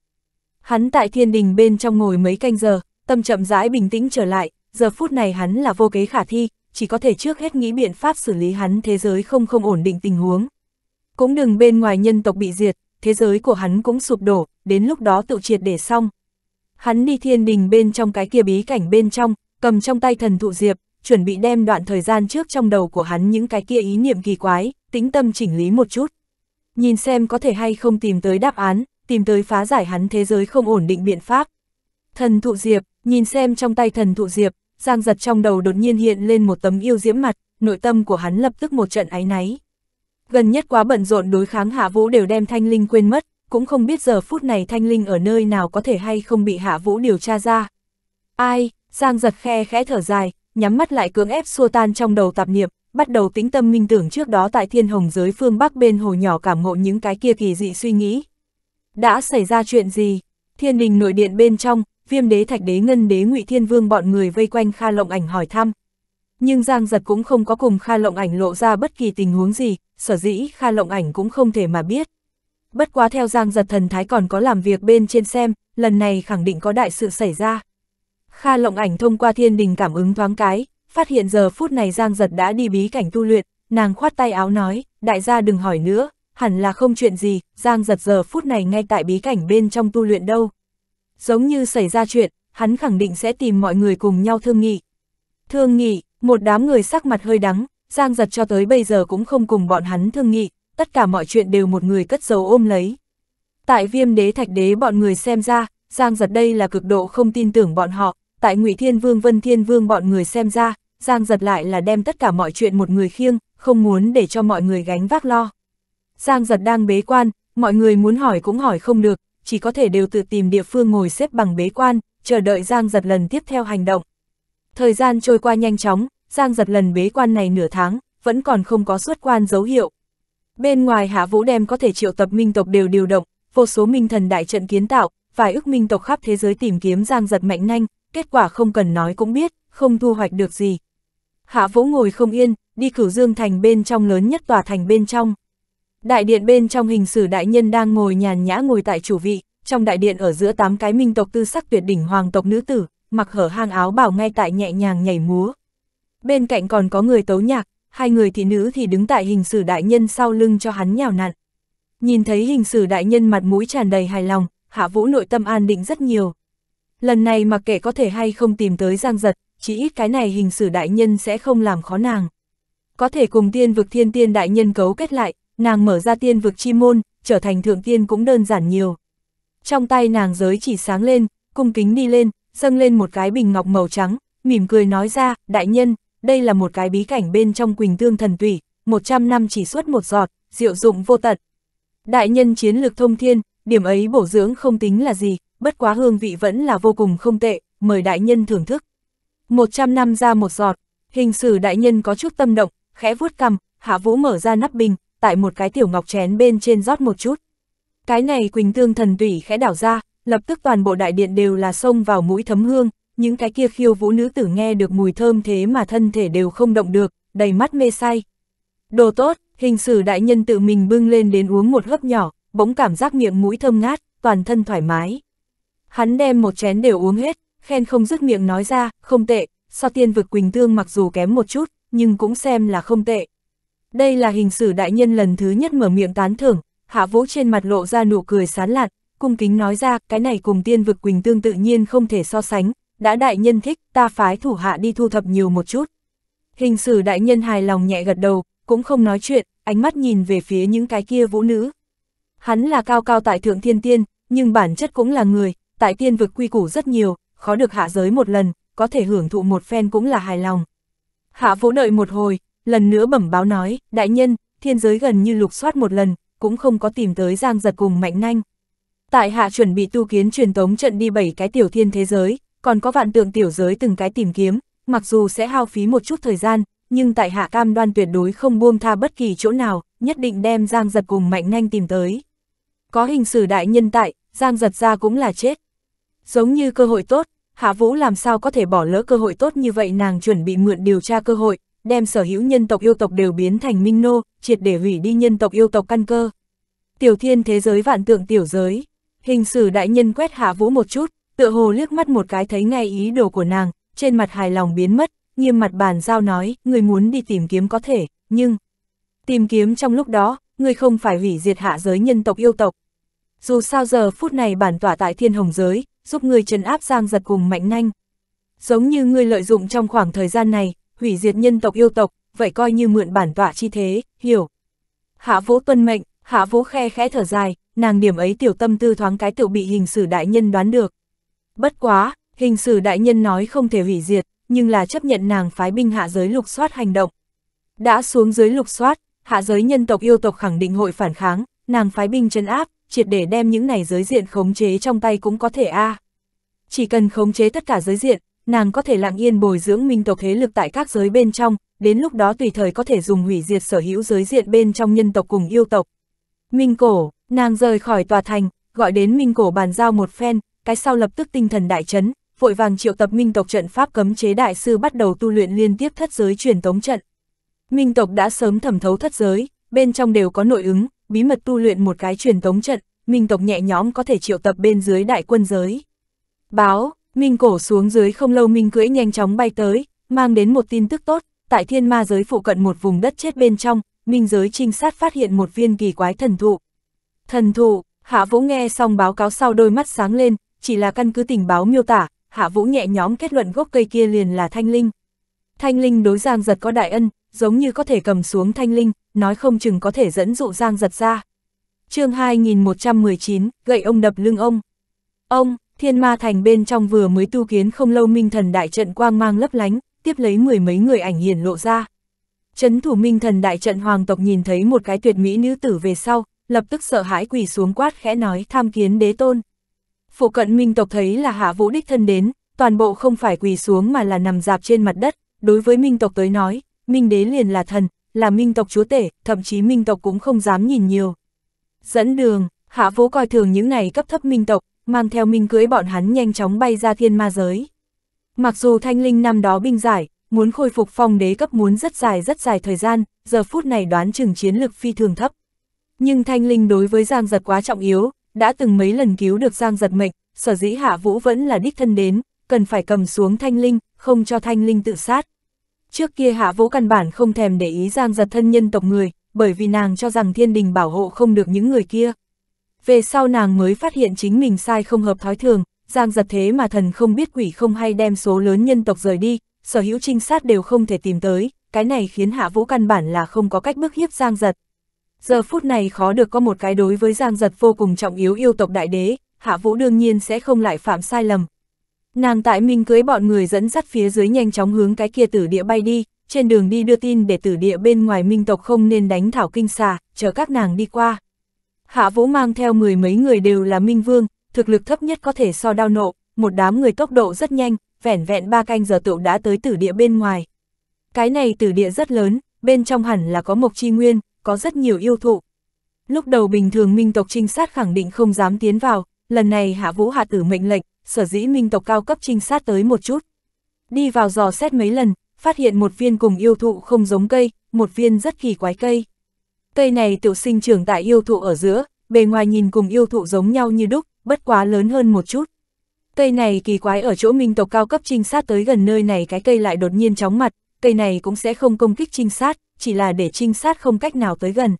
Hắn tại thiên đình bên trong ngồi mấy canh giờ, tâm chậm rãi bình tĩnh trở lại, giờ phút này hắn là vô kế khả thi, chỉ có thể trước hết nghĩ biện pháp xử lý hắn thế giới không không ổn định tình huống. Cũng đừng bên ngoài nhân tộc bị diệt, thế giới của hắn cũng sụp đổ, đến lúc đó tự triệt để xong. Hắn đi thiên đình bên trong cái kia bí cảnh bên trong, cầm trong tay thần thụ diệp, chuẩn bị đem đoạn thời gian trước trong đầu của hắn những cái kia ý niệm kỳ quái, tĩnh tâm chỉnh lý một chút. Nhìn xem có thể hay không tìm tới đáp án, tìm tới phá giải hắn thế giới không ổn định biện pháp. Thần thụ diệp, nhìn xem trong tay thần thụ diệp, Giang giật trong đầu đột nhiên hiện lên một tấm yêu diễm mặt, nội tâm của hắn lập tức một trận áy náy. Gần nhất quá bận rộn đối kháng Hạ Vũ đều đem Thanh Linh quên mất, cũng không biết giờ phút này Thanh Linh ở nơi nào có thể hay không bị Hạ Vũ điều tra ra. Ai, Giang giật khe khẽ thở dài, nhắm mắt lại cưỡng ép xua tan trong đầu tạp niệm, bắt đầu tĩnh tâm minh tưởng trước đó tại thiên hồng giới phương Bắc bên hồ nhỏ cảm ngộ những cái kia kỳ dị suy nghĩ. Đã xảy ra chuyện gì? Thiên đình nội điện bên trong, viêm đế thạch đế ngân đế ngụy thiên vương bọn người vây quanh Kha Lộng Ảnh hỏi thăm. Nhưng Giang Giật cũng không có cùng Kha Lộng Ảnh lộ ra bất kỳ tình huống gì, sở dĩ Kha Lộng Ảnh cũng không thể mà biết. Bất quá theo Giang Giật thần thái còn có làm việc bên trên xem, lần này khẳng định có đại sự xảy ra. Kha Lộng Ảnh thông qua thiên đình cảm ứng thoáng cái, phát hiện giờ phút này Giang Giật đã đi bí cảnh tu luyện, nàng khoát tay áo nói, đại gia đừng hỏi nữa, hẳn là không chuyện gì, Giang Giật giờ phút này ngay tại bí cảnh bên trong tu luyện đâu giống như xảy ra chuyện, hắn khẳng định sẽ tìm mọi người cùng nhau thương nghị. Thương nghị, một đám người sắc mặt hơi đắng, Giang giật cho tới bây giờ cũng không cùng bọn hắn thương nghị, tất cả mọi chuyện đều một người cất giấu ôm lấy. Tại viêm đế thạch đế bọn người xem ra, Giang giật đây là cực độ không tin tưởng bọn họ, tại ngụy Thiên Vương Vân Thiên Vương bọn người xem ra, Giang giật lại là đem tất cả mọi chuyện một người khiêng, không muốn để cho mọi người gánh vác lo. Giang giật đang bế quan, mọi người muốn hỏi cũng hỏi không được, chỉ có thể đều tự tìm địa phương ngồi xếp bằng bế quan, chờ đợi Giang giật lần tiếp theo hành động. Thời gian trôi qua nhanh chóng, Giang giật lần bế quan này nửa tháng, vẫn còn không có xuất quan dấu hiệu. Bên ngoài Hạ Vũ đem có thể triệu tập minh tộc đều điều động, vô số minh thần đại trận kiến tạo, vài ước minh tộc khắp thế giới tìm kiếm Giang giật mạnh nhanh, kết quả không cần nói cũng biết, không thu hoạch được gì. Hạ Vũ ngồi không yên, đi cửu dương thành bên trong lớn nhất tòa thành bên trong. Đại điện bên trong hình sử đại nhân đang ngồi nhàn nhã ngồi tại chủ vị, trong đại điện ở giữa tám cái minh tộc tư sắc tuyệt đỉnh hoàng tộc nữ tử, mặc hở hang áo bảo ngay tại nhẹ nhàng nhảy múa. Bên cạnh còn có người tấu nhạc, hai người thị nữ thì đứng tại hình sử đại nhân sau lưng cho hắn nhào nặn. Nhìn thấy hình sử đại nhân mặt mũi tràn đầy hài lòng, hạ vũ nội tâm an định rất nhiều. Lần này mặc kệ có thể hay không tìm tới giang giật, chỉ ít cái này hình sử đại nhân sẽ không làm khó nàng. Có thể cùng tiên vực thiên tiên đại nhân cấu kết lại, nàng mở ra tiên vực chi môn, trở thành thượng tiên cũng đơn giản nhiều. Trong tay nàng giới chỉ sáng lên, cung kính đi lên, dâng lên một cái bình ngọc màu trắng, mỉm cười nói ra, đại nhân, đây là một cái bí cảnh bên trong Quỳnh Tương Thần Tủy, 100 năm chỉ suốt một giọt, diệu dụng vô tận. Đại nhân chiến lược thông thiên, điểm ấy bổ dưỡng không tính là gì, bất quá hương vị vẫn là vô cùng không tệ, mời đại nhân thưởng thức. 100 năm ra một giọt, hình sử đại nhân có chút tâm động, khẽ vuốt cằm, hạ vũ mở ra nắp bình, tại một cái tiểu ngọc chén bên trên rót một chút. Cái này Quỳnh Tương thần tủy khẽ đảo ra, lập tức toàn bộ đại điện đều là xông vào mũi thấm hương, những cái kia khiêu vũ nữ tử nghe được mùi thơm thế mà thân thể đều không động được, đầy mắt mê say. Đồ tốt, hình sử đại nhân tự mình bưng lên đến uống một hớp nhỏ, bỗng cảm giác miệng mũi thơm ngát, toàn thân thoải mái. Hắn đem một chén đều uống hết, khen không dứt miệng nói ra, không tệ, so tiên vực Quỳnh Tương mặc dù kém một chút, nhưng cũng xem là không tệ. Đây là hình sử đại nhân lần thứ nhất mở miệng tán thưởng, hạ vũ trên mặt lộ ra nụ cười sán lạn cung kính nói ra, cái này cùng tiên vực Quỳnh Tương tự nhiên không thể so sánh, đã đại nhân thích, ta phái thủ hạ đi thu thập nhiều một chút. Hình sử đại nhân hài lòng nhẹ gật đầu, cũng không nói chuyện, ánh mắt nhìn về phía những cái kia vũ nữ. Hắn là cao cao tại thượng thiên tiên, nhưng bản chất cũng là người, tại tiên vực quy củ rất nhiều, khó được hạ giới một lần, có thể hưởng thụ một phen cũng là hài lòng. Hạ vũ đợi một hồi, lần nữa bẩm báo nói, đại nhân, thiên giới gần như lục soát một lần, cũng không có tìm tới giang giật cùng mạnh nanh. Tại hạ chuẩn bị tu kiến truyền tống trận đi bảy cái tiểu thiên thế giới, còn có vạn tượng tiểu giới từng cái tìm kiếm, mặc dù sẽ hao phí một chút thời gian, nhưng tại hạ cam đoan tuyệt đối không buông tha bất kỳ chỗ nào, nhất định đem giang giật cùng mạnh nanh tìm tới. Có hình sử đại nhân tại, giang giật ra cũng là chết. Giống như cơ hội tốt, Hạ Vũ làm sao có thể bỏ lỡ cơ hội tốt như vậy nàng chuẩn bị mượn điều tra cơ hội, đem sở hữu nhân tộc yêu tộc đều biến thành minh nô, triệt để hủy đi nhân tộc yêu tộc căn cơ. Tiểu thiên thế giới vạn tượng tiểu giới, hình sử đại nhân quét hạ vũ một chút, tựa hồ liếc mắt một cái thấy ngay ý đồ của nàng, trên mặt hài lòng biến mất, nghiêm mặt bàn giao nói, người muốn đi tìm kiếm có thể, nhưng... Tìm kiếm trong lúc đó, người không phải hủy diệt hạ giới nhân tộc yêu tộc. Dù sao giờ phút này bản tỏa tại thiên hồng giới, giúp người trấn áp giang giật cùng mạnh nanh. Giống như ngươi lợi dụng trong khoảng thời gian này, hủy diệt nhân tộc yêu tộc, vậy coi như mượn bản tọa chi thế, hiểu. Hạ vũ tuân mệnh, hạ vũ khe khẽ thở dài, nàng điểm ấy tiểu tâm tư thoáng cái tự bị hình sử đại nhân đoán được. Bất quá, hình sử đại nhân nói không thể hủy diệt, nhưng là chấp nhận nàng phái binh hạ giới lục soát hành động. Đã xuống dưới lục soát, hạ giới nhân tộc yêu tộc khẳng định hội phản kháng, nàng phái binh chân áp, triệt để đem những này giới diện khống chế trong tay cũng có thể a. À. Chỉ cần khống chế tất cả giới diện, nàng có thể lặng yên bồi dưỡng minh tộc thế lực tại các giới bên trong, đến lúc đó tùy thời có thể dùng hủy diệt sở hữu giới diện bên trong nhân tộc cùng yêu tộc. Minh cổ, nàng rời khỏi tòa thành, gọi đến minh cổ bàn giao một phen, cái sau lập tức tinh thần đại chấn, vội vàng triệu tập minh tộc trận pháp cấm chế đại sư bắt đầu tu luyện liên tiếp thất giới truyền tống trận. Minh tộc đã sớm thẩm thấu thất giới, bên trong đều có nội ứng, bí mật tu luyện một cái truyền tống trận, minh tộc nhẹ nhõm có thể triệu tập bên dưới đại quân giới. Báo, Minh cổ xuống dưới không lâu Minh cưỡi nhanh chóng bay tới, mang đến một tin tức tốt, tại thiên ma giới phụ cận một vùng đất chết bên trong, Minh giới trinh sát phát hiện một viên kỳ quái thần thụ. Thần thụ, Hạ Vũ nghe xong báo cáo sau đôi mắt sáng lên, chỉ là căn cứ tình báo miêu tả, Hạ Vũ nhẹ nhóm kết luận gốc cây kia liền là thanh linh. Thanh linh đối Giang Giật có đại ân, giống như có thể cầm xuống thanh linh, nói không chừng có thể dẫn dụ Giang Giật ra. chương 2119, gậy ông đập lưng ông. Ông, Thiên ma thành bên trong vừa mới tu kiến không lâu minh thần đại trận quang mang lấp lánh, tiếp lấy mười mấy người ảnh hiển lộ ra. Chấn thủ minh thần đại trận hoàng tộc nhìn thấy một cái tuyệt mỹ nữ tử về sau, lập tức sợ hãi quỳ xuống quát khẽ nói tham kiến đế tôn. Phụ cận minh tộc thấy là hạ vũ đích thân đến, toàn bộ không phải quỳ xuống mà là nằm dạp trên mặt đất, đối với minh tộc tới nói, minh đế liền là thần, là minh tộc chúa tể, thậm chí minh tộc cũng không dám nhìn nhiều. Dẫn đường, hạ vũ coi thường những này cấp thấp minh tộc, mang theo minh cưới bọn hắn nhanh chóng bay ra thiên ma giới. Mặc dù thanh linh năm đó binh giải, muốn khôi phục phong đế cấp muốn rất dài rất dài thời gian, giờ phút này đoán chừng chiến lực phi thường thấp. Nhưng thanh linh đối với Giang Giật quá trọng yếu, đã từng mấy lần cứu được Giang Giật mệnh, sở dĩ hạ vũ vẫn là đích thân đến, cần phải cầm xuống thanh linh, không cho thanh linh tự sát. Trước kia hạ vũ căn bản không thèm để ý Giang Giật thân nhân tộc người, bởi vì nàng cho rằng thiên đình bảo hộ không được những người kia về sau nàng mới phát hiện chính mình sai không hợp thói thường, giang giật thế mà thần không biết quỷ không hay đem số lớn nhân tộc rời đi, sở hữu trinh sát đều không thể tìm tới, cái này khiến hạ vũ căn bản là không có cách bước hiếp giang giật. Giờ phút này khó được có một cái đối với giang giật vô cùng trọng yếu yêu tộc đại đế, hạ vũ đương nhiên sẽ không lại phạm sai lầm. Nàng tại minh cưới bọn người dẫn dắt phía dưới nhanh chóng hướng cái kia tử địa bay đi, trên đường đi đưa tin để tử địa bên ngoài minh tộc không nên đánh thảo kinh xà, chờ các nàng đi qua. Hạ Vũ mang theo mười mấy người đều là minh vương, thực lực thấp nhất có thể so đao nộ, một đám người tốc độ rất nhanh, vẻn vẹn ba canh giờ tựu đã tới tử địa bên ngoài. Cái này tử địa rất lớn, bên trong hẳn là có mộc chi nguyên, có rất nhiều yêu thụ. Lúc đầu bình thường minh tộc trinh sát khẳng định không dám tiến vào, lần này hạ vũ hạ tử mệnh lệnh, sở dĩ minh tộc cao cấp trinh sát tới một chút. Đi vào dò xét mấy lần, phát hiện một viên cùng yêu thụ không giống cây, một viên rất kỳ quái cây. Cây này tiểu sinh trưởng tại yêu thụ ở giữa, bề ngoài nhìn cùng yêu thụ giống nhau như đúc, bất quá lớn hơn một chút. Cây này kỳ quái ở chỗ minh tộc cao cấp trinh sát tới gần nơi này cái cây lại đột nhiên chóng mặt, cây này cũng sẽ không công kích trinh sát, chỉ là để trinh sát không cách nào tới gần.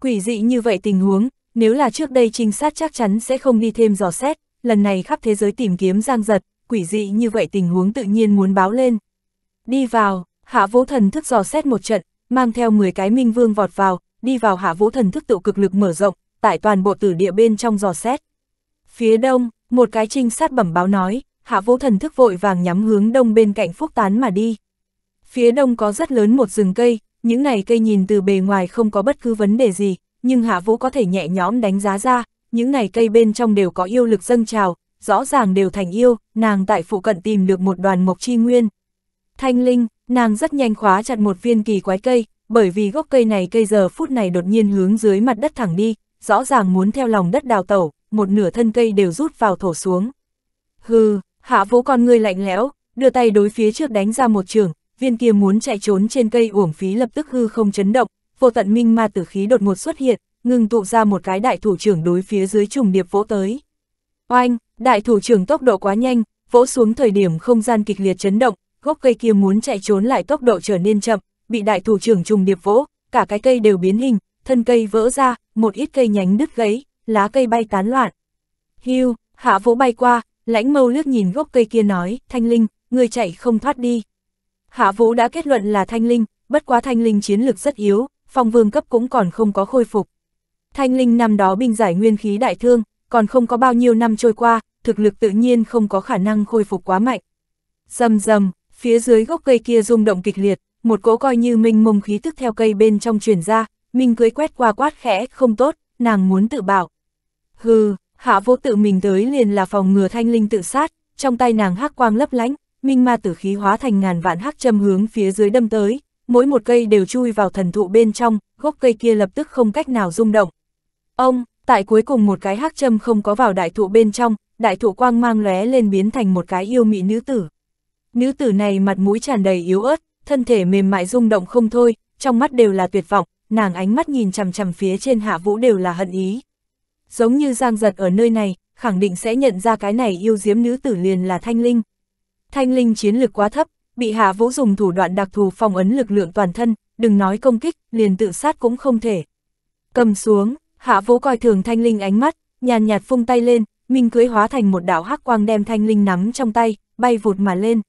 Quỷ dị như vậy tình huống, nếu là trước đây trinh sát chắc chắn sẽ không đi thêm dò xét, lần này khắp thế giới tìm kiếm giang giật, quỷ dị như vậy tình huống tự nhiên muốn báo lên. Đi vào, hạ vũ thần thức dò xét một trận, mang theo 10 cái minh vương vọt vào, đi vào hạ vũ thần thức tự cực lực mở rộng, tại toàn bộ tử địa bên trong dò xét. Phía đông, một cái trinh sát bẩm báo nói, hạ vũ thần thức vội vàng nhắm hướng đông bên cạnh phúc tán mà đi. Phía đông có rất lớn một rừng cây, những này cây nhìn từ bề ngoài không có bất cứ vấn đề gì, nhưng hạ vũ có thể nhẹ nhõm đánh giá ra, những này cây bên trong đều có yêu lực dâng trào, rõ ràng đều thành yêu, nàng tại phụ cận tìm được một đoàn mộc chi nguyên. Thanh linh, nàng rất nhanh khóa chặt một viên kỳ quái cây, bởi vì gốc cây này cây giờ phút này đột nhiên hướng dưới mặt đất thẳng đi, rõ ràng muốn theo lòng đất đào tẩu, một nửa thân cây đều rút vào thổ xuống. Hừ, hạ vũ con ngươi lạnh lẽo, đưa tay đối phía trước đánh ra một trường, viên kia muốn chạy trốn trên cây uổng phí lập tức hư không chấn động, vô tận minh ma tử khí đột ngột xuất hiện, ngừng tụ ra một cái đại thủ trưởng đối phía dưới trùng điệp vỗ tới. Oanh, đại thủ trưởng tốc độ quá nhanh, vỗ xuống thời điểm không gian kịch liệt chấn động, gốc cây kia muốn chạy trốn lại tốc độ trở nên chậm, bị đại thủ trưởng trùng điệp vỗ, cả cái cây đều biến hình, thân cây vỡ ra, một ít cây nhánh đứt gãy, lá cây bay tán loạn. Hưu, hạ vỗ bay qua, lãnh mâu liếc nhìn gốc cây kia nói, thanh linh, người chạy không thoát đi. Hạ vũ đã kết luận là thanh linh, bất quá thanh linh chiến lực rất yếu, phong vương cấp cũng còn không có khôi phục. Thanh linh năm đó bình giải nguyên khí đại thương, còn không có bao nhiêu năm trôi qua, thực lực tự nhiên không có khả năng khôi phục quá mạnh. Dầm dầm, phía dưới gốc cây kia rung động kịch liệt, một cỗ coi như minh mông khí tức theo cây bên trong truyền ra, minh cưới quét qua quát khẽ, không tốt, nàng muốn tự bảo. Hừ, hạ vô tự mình tới liền là phòng ngừa thanh linh tự sát, trong tay nàng hắc quang lấp lánh, minh ma tử khí hóa thành ngàn vạn hắc châm hướng phía dưới đâm tới, mỗi một cây đều chui vào thần thụ bên trong, gốc cây kia lập tức không cách nào rung động. Ông, tại cuối cùng một cái hắc châm không có vào đại thụ bên trong, đại thụ quang mang lóe lên biến thành một cái yêu mị nữ tử. Nữ tử này mặt mũi tràn đầy yếu ớt, thân thể mềm mại rung động không thôi, trong mắt đều là tuyệt vọng, nàng ánh mắt nhìn chằm chằm phía trên hạ vũ đều là hận ý. Giống như giang giật ở nơi này, khẳng định sẽ nhận ra cái này yêu diếm nữ tử liền là thanh linh. Thanh linh chiến lực quá thấp, bị hạ vũ dùng thủ đoạn đặc thù phong ấn lực lượng toàn thân, đừng nói công kích, liền tự sát cũng không thể. Cầm xuống, hạ vũ coi thường thanh linh ánh mắt, nhàn nhạt phung tay lên, minh cưới hóa thành một đạo hắc quang đem thanh linh nắm trong tay, bay vụt mà lên.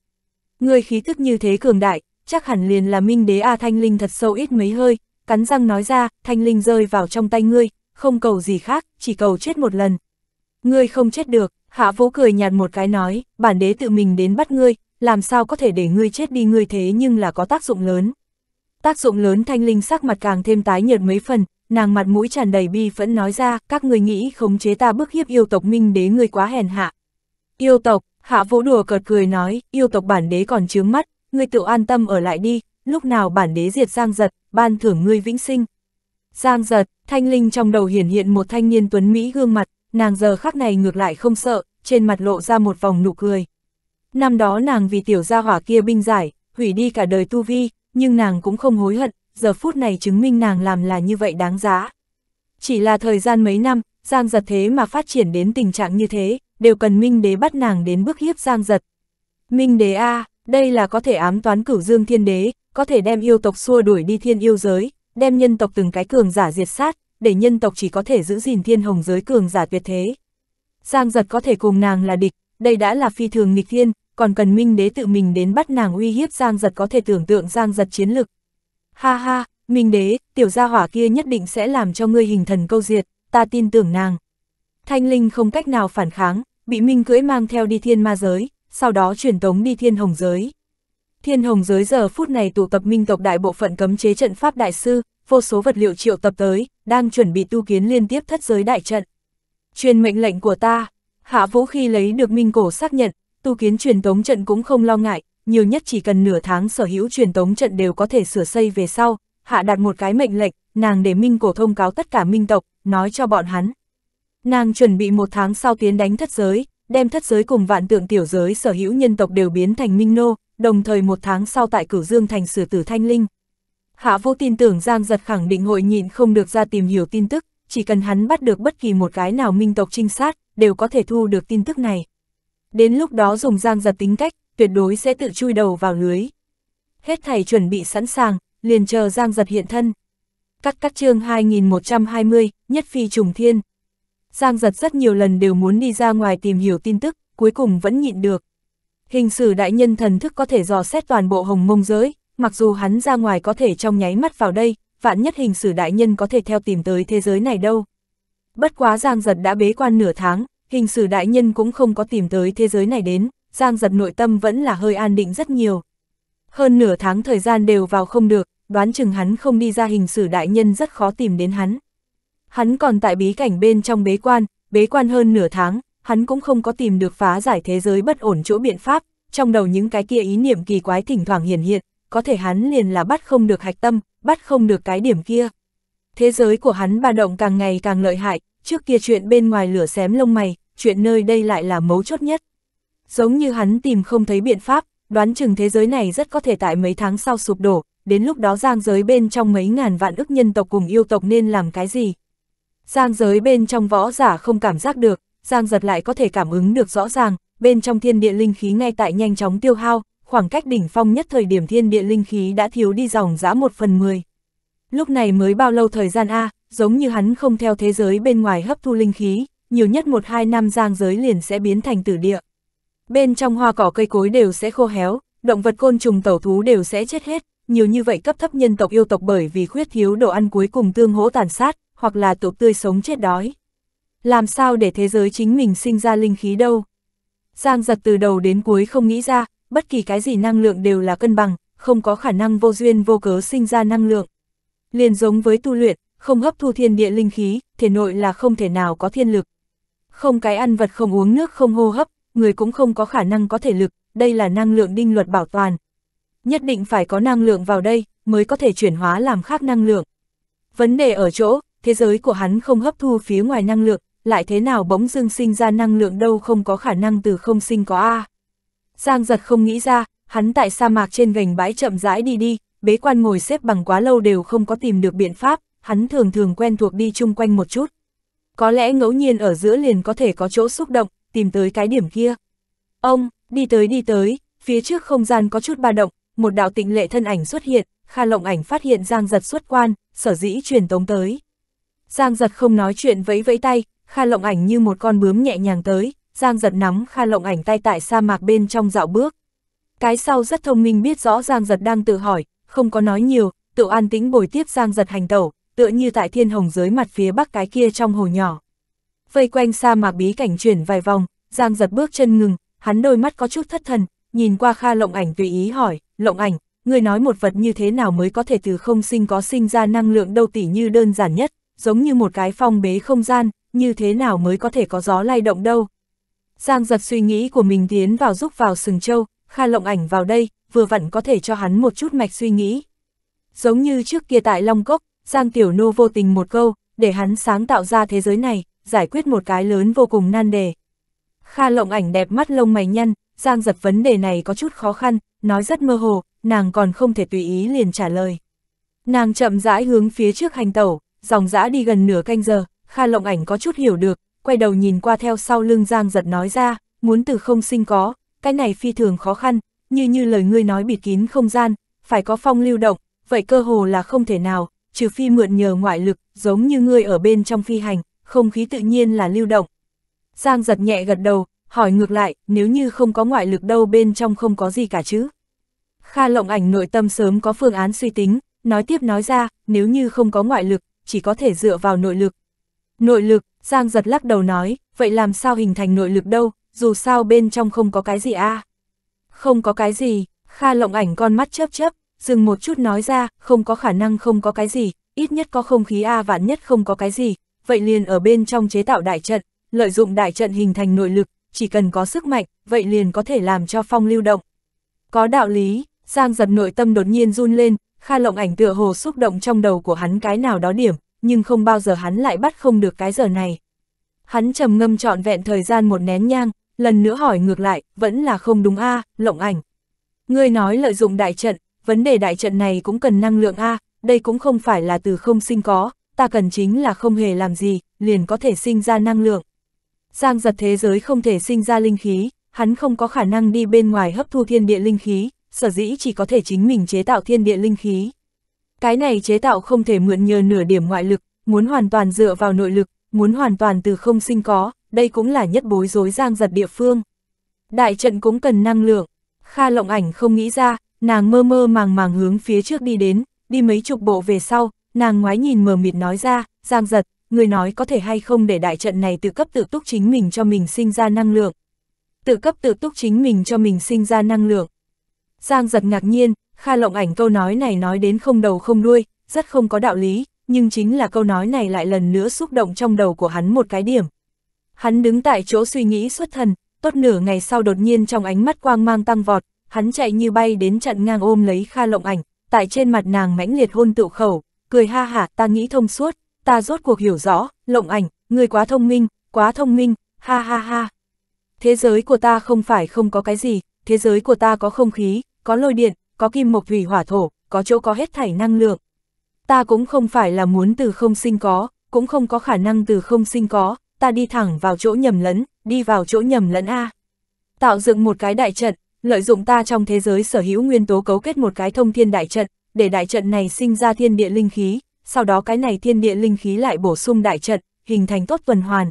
Người khí thức như thế cường đại, chắc hẳn liền là minh đế A à, Thanh Linh thật sâu ít mấy hơi, cắn răng nói ra, Thanh Linh rơi vào trong tay ngươi, không cầu gì khác, chỉ cầu chết một lần. Ngươi không chết được, hạ vũ cười nhạt một cái nói, bản đế tự mình đến bắt ngươi, làm sao có thể để ngươi chết đi ngươi thế nhưng là có tác dụng lớn. Tác dụng lớn Thanh Linh sắc mặt càng thêm tái nhợt mấy phần, nàng mặt mũi tràn đầy bi phẫn nói ra, các ngươi nghĩ khống chế ta bức hiếp yêu tộc minh đế ngươi quá hèn hạ. Yêu tộc, hạ vũ đùa cợt cười nói, yêu tộc bản đế còn chướng mắt, ngươi tự an tâm ở lại đi, lúc nào bản đế diệt Giang Giật, ban thưởng ngươi vĩnh sinh. Giang Giật, thanh linh trong đầu hiển hiện một thanh niên tuấn Mỹ gương mặt, nàng giờ khắc này ngược lại không sợ, trên mặt lộ ra một vòng nụ cười. Năm đó nàng vì tiểu gia hỏa kia binh giải, hủy đi cả đời tu vi, nhưng nàng cũng không hối hận, giờ phút này chứng minh nàng làm là như vậy đáng giá. Chỉ là thời gian mấy năm, Giang Giật thế mà phát triển đến tình trạng như thế, đều cần Minh Đế bắt nàng đến bước hiếp Giang Giật. Minh Đế A, đây là có thể ám toán cửu dương thiên đế, có thể đem yêu tộc xua đuổi đi thiên yêu giới, đem nhân tộc từng cái cường giả diệt sát, để nhân tộc chỉ có thể giữ gìn thiên hồng giới cường giả tuyệt thế. Giang giật có thể cùng nàng là địch, đây đã là phi thường nghịch thiên, còn cần minh đế tự mình đến bắt nàng uy hiếp Giang giật có thể tưởng tượng Giang giật chiến lực. Ha ha, minh đế, tiểu gia hỏa kia nhất định sẽ làm cho ngươi hình thần câu diệt, ta tin tưởng nàng. Thanh linh không cách nào phản kháng, bị minh cưỡi mang theo đi thiên ma giới, sau đó truyền tống đi thiên hồng giới. Thiên hồng giới giờ phút này tụ tập minh tộc đại bộ phận cấm chế trận pháp đại sư, vô số vật liệu triệu tập tới, đang chuẩn bị tu kiến liên tiếp thất giới đại trận. Truyền mệnh lệnh của ta, hạ vũ khi lấy được minh cổ xác nhận, tu kiến truyền tống trận cũng không lo ngại, nhiều nhất chỉ cần nửa tháng sở hữu truyền tống trận đều có thể sửa xây về sau, hạ đặt một cái mệnh lệnh, nàng để minh cổ thông cáo tất cả minh tộc, nói cho bọn hắn. Nàng chuẩn bị một tháng sau tiến đánh thất giới, đem thất giới cùng vạn tượng tiểu giới sở hữu nhân tộc đều biến thành minh nô, đồng thời một tháng sau tại cửu dương thành xử tử thanh linh. Hạ vô tin tưởng Giang giật khẳng định hội nhịn không được ra tìm hiểu tin tức, chỉ cần hắn bắt được bất kỳ một cái nào minh tộc trinh sát, đều có thể thu được tin tức này. Đến lúc đó dùng Giang giật tính cách, tuyệt đối sẽ tự chui đầu vào lưới. Hết thầy chuẩn bị sẵn sàng, liền chờ Giang giật hiện thân. Cắt cắt chương 2120, nhất phi trùng thiên. Giang giật rất nhiều lần đều muốn đi ra ngoài tìm hiểu tin tức, cuối cùng vẫn nhịn được. Hình sử đại nhân thần thức có thể dò xét toàn bộ hồng mông giới, mặc dù hắn ra ngoài có thể trong nháy mắt vào đây, vạn nhất hình sử đại nhân có thể theo tìm tới thế giới này đâu. Bất quá Giang giật đã bế quan nửa tháng, hình sử đại nhân cũng không có tìm tới thế giới này đến, Giang giật nội tâm vẫn là hơi an định rất nhiều. Hơn nửa tháng thời gian đều vào không được, đoán chừng hắn không đi ra hình sử đại nhân rất khó tìm đến hắn hắn còn tại bí cảnh bên trong bế quan, bế quan hơn nửa tháng, hắn cũng không có tìm được phá giải thế giới bất ổn chỗ biện pháp, trong đầu những cái kia ý niệm kỳ quái thỉnh thoảng hiển hiện, có thể hắn liền là bắt không được hạch tâm, bắt không được cái điểm kia. Thế giới của hắn ba động càng ngày càng lợi hại, trước kia chuyện bên ngoài lửa xém lông mày, chuyện nơi đây lại là mấu chốt nhất. Giống như hắn tìm không thấy biện pháp, đoán chừng thế giới này rất có thể tại mấy tháng sau sụp đổ, đến lúc đó giang giới bên trong mấy ngàn vạn ức nhân tộc cùng yêu tộc nên làm cái gì, Giang giới bên trong võ giả không cảm giác được, Giang giật lại có thể cảm ứng được rõ ràng, bên trong thiên địa linh khí ngay tại nhanh chóng tiêu hao, khoảng cách đỉnh phong nhất thời điểm thiên địa linh khí đã thiếu đi dòng giã một phần mười. Lúc này mới bao lâu thời gian A, giống như hắn không theo thế giới bên ngoài hấp thu linh khí, nhiều nhất một hai năm giang giới liền sẽ biến thành tử địa. Bên trong hoa cỏ cây cối đều sẽ khô héo, động vật côn trùng tẩu thú đều sẽ chết hết, nhiều như vậy cấp thấp nhân tộc yêu tộc bởi vì khuyết thiếu đồ ăn cuối cùng tương hỗ tàn sát, hoặc là tục tươi sống chết đói. Làm sao để thế giới chính mình sinh ra linh khí đâu? Giang giật từ đầu đến cuối không nghĩ ra, bất kỳ cái gì năng lượng đều là cân bằng, không có khả năng vô duyên vô cớ sinh ra năng lượng. Liền giống với tu luyện, không hấp thu thiên địa linh khí, thể nội là không thể nào có thiên lực. Không cái ăn vật không uống nước không hô hấp, người cũng không có khả năng có thể lực, đây là năng lượng đinh luật bảo toàn. Nhất định phải có năng lượng vào đây, mới có thể chuyển hóa làm khác năng lượng. Vấn đề ở chỗ, thế giới của hắn không hấp thu phía ngoài năng lượng, lại thế nào bỗng dưng sinh ra năng lượng đâu không có khả năng từ không sinh có A. Giang giật không nghĩ ra, hắn tại sa mạc trên gành bãi chậm rãi đi đi, bế quan ngồi xếp bằng quá lâu đều không có tìm được biện pháp, hắn thường thường quen thuộc đi chung quanh một chút. Có lẽ ngẫu nhiên ở giữa liền có thể có chỗ xúc động, tìm tới cái điểm kia. Ông, đi tới đi tới, phía trước không gian có chút ba động, một đạo tịnh lệ thân ảnh xuất hiện, Kha Lộng Ảnh phát hiện Giang Giật xuất quan, sở dĩ truyền tống tới. Giang giật không nói chuyện vẫy vẫy tay, Kha Lộng Ảnh như một con bướm nhẹ nhàng tới, Giang giật nắm Kha Lộng Ảnh tay tại sa mạc bên trong dạo bước. Cái sau rất thông minh biết rõ Giang giật đang tự hỏi, không có nói nhiều, tự an tĩnh bồi tiếp Giang giật hành tẩu, tựa như tại thiên hồng dưới mặt phía bắc cái kia trong hồ nhỏ. Vây quanh sa mạc bí cảnh chuyển vài vòng, Giang giật bước chân ngừng, hắn đôi mắt có chút thất thần, nhìn qua Kha Lộng Ảnh tùy ý hỏi, Lộng Ảnh, người nói một vật như thế nào mới có thể từ không sinh có sinh ra năng lượng đâu tỉ như đơn giản nhất, giống như một cái phong bế không gian, như thế nào mới có thể có gió lay động đâu. Giang giật suy nghĩ của mình tiến vào giúp vào sừng châu, Kha Lộng Ảnh vào đây, vừa vặn có thể cho hắn một chút mạch suy nghĩ. Giống như trước kia tại Long Cốc, Giang Tiểu Nô vô tình một câu, để hắn sáng tạo ra thế giới này, giải quyết một cái lớn vô cùng nan đề. Kha Lộng Ảnh đẹp mắt lông mày nhăn, Giang giật vấn đề này có chút khó khăn, nói rất mơ hồ, nàng còn không thể tùy ý liền trả lời. Nàng chậm rãi hướng phía trước hành tẩu, dòng dã đi gần nửa canh giờ, Kha Lộng Ảnh có chút hiểu được, quay đầu nhìn qua theo sau lưng Giang giật nói ra, muốn từ không sinh có, cái này phi thường khó khăn, như như lời ngươi nói bịt kín không gian, phải có phong lưu động, vậy cơ hồ là không thể nào, trừ phi mượn nhờ ngoại lực, giống như ngươi ở bên trong phi hành, không khí tự nhiên là lưu động. Giang giật nhẹ gật đầu, hỏi ngược lại, nếu như không có ngoại lực đâu bên trong không có gì cả chứ. Kha lộng ảnh nội tâm sớm có phương án suy tính, nói tiếp nói ra, nếu như không có ngoại lực, chỉ có thể dựa vào nội lực. Nội lực, Giang giật lắc đầu nói, vậy làm sao hình thành nội lực đâu, dù sao bên trong không có cái gì a Không có cái gì, Kha lộng ảnh con mắt chớp chớp, dừng một chút nói ra, không có khả năng không có cái gì, ít nhất có không khí a vạn nhất không có cái gì, vậy liền ở bên trong chế tạo đại trận, lợi dụng đại trận hình thành nội lực, chỉ cần có sức mạnh, vậy liền có thể làm cho phong lưu động. Có đạo lý, Giang giật nội tâm đột nhiên run lên, Kha lộng ảnh tựa hồ xúc động trong đầu của hắn cái nào đó điểm, nhưng không bao giờ hắn lại bắt không được cái giờ này. Hắn trầm ngâm trọn vẹn thời gian một nén nhang, lần nữa hỏi ngược lại, vẫn là không đúng a à, lộng ảnh. Ngươi nói lợi dụng đại trận, vấn đề đại trận này cũng cần năng lượng a à, đây cũng không phải là từ không sinh có, ta cần chính là không hề làm gì, liền có thể sinh ra năng lượng. Giang giật thế giới không thể sinh ra linh khí, hắn không có khả năng đi bên ngoài hấp thu thiên địa linh khí, sở dĩ chỉ có thể chính mình chế tạo thiên địa linh khí. Cái này chế tạo không thể mượn nhờ nửa điểm ngoại lực, muốn hoàn toàn dựa vào nội lực, muốn hoàn toàn từ không sinh có, đây cũng là nhất bối rối giang giật địa phương. Đại trận cũng cần năng lượng, Kha lộng ảnh không nghĩ ra, nàng mơ mơ màng màng hướng phía trước đi đến, đi mấy chục bộ về sau, nàng ngoái nhìn mờ mịt nói ra, giang giật, người nói có thể hay không để đại trận này tự cấp tự túc chính mình cho mình sinh ra năng lượng. Tự cấp tự túc chính mình cho mình sinh ra năng lượng, Giang giật ngạc nhiên, Kha Lộng Ảnh câu nói này nói đến không đầu không đuôi, rất không có đạo lý, nhưng chính là câu nói này lại lần nữa xúc động trong đầu của hắn một cái điểm. Hắn đứng tại chỗ suy nghĩ xuất thần, tốt nửa ngày sau đột nhiên trong ánh mắt quang mang tăng vọt, hắn chạy như bay đến chặn ngang ôm lấy Kha Lộng Ảnh, tại trên mặt nàng mãnh liệt hôn tựu khẩu, cười ha hả, ta nghĩ thông suốt, ta rốt cuộc hiểu rõ, Lộng Ảnh, người quá thông minh, quá thông minh, ha ha ha. Thế giới của ta không phải không có cái gì, thế giới của ta có không khí, có lôi điện, có kim mộc thủy hỏa thổ, có chỗ có hết thảy năng lượng. Ta cũng không phải là muốn từ không sinh có, cũng không có khả năng từ không sinh có, ta đi thẳng vào chỗ nhầm lẫn, đi vào chỗ nhầm lẫn A. Tạo dựng một cái đại trận, lợi dụng ta trong thế giới sở hữu nguyên tố cấu kết một cái thông thiên đại trận, để đại trận này sinh ra thiên địa linh khí, sau đó cái này thiên địa linh khí lại bổ sung đại trận, hình thành tốt tuần hoàn.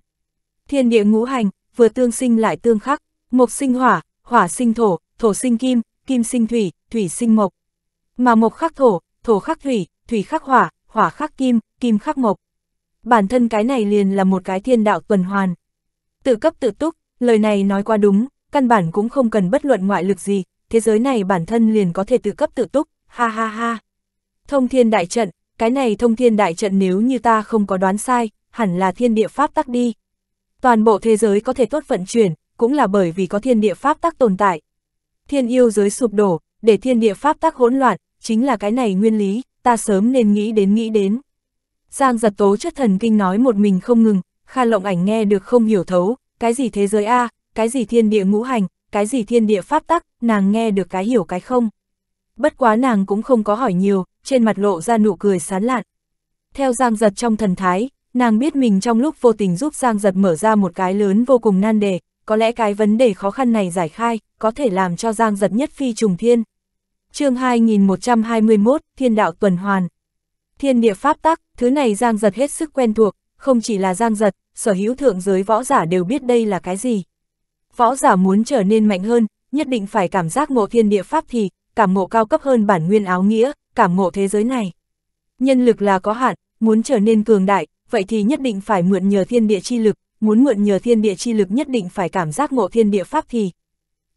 Thiên địa ngũ hành, vừa tương sinh lại tương khắc, mộc sinh hỏa, hỏa sinh thổ, thổ sinh kim, kim sinh thủy, thủy sinh mộc. Mà mộc khắc thổ, thổ khắc thủy, thủy khắc hỏa, hỏa khắc kim, kim khắc mộc. Bản thân cái này liền là một cái thiên đạo tuần hoàn. Tự cấp tự túc, lời này nói qua đúng, căn bản cũng không cần bất luận ngoại lực gì, thế giới này bản thân liền có thể tự cấp tự túc, ha ha ha. Thông thiên đại trận, cái này thông thiên đại trận nếu như ta không có đoán sai, hẳn là thiên địa pháp tắc đi. Toàn bộ thế giới có thể tốt vận chuyển, cũng là bởi vì có thiên địa pháp tắc tồn tại, thiên yêu giới sụp đổ, để thiên địa pháp tắc hỗn loạn, chính là cái này nguyên lý, ta sớm nên nghĩ đến nghĩ đến. Giang giật tố chất thần kinh nói một mình không ngừng, Kha Lộng Ảnh nghe được không hiểu thấu, cái gì thế giới A, cái gì thiên địa ngũ hành, cái gì thiên địa pháp tắc, nàng nghe được cái hiểu cái không. Bất quá nàng cũng không có hỏi nhiều, trên mặt lộ ra nụ cười sán lạn. Theo Giang giật trong thần thái, nàng biết mình trong lúc vô tình giúp Giang giật mở ra một cái lớn vô cùng nan đề, có lẽ cái vấn đề khó khăn này giải khai, có thể làm cho Giang Giật nhất phi trùng thiên. chương 2121, Thiên Đạo Tuần Hoàn Thiên địa pháp tắc, thứ này Giang Giật hết sức quen thuộc, không chỉ là Giang Giật, sở hữu thượng giới võ giả đều biết đây là cái gì. Võ giả muốn trở nên mạnh hơn, nhất định phải cảm giác ngộ thiên địa pháp thì, cảm ngộ cao cấp hơn bản nguyên áo nghĩa, cảm ngộ thế giới này. Nhân lực là có hạn, muốn trở nên cường đại, vậy thì nhất định phải mượn nhờ thiên địa chi lực, muốn mượn nhờ thiên địa chi lực nhất định phải cảm giác ngộ thiên địa pháp thì.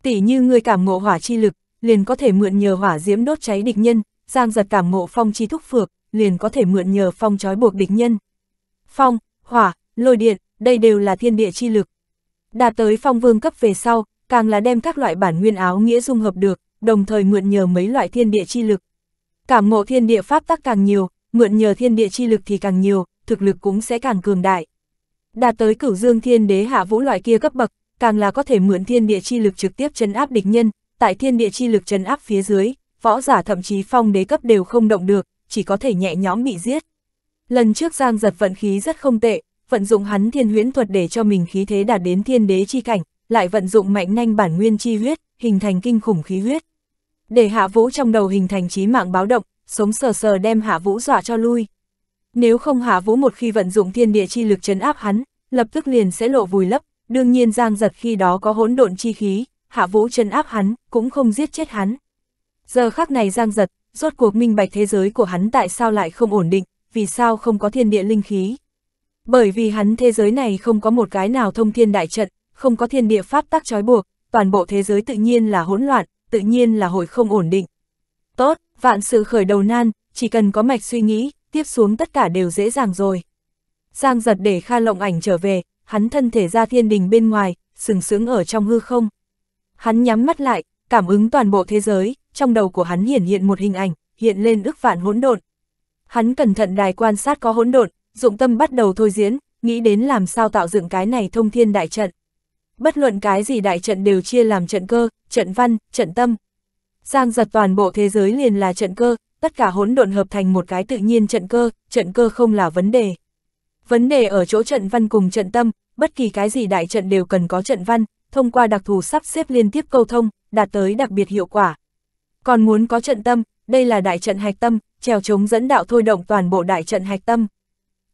Tỷ như người cảm ngộ hỏa chi lực, liền có thể mượn nhờ hỏa diễm đốt cháy địch nhân, giang giật cảm ngộ phong chi thúc phược, liền có thể mượn nhờ phong trói buộc địch nhân. Phong, hỏa, lôi điện, đây đều là thiên địa chi lực. Đạt tới phong vương cấp về sau, càng là đem các loại bản nguyên áo nghĩa dung hợp được, đồng thời mượn nhờ mấy loại thiên địa chi lực. Cảm ngộ thiên địa pháp tắc càng nhiều, mượn nhờ thiên địa chi lực thì càng nhiều, thực lực cũng sẽ càng cường đại đạt tới cửu dương thiên đế hạ vũ loại kia cấp bậc, càng là có thể mượn thiên địa chi lực trực tiếp chấn áp địch nhân, tại thiên địa chi lực chấn áp phía dưới, võ giả thậm chí phong đế cấp đều không động được, chỉ có thể nhẹ nhõm bị giết. Lần trước Giang giật vận khí rất không tệ, vận dụng hắn thiên huyễn thuật để cho mình khí thế đạt đến thiên đế chi cảnh, lại vận dụng mạnh nhanh bản nguyên chi huyết, hình thành kinh khủng khí huyết. Để hạ vũ trong đầu hình thành trí mạng báo động, sống sờ sờ đem hạ vũ dọa cho lui. Nếu không Hạ Vũ một khi vận dụng thiên địa chi lực chấn áp hắn, lập tức liền sẽ lộ vùi lấp, đương nhiên Giang Giật khi đó có hỗn độn chi khí, Hạ Vũ chấn áp hắn, cũng không giết chết hắn. Giờ khắc này Giang Giật, rốt cuộc minh bạch thế giới của hắn tại sao lại không ổn định, vì sao không có thiên địa linh khí. Bởi vì hắn thế giới này không có một cái nào thông thiên đại trận, không có thiên địa pháp tắc trói buộc, toàn bộ thế giới tự nhiên là hỗn loạn, tự nhiên là hội không ổn định. Tốt, vạn sự khởi đầu nan, chỉ cần có mạch suy nghĩ, tiếp xuống tất cả đều dễ dàng rồi. Giang giật để Kha Lộng Ảnh trở về, hắn thân thể ra thiên đình bên ngoài, sừng sững ở trong hư không. Hắn nhắm mắt lại, cảm ứng toàn bộ thế giới, trong đầu của hắn hiển hiện một hình ảnh, hiện lên ức vạn hỗn độn. Hắn cẩn thận đài quan sát có hỗn độn, dụng tâm bắt đầu thôi diễn, nghĩ đến làm sao tạo dựng cái này thông thiên đại trận. Bất luận cái gì đại trận đều chia làm trận cơ, trận văn, trận tâm. Giang giật toàn bộ thế giới liền là trận cơ, tất cả hỗn độn hợp thành một cái tự nhiên trận cơ, trận cơ không là vấn đề. Vấn đề ở chỗ trận văn cùng trận tâm, bất kỳ cái gì đại trận đều cần có trận văn, thông qua đặc thù sắp xếp liên tiếp câu thông, đạt tới đặc biệt hiệu quả. Còn muốn có trận tâm, đây là đại trận hạch tâm, trèo chống dẫn đạo thôi động toàn bộ đại trận hạch tâm.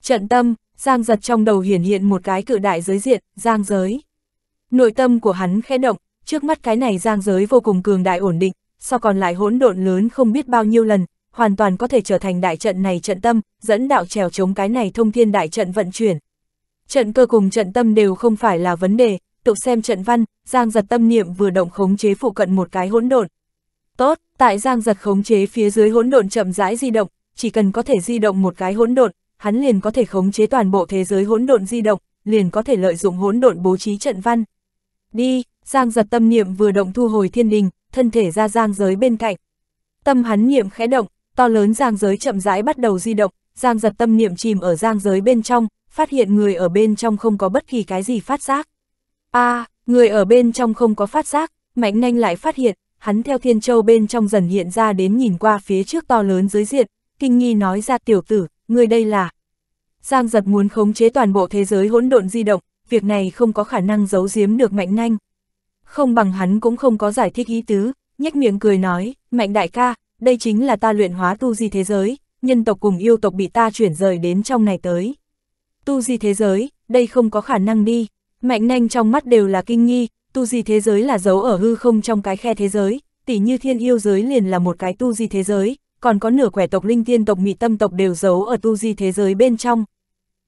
Trận tâm, Giang giật trong đầu hiển hiện một cái cự đại giới diện, Giang giới. Nội tâm của hắn khẽ động, trước mắt cái này Giang giới vô cùng cường đại ổn định, so còn lại hỗn độn lớn không biết bao nhiêu lần, hoàn toàn có thể trở thành đại trận này trận tâm, dẫn đạo trèo chống cái này thông thiên đại trận vận chuyển. Trận cơ cùng trận tâm đều không phải là vấn đề, tục xem trận văn, Giang giật tâm niệm vừa động khống chế phụ cận một cái hỗn độn. Tốt, tại Giang giật khống chế phía dưới hỗn độn chậm rãi di động, chỉ cần có thể di động một cái hỗn độn, hắn liền có thể khống chế toàn bộ thế giới hỗn độn di động, liền có thể lợi dụng hỗn độn bố trí trận văn. Đi, Giang giật tâm niệm vừa động thu hồi thiên đình, thân thể ra Giang giới bên cạnh. Tâm hắn niệm khẽ động, to lớn giang giới chậm rãi bắt đầu di động, giang giật tâm niệm chìm ở giang giới bên trong, phát hiện người ở bên trong không có bất kỳ cái gì phát giác. a à, người ở bên trong không có phát giác, mạnh nanh lại phát hiện, hắn theo thiên châu bên trong dần hiện ra đến nhìn qua phía trước to lớn dưới diện, kinh nghi nói ra tiểu tử, người đây là. Giang giật muốn khống chế toàn bộ thế giới hỗn độn di động, việc này không có khả năng giấu giếm được mạnh nanh. Không bằng hắn cũng không có giải thích ý tứ, nhếch miệng cười nói, mạnh đại ca, đây chính là ta luyện hóa tu di thế giới, nhân tộc cùng yêu tộc bị ta chuyển rời đến trong này tới. Tu di thế giới, đây không có khả năng đi, mạnh nanh trong mắt đều là kinh nghi, tu di thế giới là dấu ở hư không trong cái khe thế giới, tỉ như thiên yêu giới liền là một cái tu di thế giới, còn có nửa quẻ tộc linh tiên tộc mị tâm tộc đều giấu ở tu di thế giới bên trong.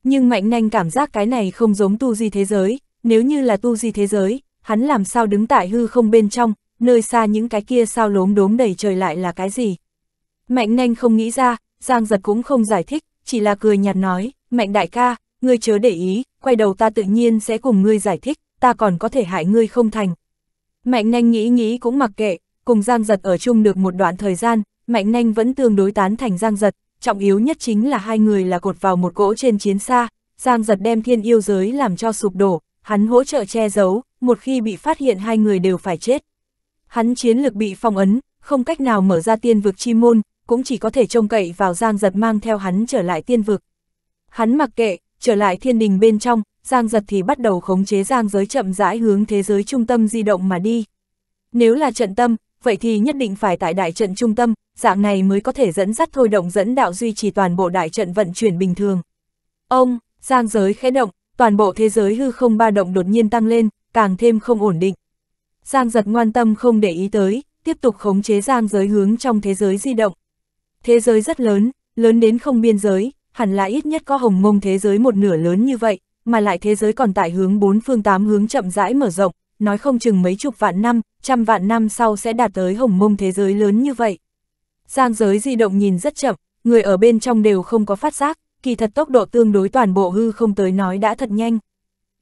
Nhưng mạnh nanh cảm giác cái này không giống tu di thế giới, nếu như là tu di thế giới, hắn làm sao đứng tại hư không bên trong, nơi xa những cái kia sao lốm đốm đầy trời lại là cái gì. Mạnh nhanh không nghĩ ra, Giang giật cũng không giải thích, chỉ là cười nhạt nói, Mạnh đại ca, ngươi chớ để ý, quay đầu ta tự nhiên sẽ cùng ngươi giải thích, ta còn có thể hại ngươi không thành. Mạnh nhanh nghĩ nghĩ cũng mặc kệ, cùng Giang giật ở chung được một đoạn thời gian, Mạnh nhanh vẫn tương đối tán thành Giang giật, trọng yếu nhất chính là hai người là cột vào một cỗ trên chiến xa, Giang giật đem thiên yêu giới làm cho sụp đổ, hắn hỗ trợ che giấu, một khi bị phát hiện hai người đều phải chết. Hắn chiến lực bị phong ấn, không cách nào mở ra tiên vực chi môn, cũng chỉ có thể trông cậy vào Giang Giật mang theo hắn trở lại tiên vực. Hắn mặc kệ, trở lại thiên đình bên trong, Giang Giật thì bắt đầu khống chế Giang giới chậm rãi hướng thế giới trung tâm di động mà đi. Nếu là trận tâm, vậy thì nhất định phải tại đại trận trung tâm, dạng này mới có thể dẫn dắt thôi động dẫn đạo duy trì toàn bộ đại trận vận chuyển bình thường. Ông, Giang giới khẽ động, toàn bộ thế giới hư không ba động đột nhiên tăng lên, càng thêm không ổn định. Giang giật ngoan tâm không để ý tới, tiếp tục khống chế giang giới hướng trong thế giới di động. Thế giới rất lớn, lớn đến không biên giới, hẳn là ít nhất có hồng mông thế giới một nửa lớn như vậy, mà lại thế giới còn tại hướng bốn phương tám hướng chậm rãi mở rộng, nói không chừng mấy chục vạn năm, trăm vạn năm sau sẽ đạt tới hồng mông thế giới lớn như vậy. Giang giới di động nhìn rất chậm, người ở bên trong đều không có phát giác, kỳ thật tốc độ tương đối toàn bộ hư không tới nói đã thật nhanh.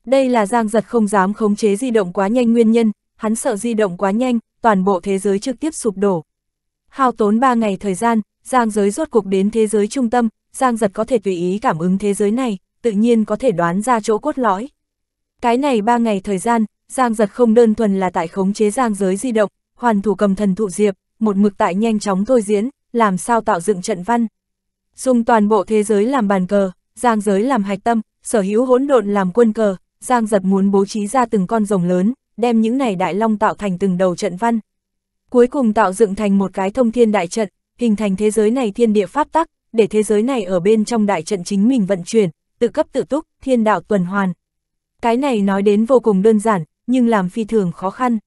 Đây là giang giật không dám khống chế di động quá nhanh nguyên nhân, hắn sợ di động quá nhanh, toàn bộ thế giới trực tiếp sụp đổ. Hao tốn 3 ngày thời gian, Giang giới rốt cuộc đến thế giới trung tâm, Giang giật có thể tùy ý cảm ứng thế giới này, tự nhiên có thể đoán ra chỗ cốt lõi. Cái này 3 ngày thời gian, Giang giật không đơn thuần là tại khống chế Giang giới di động, hoàn thủ cầm thần thụ diệp, một mực tại nhanh chóng thôi diễn, làm sao tạo dựng trận văn. Dùng toàn bộ thế giới làm bàn cờ, Giang giới làm hạch tâm, sở hữu hỗn độn làm quân cờ, Giang giật muốn bố trí ra từng con rồng lớn, đem những này đại long tạo thành từng đầu trận văn. Cuối cùng tạo dựng thành một cái thông thiên đại trận, hình thành thế giới này thiên địa pháp tắc, để thế giới này ở bên trong đại trận chính mình vận chuyển, tự cấp tự túc, thiên đạo tuần hoàn. Cái này nói đến vô cùng đơn giản, nhưng làm phi thường khó khăn.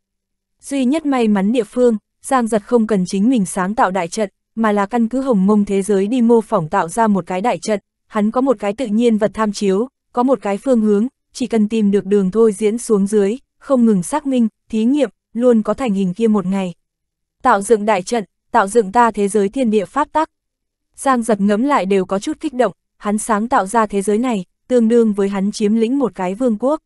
Duy nhất may mắn địa phương, Giang Giật không cần chính mình sáng tạo đại trận, mà là căn cứ hồng mông thế giới đi mô phỏng tạo ra một cái đại trận, hắn có một cái tự nhiên vật tham chiếu, có một cái phương hướng, chỉ cần tìm được đường thôi diễn xuống dưới, không ngừng xác minh, thí nghiệm, luôn có thành hình kia một ngày. Tạo dựng đại trận, tạo dựng ta thế giới thiên địa pháp tắc. Giang giật ngấm lại đều có chút kích động, hắn sáng tạo ra thế giới này, tương đương với hắn chiếm lĩnh một cái vương quốc.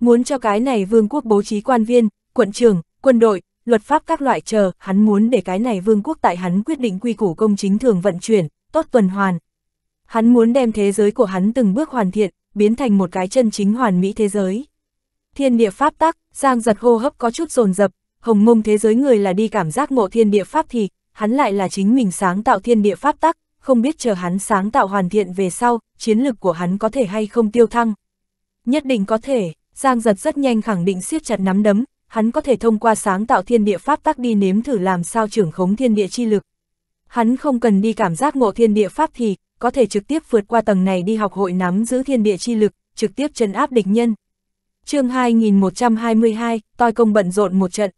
Muốn cho cái này vương quốc bố trí quan viên, quận trưởng, quân đội, luật pháp các loại chờ, hắn muốn để cái này vương quốc tại hắn quyết định quy củ công chính thường vận chuyển, tốt tuần hoàn. Hắn muốn đem thế giới của hắn từng bước hoàn thiện, biến thành một cái chân chính hoàn mỹ thế giới. Thiên địa pháp tắc, Giang giật hô hấp có chút dồn dập hồng mông thế giới người là đi cảm giác ngộ thiên địa pháp thì, hắn lại là chính mình sáng tạo thiên địa pháp tắc, không biết chờ hắn sáng tạo hoàn thiện về sau, chiến lực của hắn có thể hay không tiêu thăng. Nhất định có thể, Giang giật rất nhanh khẳng định siết chặt nắm đấm, hắn có thể thông qua sáng tạo thiên địa pháp tắc đi nếm thử làm sao trưởng khống thiên địa chi lực. Hắn không cần đi cảm giác ngộ thiên địa pháp thì, có thể trực tiếp vượt qua tầng này đi học hội nắm giữ thiên địa chi lực, trực tiếp chân áp địch nhân chương 2122, toi công bận rộn một trận.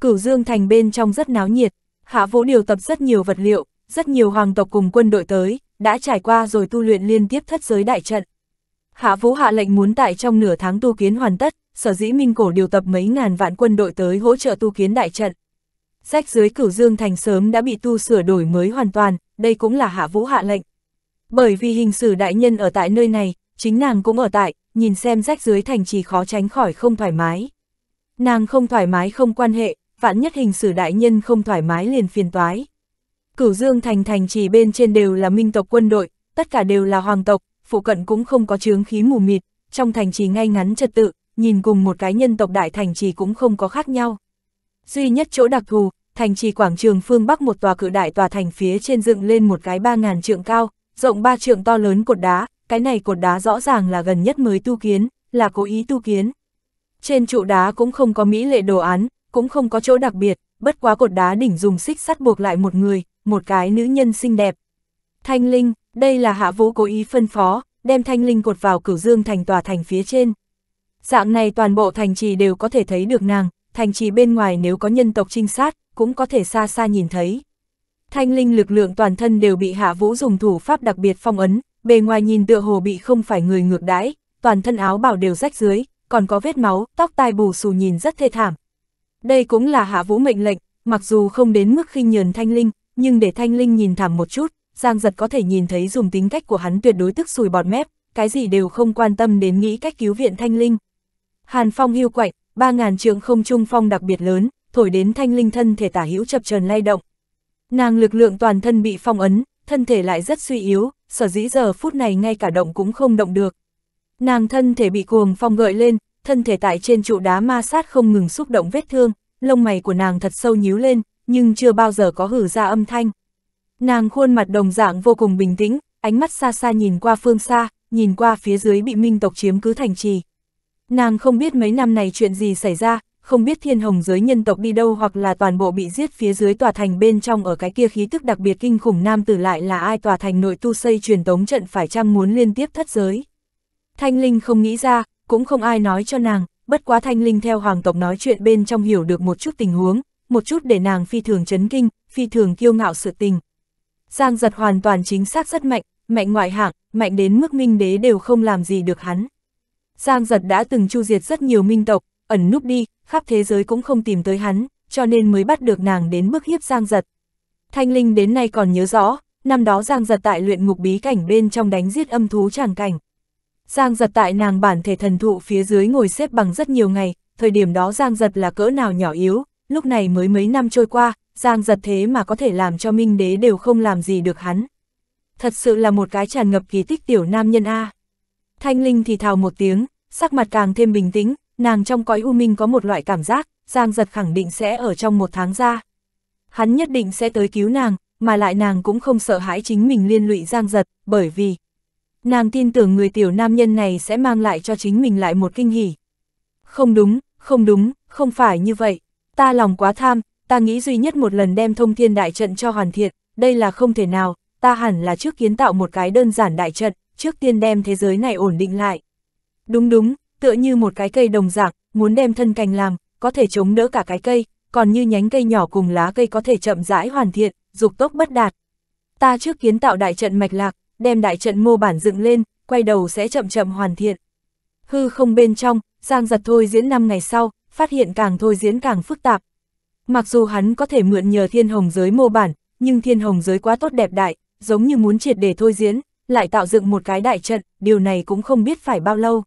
Cửu Dương Thành bên trong rất náo nhiệt, hạ vũ điều tập rất nhiều vật liệu, rất nhiều hoàng tộc cùng quân đội tới, đã trải qua rồi tu luyện liên tiếp thất giới đại trận. Hạ vũ hạ lệnh muốn tại trong nửa tháng tu kiến hoàn tất, sở dĩ Minh Cổ điều tập mấy ngàn vạn quân đội tới hỗ trợ tu kiến đại trận. Rách dưới Cửu Dương Thành sớm đã bị tu sửa đổi mới hoàn toàn, đây cũng là hạ vũ hạ lệnh. Bởi vì hình sử đại nhân ở tại nơi này, chính nàng cũng ở tại, nhìn xem rách dưới thành trì khó tránh khỏi không thoải mái. Nàng không thoải mái không quan hệ, vạn nhất hình sử đại nhân không thoải mái liền phiền toái. Cửu Dương thành thành trì bên trên đều là minh tộc quân đội, tất cả đều là hoàng tộc, phụ cận cũng không có chướng khí mù mịt, trong thành trì ngay ngắn trật tự, nhìn cùng một cái nhân tộc đại thành trì cũng không có khác nhau. Duy nhất chỗ đặc thù, thành trì quảng trường phương Bắc một tòa cự đại tòa thành phía trên dựng lên một cái ba ngàn trượng cao, rộng ba trượng to lớn cột đá, cái này cột đá rõ ràng là gần nhất mới tu kiến, là cố ý tu kiến. Trên trụ đá cũng không có mỹ lệ đồ án, cũng không có chỗ đặc biệt, bất quá cột đá đỉnh dùng xích sắt buộc lại một người, một cái nữ nhân xinh đẹp. Thanh Linh, đây là hạ vũ cố ý phân phó, đem Thanh Linh cột vào cửu dương thành tòa thành phía trên. Dạng này toàn bộ thành trì đều có thể thấy được nàng, thành trì bên ngoài nếu có nhân tộc trinh sát, cũng có thể xa xa nhìn thấy. Thanh Linh lực lượng toàn thân đều bị hạ vũ dùng thủ pháp đặc biệt phong ấn, bề ngoài nhìn tựa hồ bị không phải người ngược đãi, toàn thân áo bảo đều rách dưới, còn có vết máu, tóc tai bù xù nhìn rất thê thảm. Đây cũng là hạ vũ mệnh lệnh, mặc dù không đến mức khinh nhờn Thanh Linh, nhưng để Thanh Linh nhìn thảm một chút, Giang Giật có thể nhìn thấy dùng tính cách của hắn tuyệt đối tức sùi bọt mép, cái gì đều không quan tâm đến nghĩ cách cứu viện Thanh Linh. Hàn Phong hưu quạnh, ba ngàn trường không trung phong đặc biệt lớn, thổi đến Thanh Linh thân thể tả hữu chập chờn lay động. Nàng lực lượng toàn thân bị phong ấn, thân thể lại rất suy yếu, sở dĩ giờ phút này ngay cả động cũng không động được. Nàng thân thể bị cuồng phong gợi lên, thân thể tại trên trụ đá ma sát không ngừng xúc động vết thương, lông mày của nàng thật sâu nhíu lên, nhưng chưa bao giờ có hử ra âm thanh. Nàng khuôn mặt đồng dạng vô cùng bình tĩnh, ánh mắt xa xa nhìn qua phương xa, nhìn qua phía dưới bị minh tộc chiếm cứ thành trì. Nàng không biết mấy năm này chuyện gì xảy ra, không biết thiên hồng giới nhân tộc đi đâu hoặc là toàn bộ bị giết phía dưới tòa thành bên trong ở cái kia khí tức đặc biệt kinh khủng nam tử lại là ai tòa thành nội tu xây truyền tống trận phải chăng muốn liên tiếp thất giới. Thanh Linh không nghĩ ra, cũng không ai nói cho nàng, bất quá Thanh Linh theo hoàng tộc nói chuyện bên trong hiểu được một chút tình huống, một chút để nàng phi thường chấn kinh, phi thường kiêu ngạo sự tình. Giang giật hoàn toàn chính xác rất mạnh, mạnh ngoại hạng, mạnh đến mức minh đế đều không làm gì được hắn. Giang giật đã từng chu diệt rất nhiều minh tộc, ẩn núp đi, khắp thế giới cũng không tìm tới hắn, cho nên mới bắt được nàng đến bức hiếp Giang Giật. Thanh Linh đến nay còn nhớ rõ, năm đó Giang Giật tại luyện ngục bí cảnh bên trong đánh giết âm thú tràng cảnh. Giang Giật tại nàng bản thể thần thụ phía dưới ngồi xếp bằng rất nhiều ngày, thời điểm đó Giang Giật là cỡ nào nhỏ yếu, lúc này mới mấy năm trôi qua, Giang Giật thế mà có thể làm cho Minh Đế đều không làm gì được hắn. Thật sự là một cái tràn ngập kỳ tích tiểu nam nhân A. Thanh Linh thì thào một tiếng, sắc mặt càng thêm bình tĩnh, nàng trong cõi u minh có một loại cảm giác, Giang giật khẳng định sẽ ở trong một tháng ra. Hắn nhất định sẽ tới cứu nàng, mà lại nàng cũng không sợ hãi chính mình liên lụy Giang giật, bởi vì nàng tin tưởng người tiểu nam nhân này sẽ mang lại cho chính mình lại một kinh hỉ. Không đúng, không đúng, không phải như vậy, ta lòng quá tham, ta nghĩ duy nhất một lần đem thông thiên đại trận cho hoàn thiện, đây là không thể nào, ta hẳn là trước kiến tạo một cái đơn giản đại trận, trước tiên đem thế giới này ổn định lại. Đúng đúng, tựa như một cái cây đồng dạng, muốn đem thân cành làm, có thể chống đỡ cả cái cây, còn như nhánh cây nhỏ cùng lá cây có thể chậm rãi hoàn thiện, dục tốc bất đạt. Ta trước kiến tạo đại trận mạch lạc, đem đại trận mô bản dựng lên, quay đầu sẽ chậm chậm hoàn thiện. Hư không bên trong, Giang giật thôi diễn năm ngày sau, phát hiện càng thôi diễn càng phức tạp. Mặc dù hắn có thể mượn nhờ thiên hồng giới mô bản, nhưng thiên hồng giới quá tốt đẹp đại, giống như muốn triệt để thôi diễn, lại tạo dựng một cái đại trận, điều này cũng không biết phải bao lâu.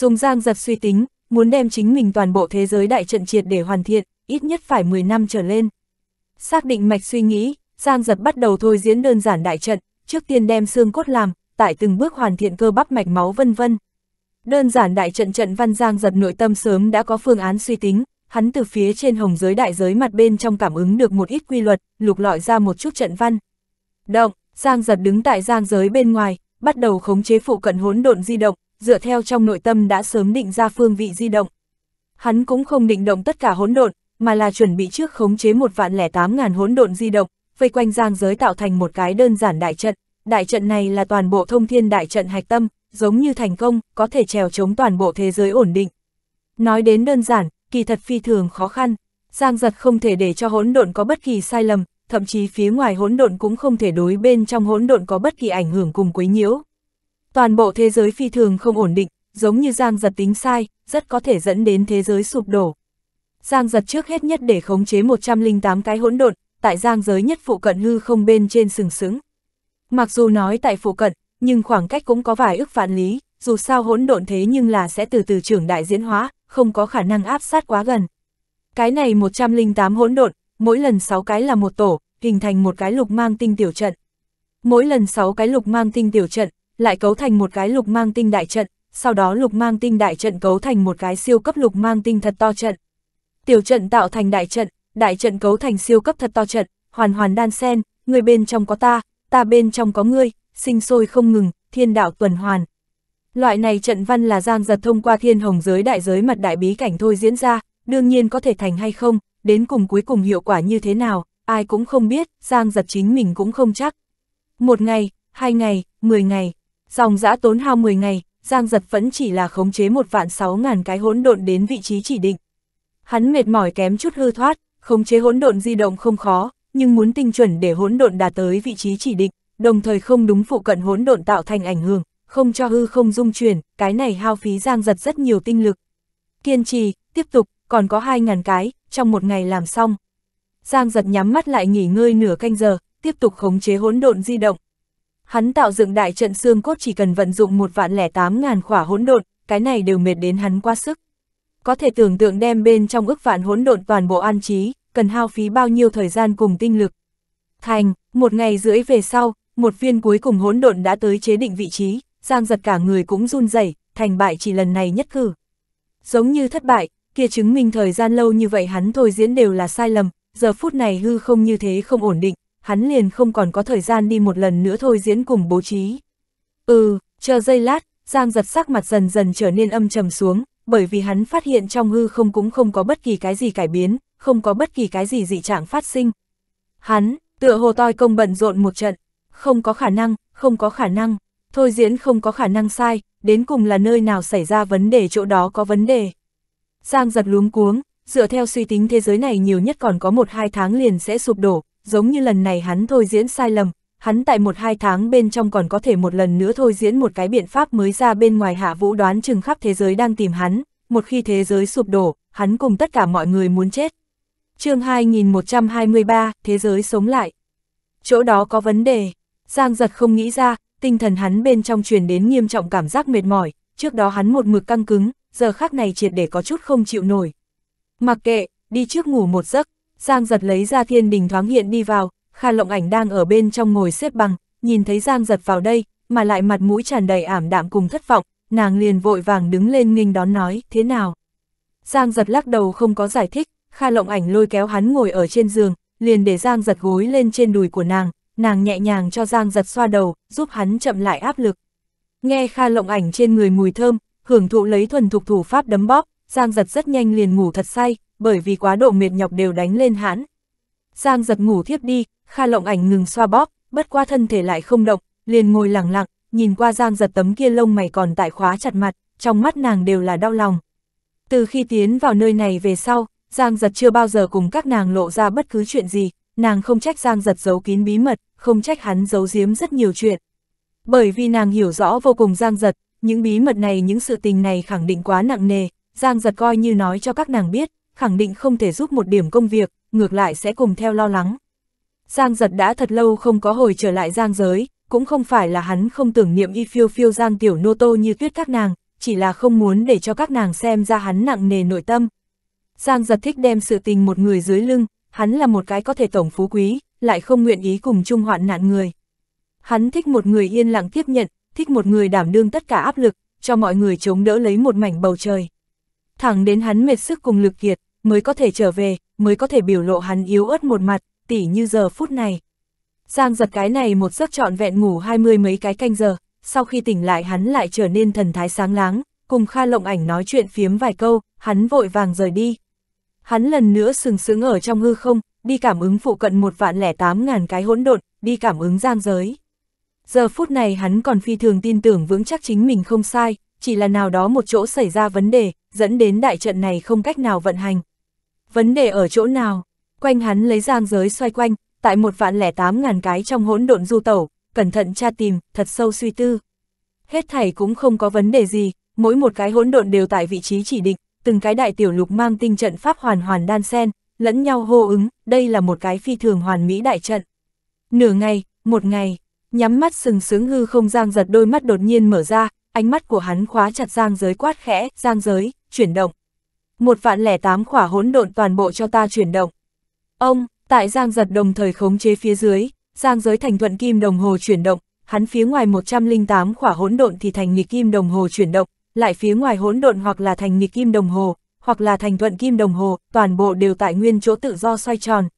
Dùng giang giật suy tính, muốn đem chính mình toàn bộ thế giới đại trận triệt để hoàn thiện, ít nhất phải 10 năm trở lên. Xác định mạch suy nghĩ, giang giật bắt đầu thôi diễn đơn giản đại trận, trước tiên đem xương cốt làm, tại từng bước hoàn thiện cơ bắp mạch máu vân vân. Đơn giản đại trận trận văn giang giật nội tâm sớm đã có phương án suy tính, hắn từ phía trên hồng giới đại giới mặt bên trong cảm ứng được một ít quy luật, lục lọi ra một chút trận văn. Động, giang giật đứng tại giang giới bên ngoài, bắt đầu khống chế phụ cận hỗn độn di động, dựa theo trong nội tâm đã sớm định ra phương vị di động. Hắn cũng không định động tất cả hỗn độn, mà là chuẩn bị trước khống chế một vạn lẻ tám ngàn hỗn độn di động, vây quanh giang giới tạo thành một cái đơn giản đại trận. Đại trận này là toàn bộ thông thiên đại trận hạch tâm, giống như thành công, có thể trèo chống toàn bộ thế giới ổn định. Nói đến đơn giản, kỳ thật phi thường khó khăn, Giang giật không thể để cho hỗn độn có bất kỳ sai lầm, thậm chí phía ngoài hỗn độn cũng không thể đối bên trong hỗn độn có bất kỳ ảnh hưởng cùng quấy nhiễu. Toàn bộ thế giới phi thường không ổn định, giống như Giang Giật tính sai, rất có thể dẫn đến thế giới sụp đổ. Giang Giật trước hết nhất để khống chế 108 cái hỗn độn, tại Giang giới nhất phụ cận hư không bên trên sừng sững. Mặc dù nói tại phụ cận, nhưng khoảng cách cũng có vài ức vạn lý, dù sao hỗn độn thế nhưng là sẽ từ từ trưởng đại diễn hóa, không có khả năng áp sát quá gần. Cái này 108 hỗn độn, mỗi lần 6 cái là một tổ, hình thành một cái lục mang tinh tiểu trận. Mỗi lần 6 cái lục mang tinh tiểu trận, lại cấu thành một cái lục mang tinh đại trận, sau đó lục mang tinh đại trận cấu thành một cái siêu cấp lục mang tinh thật to trận. Tiểu trận tạo thành đại trận, đại trận cấu thành siêu cấp thật to trận, hoàn hoàn đan sen, người bên trong có ta, ta bên trong có ngươi, sinh sôi không ngừng, thiên đạo tuần hoàn. Loại này trận văn là giang giật thông qua thiên hồng giới đại giới mật đại bí cảnh thôi diễn ra, đương nhiên có thể thành hay không, đến cùng cuối cùng hiệu quả như thế nào, ai cũng không biết, giang giật chính mình cũng không chắc. Một ngày, hai ngày, mười ngày, Dòng giã tốn hao 10 ngày, Giang giật vẫn chỉ là khống chế một vạn sáu ngàn cái hỗn độn đến vị trí chỉ định. Hắn mệt mỏi kém chút hư thoát, khống chế hỗn độn di động không khó, nhưng muốn tinh chuẩn để hỗn độn đạt tới vị trí chỉ định, đồng thời không đúng phụ cận hỗn độn tạo thành ảnh hưởng, không cho hư không dung chuyển, cái này hao phí Giang giật rất nhiều tinh lực. Kiên trì, tiếp tục, còn có 2.000 cái, trong một ngày làm xong. Giang giật nhắm mắt lại nghỉ ngơi nửa canh giờ, tiếp tục khống chế hỗn độn di động, Hắn tạo dựng đại trận xương cốt chỉ cần vận dụng một vạn lẻ tám ngàn khỏa hỗn độn, cái này đều mệt đến hắn quá sức. Có thể tưởng tượng đem bên trong ước vạn hỗn độn toàn bộ an trí, cần hao phí bao nhiêu thời gian cùng tinh lực. Thành, một ngày rưỡi về sau, một viên cuối cùng hỗn độn đã tới chế định vị trí, Giang giật cả người cũng run rẩy thành bại chỉ lần này nhất cử. Giống như thất bại, kia chứng minh thời gian lâu như vậy hắn thôi diễn đều là sai lầm, giờ phút này hư không như thế không ổn định, hắn liền không còn có thời gian đi một lần nữa thôi diễn cùng bố trí. Ừ, chờ giây lát, Giang giật sắc mặt dần dần trở nên âm trầm xuống, bởi vì hắn phát hiện trong hư không cũng không có bất kỳ cái gì cải biến, không có bất kỳ cái gì dị trạng phát sinh. Hắn, tựa hồ toi công bận rộn một trận, không có khả năng, không có khả năng, thôi diễn không có khả năng sai, đến cùng là nơi nào xảy ra vấn đề chỗ đó có vấn đề. Giang giật luống cuống, dựa theo suy tính thế giới này nhiều nhất còn có một hai tháng liền sẽ sụp đổ, giống như lần này hắn thôi diễn sai lầm, hắn tại một hai tháng bên trong còn có thể một lần nữa thôi diễn một cái biện pháp mới ra bên ngoài hạ vũ đoán chừng khắp thế giới đang tìm hắn, một khi thế giới sụp đổ, hắn cùng tất cả mọi người muốn chết. chương 2123, Thế giới sống lại. Chỗ đó có vấn đề, Giang giật không nghĩ ra, tinh thần hắn bên trong truyền đến nghiêm trọng cảm giác mệt mỏi, trước đó hắn một mực căng cứng, giờ khác này triệt để có chút không chịu nổi. Mặc kệ, đi trước ngủ một giấc, Giang giật lấy ra thiên đình thoáng hiện đi vào, Kha Lộng Ảnh đang ở bên trong ngồi xếp bằng, nhìn thấy Giang giật vào đây, mà lại mặt mũi tràn đầy ảm đạm cùng thất vọng, nàng liền vội vàng đứng lên nghênh đón nói, thế nào? Giang giật lắc đầu không có giải thích, Kha Lộng Ảnh lôi kéo hắn ngồi ở trên giường, liền để Giang giật gối lên trên đùi của nàng, nàng nhẹ nhàng cho Giang giật xoa đầu, giúp hắn chậm lại áp lực. Nghe Kha Lộng Ảnh trên người mùi thơm, hưởng thụ lấy thuần thục thủ pháp đấm bóp, Giang giật rất nhanh liền ngủ thật say, bởi vì quá độ mệt nhọc đều đánh lên hãn. Giang giật ngủ thiếp đi, Kha Lộng Ảnh ngừng xoa bóp, bất qua thân thể lại không động, liền ngồi lặng lặng, nhìn qua Giang giật tấm kia lông mày còn tại khóa chặt mặt, trong mắt nàng đều là đau lòng. Từ khi tiến vào nơi này về sau, Giang giật chưa bao giờ cùng các nàng lộ ra bất cứ chuyện gì, nàng không trách Giang giật giấu kín bí mật, không trách hắn giấu giếm rất nhiều chuyện. Bởi vì nàng hiểu rõ vô cùng Giang giật, những bí mật này những sự tình này khẳng định quá nặng nề, Giang giật coi như nói cho các nàng biết, khẳng định không thể giúp một điểm công việc, ngược lại sẽ cùng theo lo lắng. Giang giật đã thật lâu không có hồi trở lại Giang giới, cũng không phải là hắn không tưởng niệm y phiêu phiêu Giang tiểu nô tô như tuyết các nàng, chỉ là không muốn để cho các nàng xem ra hắn nặng nề nội tâm. Giang giật thích đem sự tình một người dưới lưng, hắn là một cái có thể tổng phú quý, lại không nguyện ý cùng chung hoạn nạn người. Hắn thích một người yên lặng tiếp nhận, thích một người đảm đương tất cả áp lực, cho mọi người chống đỡ lấy một mảnh bầu trời thẳng đến hắn mệt sức cùng lực kiệt, mới có thể trở về, mới có thể biểu lộ hắn yếu ớt một mặt, tỉ như giờ phút này. Giang giật cái này một giấc trọn vẹn ngủ hai mươi mấy cái canh giờ, sau khi tỉnh lại hắn lại trở nên thần thái sáng láng, cùng Kha Lộng Ảnh nói chuyện phiếm vài câu, hắn vội vàng rời đi. Hắn lần nữa sừng sững ở trong hư không, đi cảm ứng phụ cận một vạn lẻ tám ngàn cái hỗn độn, đi cảm ứng giang giới. Giờ phút này hắn còn phi thường tin tưởng vững chắc chính mình không sai, chỉ là nào đó một chỗ xảy ra vấn đề, dẫn đến đại trận này không cách nào vận hành. Vấn đề ở chỗ nào? Quanh hắn lấy giang giới xoay quanh, tại một vạn lẻ tám ngàn cái trong hỗn độn du tẩu, cẩn thận tra tìm, thật sâu suy tư. Hết thảy cũng không có vấn đề gì, mỗi một cái hỗn độn đều tại vị trí chỉ định, từng cái đại tiểu lục mang tinh trận pháp hoàn hoàn đan sen, lẫn nhau hô ứng, đây là một cái phi thường hoàn mỹ đại trận. Nửa ngày, một ngày, nhắm mắt sừng sướng hư không giang giật đôi mắt đột nhiên mở ra, ánh mắt của hắn khóa chặt giang giới quát khẽ, giang giới, chuyển động. Một vạn lẻ tám khỏa hỗn độn toàn bộ cho ta chuyển động. Ông, tại Giang giật đồng thời khống chế phía dưới, Giang giới thành thuận kim đồng hồ chuyển động, hắn phía ngoài 108 khỏa hỗn độn thì thành nghịch kim đồng hồ chuyển động, lại phía ngoài hỗn độn hoặc là thành nghịch kim đồng hồ, hoặc là thành thuận kim đồng hồ, toàn bộ đều tại nguyên chỗ tự do xoay tròn.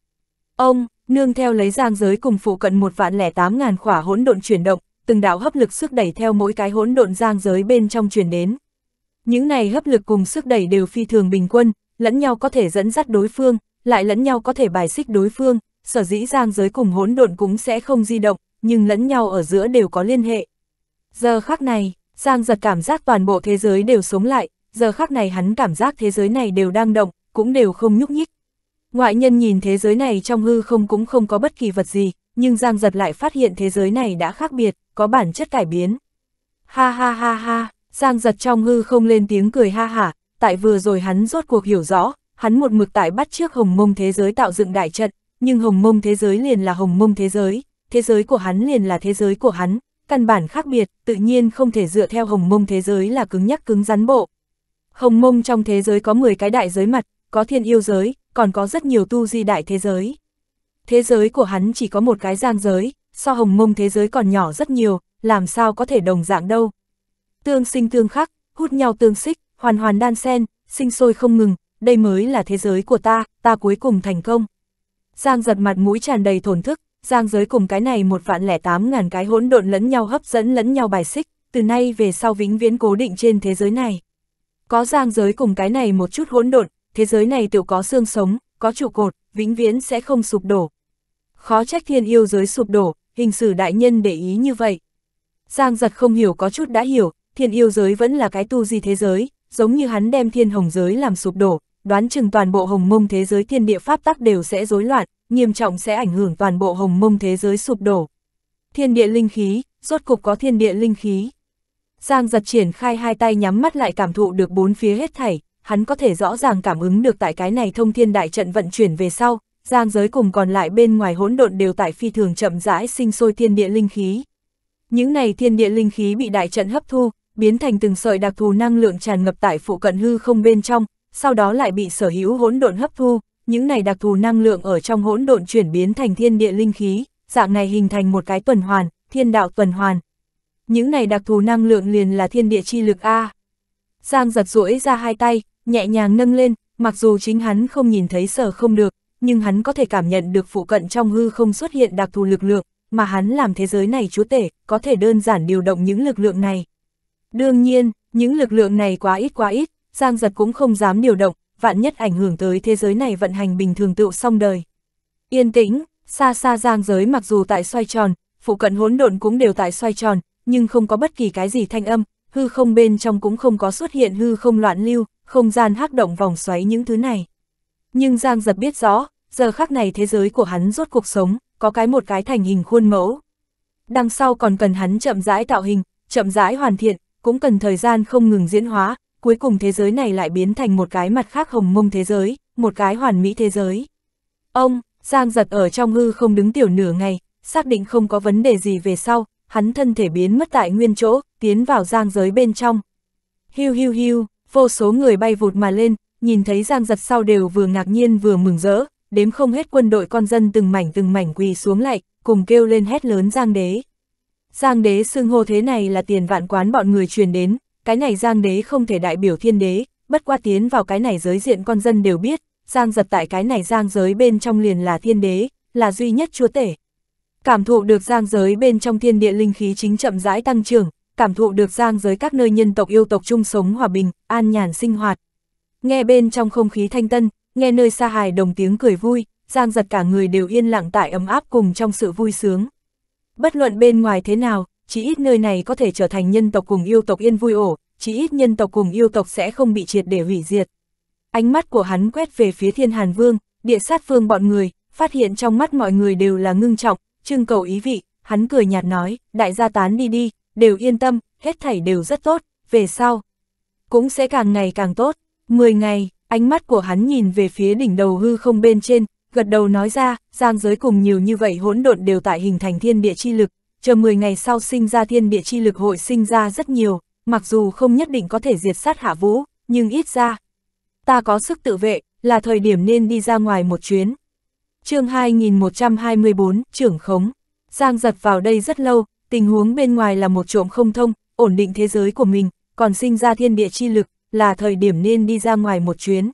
Ông, nương theo lấy giang giới cùng phụ cận một vạn lẻ tám ngàn khỏa hỗn độn chuyển động, từng đạo hấp lực sức đẩy theo mỗi cái hỗn độn giang giới bên trong chuyển đến. Những này hấp lực cùng sức đẩy đều phi thường bình quân, lẫn nhau có thể dẫn dắt đối phương, lại lẫn nhau có thể bài xích đối phương, sở dĩ giang giới cùng hỗn độn cũng sẽ không di động, nhưng lẫn nhau ở giữa đều có liên hệ. Giờ khác này, Giang giật cảm giác toàn bộ thế giới đều sống lại, giờ khác này hắn cảm giác thế giới này đều đang động, cũng đều không nhúc nhích. Ngoại nhân nhìn thế giới này trong hư không cũng không có bất kỳ vật gì, nhưng Giang giật lại phát hiện thế giới này đã khác biệt, có bản chất cải biến. Ha ha ha ha. Giang giật trong hư không lên tiếng cười ha hả, tại vừa rồi hắn rốt cuộc hiểu rõ, hắn một mực tại bắt trước hồng mông thế giới tạo dựng đại trận, nhưng hồng mông thế giới liền là hồng mông thế giới, thế giới của hắn liền là thế giới của hắn, căn bản khác biệt, tự nhiên không thể dựa theo hồng mông thế giới là cứng nhắc cứng rắn bộ. Hồng mông trong thế giới có 10 cái đại giới mặt, có thiên yêu giới, còn có rất nhiều tu di đại thế giới. Thế giới của hắn chỉ có một cái giang giới, so hồng mông thế giới còn nhỏ rất nhiều, làm sao có thể đồng dạng đâu, tương sinh tương khắc, hút nhau tương xích, hoàn hoàn đan sen, sinh sôi không ngừng, đây mới là thế giới của ta, ta cuối cùng thành công. Giang giật mặt mũi tràn đầy thổn thức, giang giới cùng cái này một vạn lẻ tám ngàn cái hỗn độn lẫn nhau hấp dẫn lẫn nhau bài xích, từ nay về sau vĩnh viễn cố định trên thế giới này. Có giang giới cùng cái này một chút hỗn độn, thế giới này tự có xương sống, có trụ cột, vĩnh viễn sẽ không sụp đổ. Khó trách thiên yêu giới sụp đổ, hình sử đại nhân để ý như vậy. Giang giật không hiểu có chút đã hiểu, thiên yêu giới vẫn là cái tu di thế giới, giống như hắn đem thiên hồng giới làm sụp đổ, đoán chừng toàn bộ hồng mông thế giới thiên địa pháp tắc đều sẽ rối loạn, nghiêm trọng sẽ ảnh hưởng toàn bộ hồng mông thế giới sụp đổ. Thiên địa linh khí, rốt cục có thiên địa linh khí. Giang giật triển khai hai tay nhắm mắt lại cảm thụ được bốn phía hết thảy, hắn có thể rõ ràng cảm ứng được tại cái này thông thiên đại trận vận chuyển về sau, giang giới cùng còn lại bên ngoài hỗn độn đều tại phi thường chậm rãi sinh sôi thiên địa linh khí. Những này thiên địa linh khí bị đại trận hấp thu, biến thành từng sợi đặc thù năng lượng tràn ngập tại phụ cận hư không bên trong, sau đó lại bị sở hữu hỗn độn hấp thu, những này đặc thù năng lượng ở trong hỗn độn chuyển biến thành thiên địa linh khí, dạng này hình thành một cái tuần hoàn, thiên đạo tuần hoàn. Những này đặc thù năng lượng liền là thiên địa chi lực A. Giang giật duỗi ra hai tay, nhẹ nhàng nâng lên, mặc dù chính hắn không nhìn thấy sở không được, nhưng hắn có thể cảm nhận được phụ cận trong hư không xuất hiện đặc thù lực lượng, mà hắn làm thế giới này chúa tể, có thể đơn giản điều động những lực lượng này. Đương nhiên, những lực lượng này quá ít quá ít, Giang Giật cũng không dám điều động, vạn nhất ảnh hưởng tới thế giới này vận hành bình thường tựu xong đời. Yên tĩnh, xa xa Giang giới mặc dù tại xoay tròn, phụ cận hỗn độn cũng đều tại xoay tròn, nhưng không có bất kỳ cái gì thanh âm, hư không bên trong cũng không có xuất hiện hư không loạn lưu, không gian hắc động vòng xoáy những thứ này. Nhưng Giang Giật biết rõ, giờ khắc này thế giới của hắn rốt cuộc sống, có cái một cái thành hình khuôn mẫu. Đằng sau còn cần hắn chậm rãi tạo hình, chậm rãi hoàn thiện, cũng cần thời gian không ngừng diễn hóa, cuối cùng thế giới này lại biến thành một cái mặt khác hồng mông thế giới, một cái hoàn mỹ thế giới. Ông, Giang giật ở trong hư không đứng tiểu nửa ngày, xác định không có vấn đề gì về sau, hắn thân thể biến mất tại nguyên chỗ, tiến vào giang giới bên trong. Hiu hiu hiu, vô số người bay vụt mà lên, nhìn thấy giang giật sau đều vừa ngạc nhiên vừa mừng rỡ, đếm không hết quân đội con dân từng mảnh từng mảnh quỳ xuống lại, cùng kêu lên hét lớn giang đế. Giang đế xưng hô thế này là tiền vạn quán bọn người truyền đến, cái này Giang đế không thể đại biểu thiên đế, bất qua tiến vào cái này giới diện con dân đều biết, Giang giật tại cái này Giang giới bên trong liền là thiên đế, là duy nhất chúa tể. Cảm thụ được Giang giới bên trong thiên địa linh khí chính chậm rãi tăng trưởng, cảm thụ được Giang giới các nơi nhân tộc yêu tộc chung sống hòa bình, an nhàn sinh hoạt. Nghe bên trong không khí thanh tân, nghe nơi xa hài đồng tiếng cười vui, Giang giật cả người đều yên lặng tại ấm áp cùng trong sự vui sướng. Bất luận bên ngoài thế nào, chỉ ít nơi này có thể trở thành nhân tộc cùng yêu tộc yên vui ổ, chỉ ít nhân tộc cùng yêu tộc sẽ không bị triệt để hủy diệt. Ánh mắt của hắn quét về phía thiên hàn vương, địa sát vương bọn người, phát hiện trong mắt mọi người đều là ngưng trọng, trưng cầu ý vị, hắn cười nhạt nói, đại gia tán đi đi, đều yên tâm, hết thảy đều rất tốt, về sau. Cũng sẽ càng ngày càng tốt, 10 ngày, ánh mắt của hắn nhìn về phía đỉnh đầu hư không bên trên, gật đầu nói ra, giang giới cùng nhiều như vậy hỗn độn đều tại hình thành thiên địa chi lực, chờ 10 ngày sau sinh ra thiên địa chi lực hội sinh ra rất nhiều, mặc dù không nhất định có thể diệt sát hạ vũ, nhưng ít ra. Ta có sức tự vệ, là thời điểm nên đi ra ngoài một chuyến. chương 2124, trưởng khống. Giang giật vào đây rất lâu, tình huống bên ngoài là một trộm không thông, ổn định thế giới của mình, còn sinh ra thiên địa chi lực, là thời điểm nên đi ra ngoài một chuyến.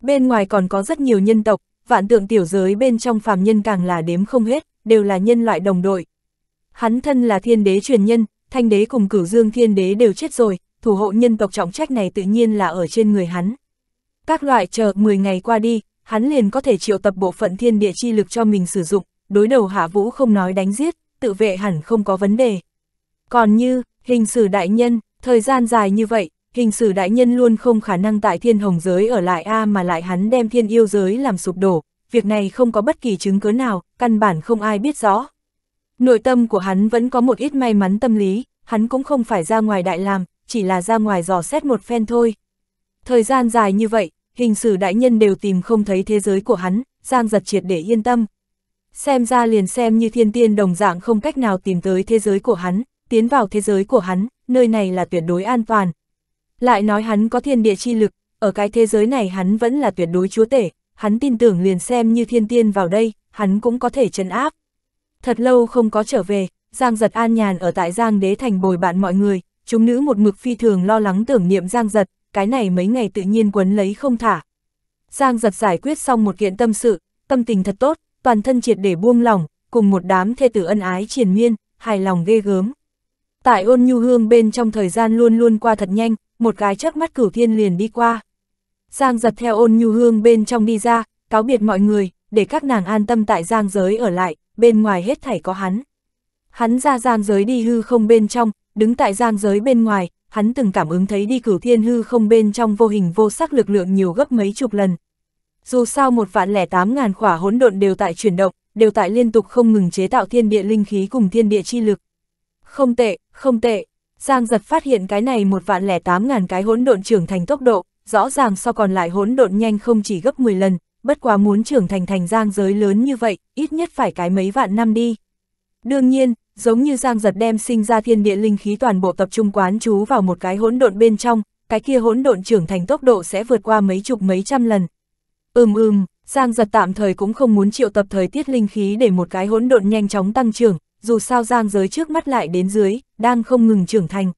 Bên ngoài còn có rất nhiều nhân tộc, vạn tượng tiểu giới bên trong phàm nhân càng là đếm không hết, đều là nhân loại đồng đội. Hắn thân là thiên đế truyền nhân, thanh đế cùng cửu dương thiên đế đều chết rồi, thủ hộ nhân tộc trọng trách này tự nhiên là ở trên người hắn. Các loại chờ 10 ngày qua đi, hắn liền có thể triệu tập bộ phận thiên địa chi lực cho mình sử dụng, đối đầu hạ vũ không nói đánh giết, tự vệ hẳn không có vấn đề. Còn như, hình sử đại nhân, thời gian dài như vậy, hình sử đại nhân luôn không khả năng tại thiên hồng giới ở lại A mà lại hắn đem thiên yêu giới làm sụp đổ, việc này không có bất kỳ chứng cứ nào, căn bản không ai biết rõ. Nội tâm của hắn vẫn có một ít may mắn tâm lý, hắn cũng không phải ra ngoài đại làm, chỉ là ra ngoài dò xét một phen thôi. Thời gian dài như vậy, hình sử đại nhân đều tìm không thấy thế giới của hắn, Giang giật triệt để yên tâm. Xem ra liền xem như thiên tiên đồng dạng không cách nào tìm tới thế giới của hắn, tiến vào thế giới của hắn, nơi này là tuyệt đối an toàn, lại nói hắn có thiên địa chi lực, ở cái thế giới này hắn vẫn là tuyệt đối chúa tể, hắn tin tưởng liền xem như thiên tiên vào đây, hắn cũng có thể trấn áp. Thật lâu không có trở về, Giang Giật an nhàn ở tại Giang Đế Thành bồi bạn mọi người, chúng nữ một mực phi thường lo lắng tưởng niệm Giang Giật, cái này mấy ngày tự nhiên quấn lấy không thả. Giang Giật giải quyết xong một kiện tâm sự, tâm tình thật tốt, toàn thân triệt để buông lỏng, cùng một đám thê tử ân ái triền miên, hài lòng ghê gớm. Tại ôn nhu hương bên trong thời gian luôn luôn qua thật nhanh, một cái chớp mắt cửu thiên liền đi qua. Giang giật theo ôn nhu hương bên trong đi ra, cáo biệt mọi người, để các nàng an tâm tại giang giới ở lại, bên ngoài hết thảy có hắn. Hắn ra giang giới đi hư không bên trong, đứng tại giang giới bên ngoài, hắn từng cảm ứng thấy đi cửu thiên hư không bên trong vô hình vô sắc lực lượng nhiều gấp mấy chục lần. Dù sao một vạn lẻ tám ngàn khỏa hỗn độn đều tại chuyển động, đều tại liên tục không ngừng chế tạo thiên địa linh khí cùng thiên địa chi lực. Không tệ, không tệ, Giang giật phát hiện cái này một vạn lẻ tám ngàn cái hỗn độn trưởng thành tốc độ, rõ ràng so còn lại hỗn độn nhanh không chỉ gấp 10 lần, bất quá muốn trưởng thành thành giang giới lớn như vậy, ít nhất phải cái mấy vạn năm đi. Đương nhiên, giống như giang giật đem sinh ra thiên địa linh khí toàn bộ tập trung quán trú vào một cái hỗn độn bên trong, cái kia hỗn độn trưởng thành tốc độ sẽ vượt qua mấy chục mấy trăm lần. Ừm ừm, giang giật tạm thời cũng không muốn triệu tập thời tiết linh khí để một cái hỗn độn nhanh chóng tăng trưởng, dù sao giang giới trước mắt lại đến dưới, đang không ngừng trưởng thành.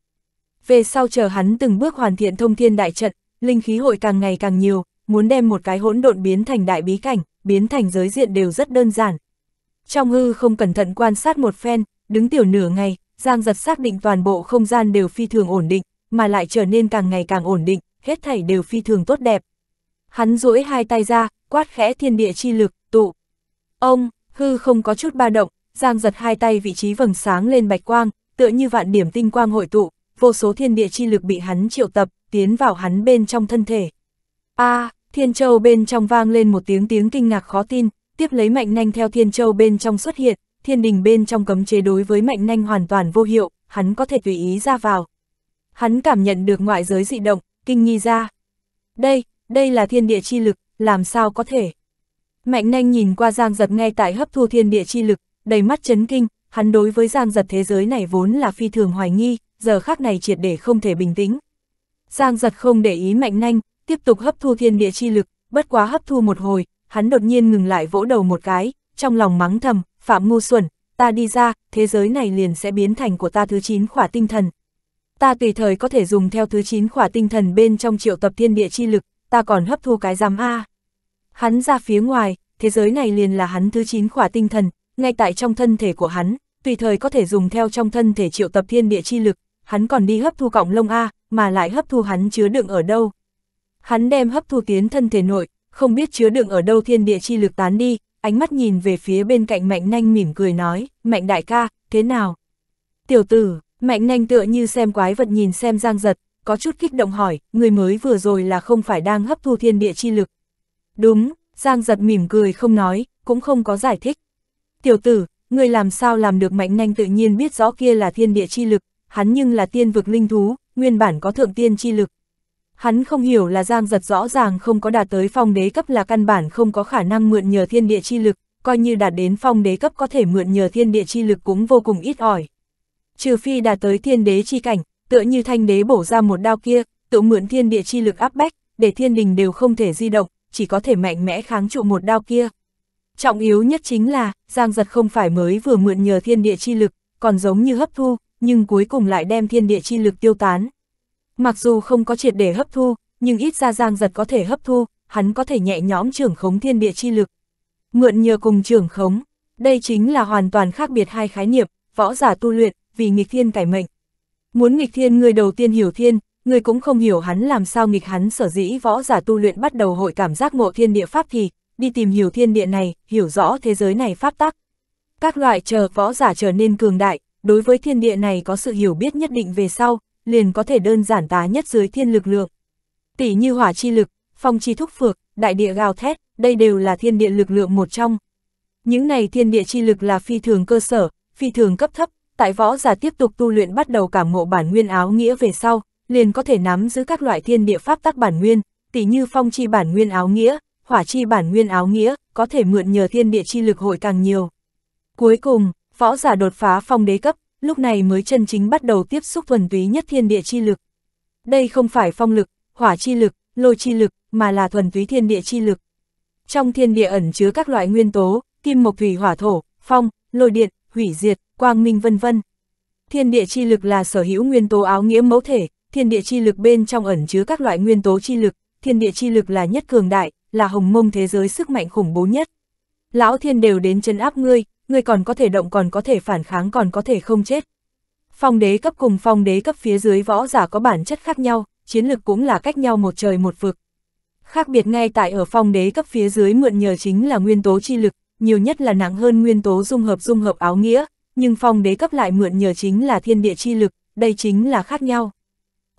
Về sau chờ hắn từng bước hoàn thiện thông thiên đại trận, linh khí hội càng ngày càng nhiều, muốn đem một cái hỗn độn biến thành đại bí cảnh, biến thành giới diện đều rất đơn giản. Trong hư không cẩn thận quan sát một phen, đứng tiểu nửa ngày, Giang giật xác định toàn bộ không gian đều phi thường ổn định, mà lại trở nên càng ngày càng ổn định, hết thảy đều phi thường tốt đẹp. Hắn duỗi hai tay ra, quát khẽ thiên địa chi lực, tụ. Ông, hư không có chút ba động, Giang giật hai tay vị trí vầng sáng lên bạch quang, tựa như vạn điểm tinh quang hội tụ, vô số thiên địa chi lực bị hắn triệu tập, tiến vào hắn bên trong thân thể. A, à, thiên châu bên trong vang lên một tiếng tiếng kinh ngạc khó tin, tiếp lấy mạnh nhanh theo thiên châu bên trong xuất hiện, thiên đình bên trong cấm chế đối với mạnh nhanh hoàn toàn vô hiệu, hắn có thể tùy ý ra vào. Hắn cảm nhận được ngoại giới dị động, kinh nghi ra. Đây, đây là thiên địa chi lực, làm sao có thể? Mạnh nhanh nhìn qua giang giật ngay tại hấp thu thiên địa chi lực, đầy mắt chấn kinh, hắn đối với Giang Giật thế giới này vốn là phi thường hoài nghi, giờ khác này triệt để không thể bình tĩnh. Giang Giật không để ý mạnh nhanh, tiếp tục hấp thu thiên địa chi lực, bất quá hấp thu một hồi, hắn đột nhiên ngừng lại vỗ đầu một cái, trong lòng mắng thầm, Phạm Ngu Xuẩn, ta đi ra, thế giới này liền sẽ biến thành của ta thứ 9 khỏa tinh thần. Ta tùy thời có thể dùng theo thứ 9 khỏa tinh thần bên trong triệu tập thiên địa chi lực, ta còn hấp thu cái giám A. Hắn ra phía ngoài, thế giới này liền là hắn thứ 9 khỏa tinh thần, ngay tại trong thân thể của hắn, tùy thời có thể dùng theo trong thân thể triệu tập thiên địa chi lực, hắn còn đi hấp thu cọng lông A, mà lại hấp thu hắn chứa đựng ở đâu. Hắn đem hấp thu tiến thân thể nội, không biết chứa đựng ở đâu thiên địa chi lực tán đi, ánh mắt nhìn về phía bên cạnh mạnh nanh mỉm cười nói, mạnh đại ca, thế nào? Tiểu tử, mạnh nanh tựa như xem quái vật nhìn xem giang giật, có chút kích động hỏi, người mới vừa rồi là không phải đang hấp thu thiên địa chi lực. Đúng, giang giật mỉm cười không nói, cũng không có giải thích, Tiểu tử, người làm sao làm được mạnh nhanh tự nhiên biết rõ kia là thiên địa chi lực, hắn nhưng là tiên vực linh thú, nguyên bản có thượng tiên chi lực. Hắn không hiểu là Giang Giật rõ ràng không có đạt tới phong đế cấp là căn bản không có khả năng mượn nhờ thiên địa chi lực, coi như đạt đến phong đế cấp có thể mượn nhờ thiên địa chi lực cũng vô cùng ít ỏi. Trừ phi đạt tới thiên đế chi cảnh, tựa như thanh đế bổ ra một đao kia, tự mượn thiên địa chi lực áp bách, để thiên đình đều không thể di động, chỉ có thể mạnh mẽ kháng trụ một đao kia. Trọng yếu nhất chính là, Giang Giật không phải mới vừa mượn nhờ thiên địa chi lực, còn giống như hấp thu, nhưng cuối cùng lại đem thiên địa chi lực tiêu tán. Mặc dù không có triệt để hấp thu, nhưng ít ra Giang Giật có thể hấp thu, hắn có thể nhẹ nhõm trưởng khống thiên địa chi lực. Mượn nhờ cùng trưởng khống, đây chính là hoàn toàn khác biệt hai khái niệm, võ giả tu luyện, vì nghịch thiên cải mệnh. Muốn nghịch thiên người đầu tiên hiểu thiên, người cũng không hiểu hắn làm sao nghịch hắn sở dĩ võ giả tu luyện bắt đầu hội cảm giác ngộ thiên địa pháp thì, đi tìm hiểu thiên địa này, hiểu rõ thế giới này pháp tắc. Các loại chờ võ giả trở nên cường đại, đối với thiên địa này có sự hiểu biết nhất định về sau, liền có thể đơn giản tá nhất dưới thiên lực lượng. Tỷ như hỏa chi lực, phong chi thúc phược, đại địa gào thét, đây đều là thiên địa lực lượng một trong. Những này thiên địa chi lực là phi thường cơ sở, phi thường cấp thấp, tại võ giả tiếp tục tu luyện bắt đầu cảm ngộ bản nguyên áo nghĩa về sau, liền có thể nắm giữ các loại thiên địa pháp tắc bản nguyên, tỷ như phong chi bản nguyên áo nghĩa, hỏa chi bản nguyên áo nghĩa, có thể mượn nhờ thiên địa chi lực hội càng nhiều. Cuối cùng, võ giả đột phá phong đế cấp, lúc này mới chân chính bắt đầu tiếp xúc thuần túy nhất thiên địa chi lực. Đây không phải phong lực, hỏa chi lực, lôi chi lực, mà là thuần túy thiên địa chi lực. Trong thiên địa ẩn chứa các loại nguyên tố, kim mộc thủy hỏa thổ, phong, lôi điện, hủy diệt, quang minh vân vân. Thiên địa chi lực là sở hữu nguyên tố áo nghĩa mẫu thể, thiên địa chi lực bên trong ẩn chứa các loại nguyên tố chi lực, thiên địa chi lực là nhất cường đại, là hồng mông thế giới sức mạnh khủng bố nhất. Lão thiên đều đến chân áp ngươi, ngươi còn có thể động còn có thể phản kháng còn có thể không chết. Phong đế cấp cùng phong đế cấp phía dưới võ giả có bản chất khác nhau, chiến lực cũng là cách nhau một trời một vực. Khác biệt ngay tại ở phong đế cấp phía dưới mượn nhờ chính là nguyên tố chi lực, nhiều nhất là nặng hơn nguyên tố dung hợp dung hợp áo nghĩa, nhưng phong đế cấp lại mượn nhờ chính là thiên địa chi lực, đây chính là khác nhau.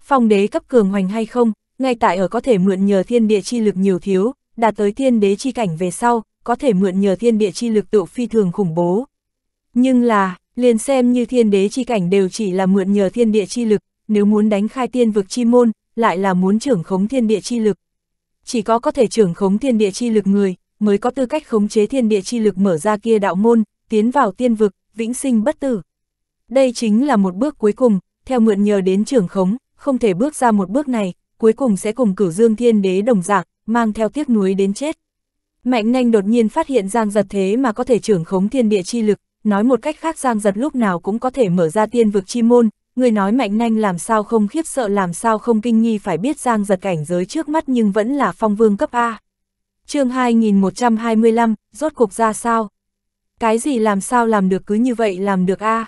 Phong đế cấp cường hoành hay không, ngay tại ở có thể mượn nhờ thiên địa chi lực nhiều thiếu, đạt tới thiên đế chi cảnh về sau, có thể mượn nhờ thiên địa chi lực tự phi thường khủng bố. Nhưng là, liền xem như thiên đế chi cảnh đều chỉ là mượn nhờ thiên địa chi lực, nếu muốn đánh khai tiên vực chi môn, lại là muốn trưởng khống thiên địa chi lực. Chỉ có có thể trưởng khống thiên địa chi lực người, mới có tư cách khống chế thiên địa chi lực mở ra kia đạo môn, tiến vào tiên vực, vĩnh sinh bất tử. Đây chính là một bước cuối cùng, theo mượn nhờ đến trưởng khống, không thể bước ra một bước này, cuối cùng sẽ cùng cửu dương thiên đế đồng dạng, mang theo tiếc nuối đến chết. Mạnh nhanh đột nhiên phát hiện Giang Giật thế mà có thể trưởng khống thiên địa chi lực, nói một cách khác Giang Giật lúc nào cũng có thể mở ra tiên vực chi môn, người nói mạnh nhanh làm sao không khiếp sợ làm sao không kinh nghi phải biết Giang Giật cảnh giới trước mắt nhưng vẫn là phong vương cấp A. chương 2125, rốt cuộc ra sao? Cái gì làm sao làm được cứ như vậy làm được A?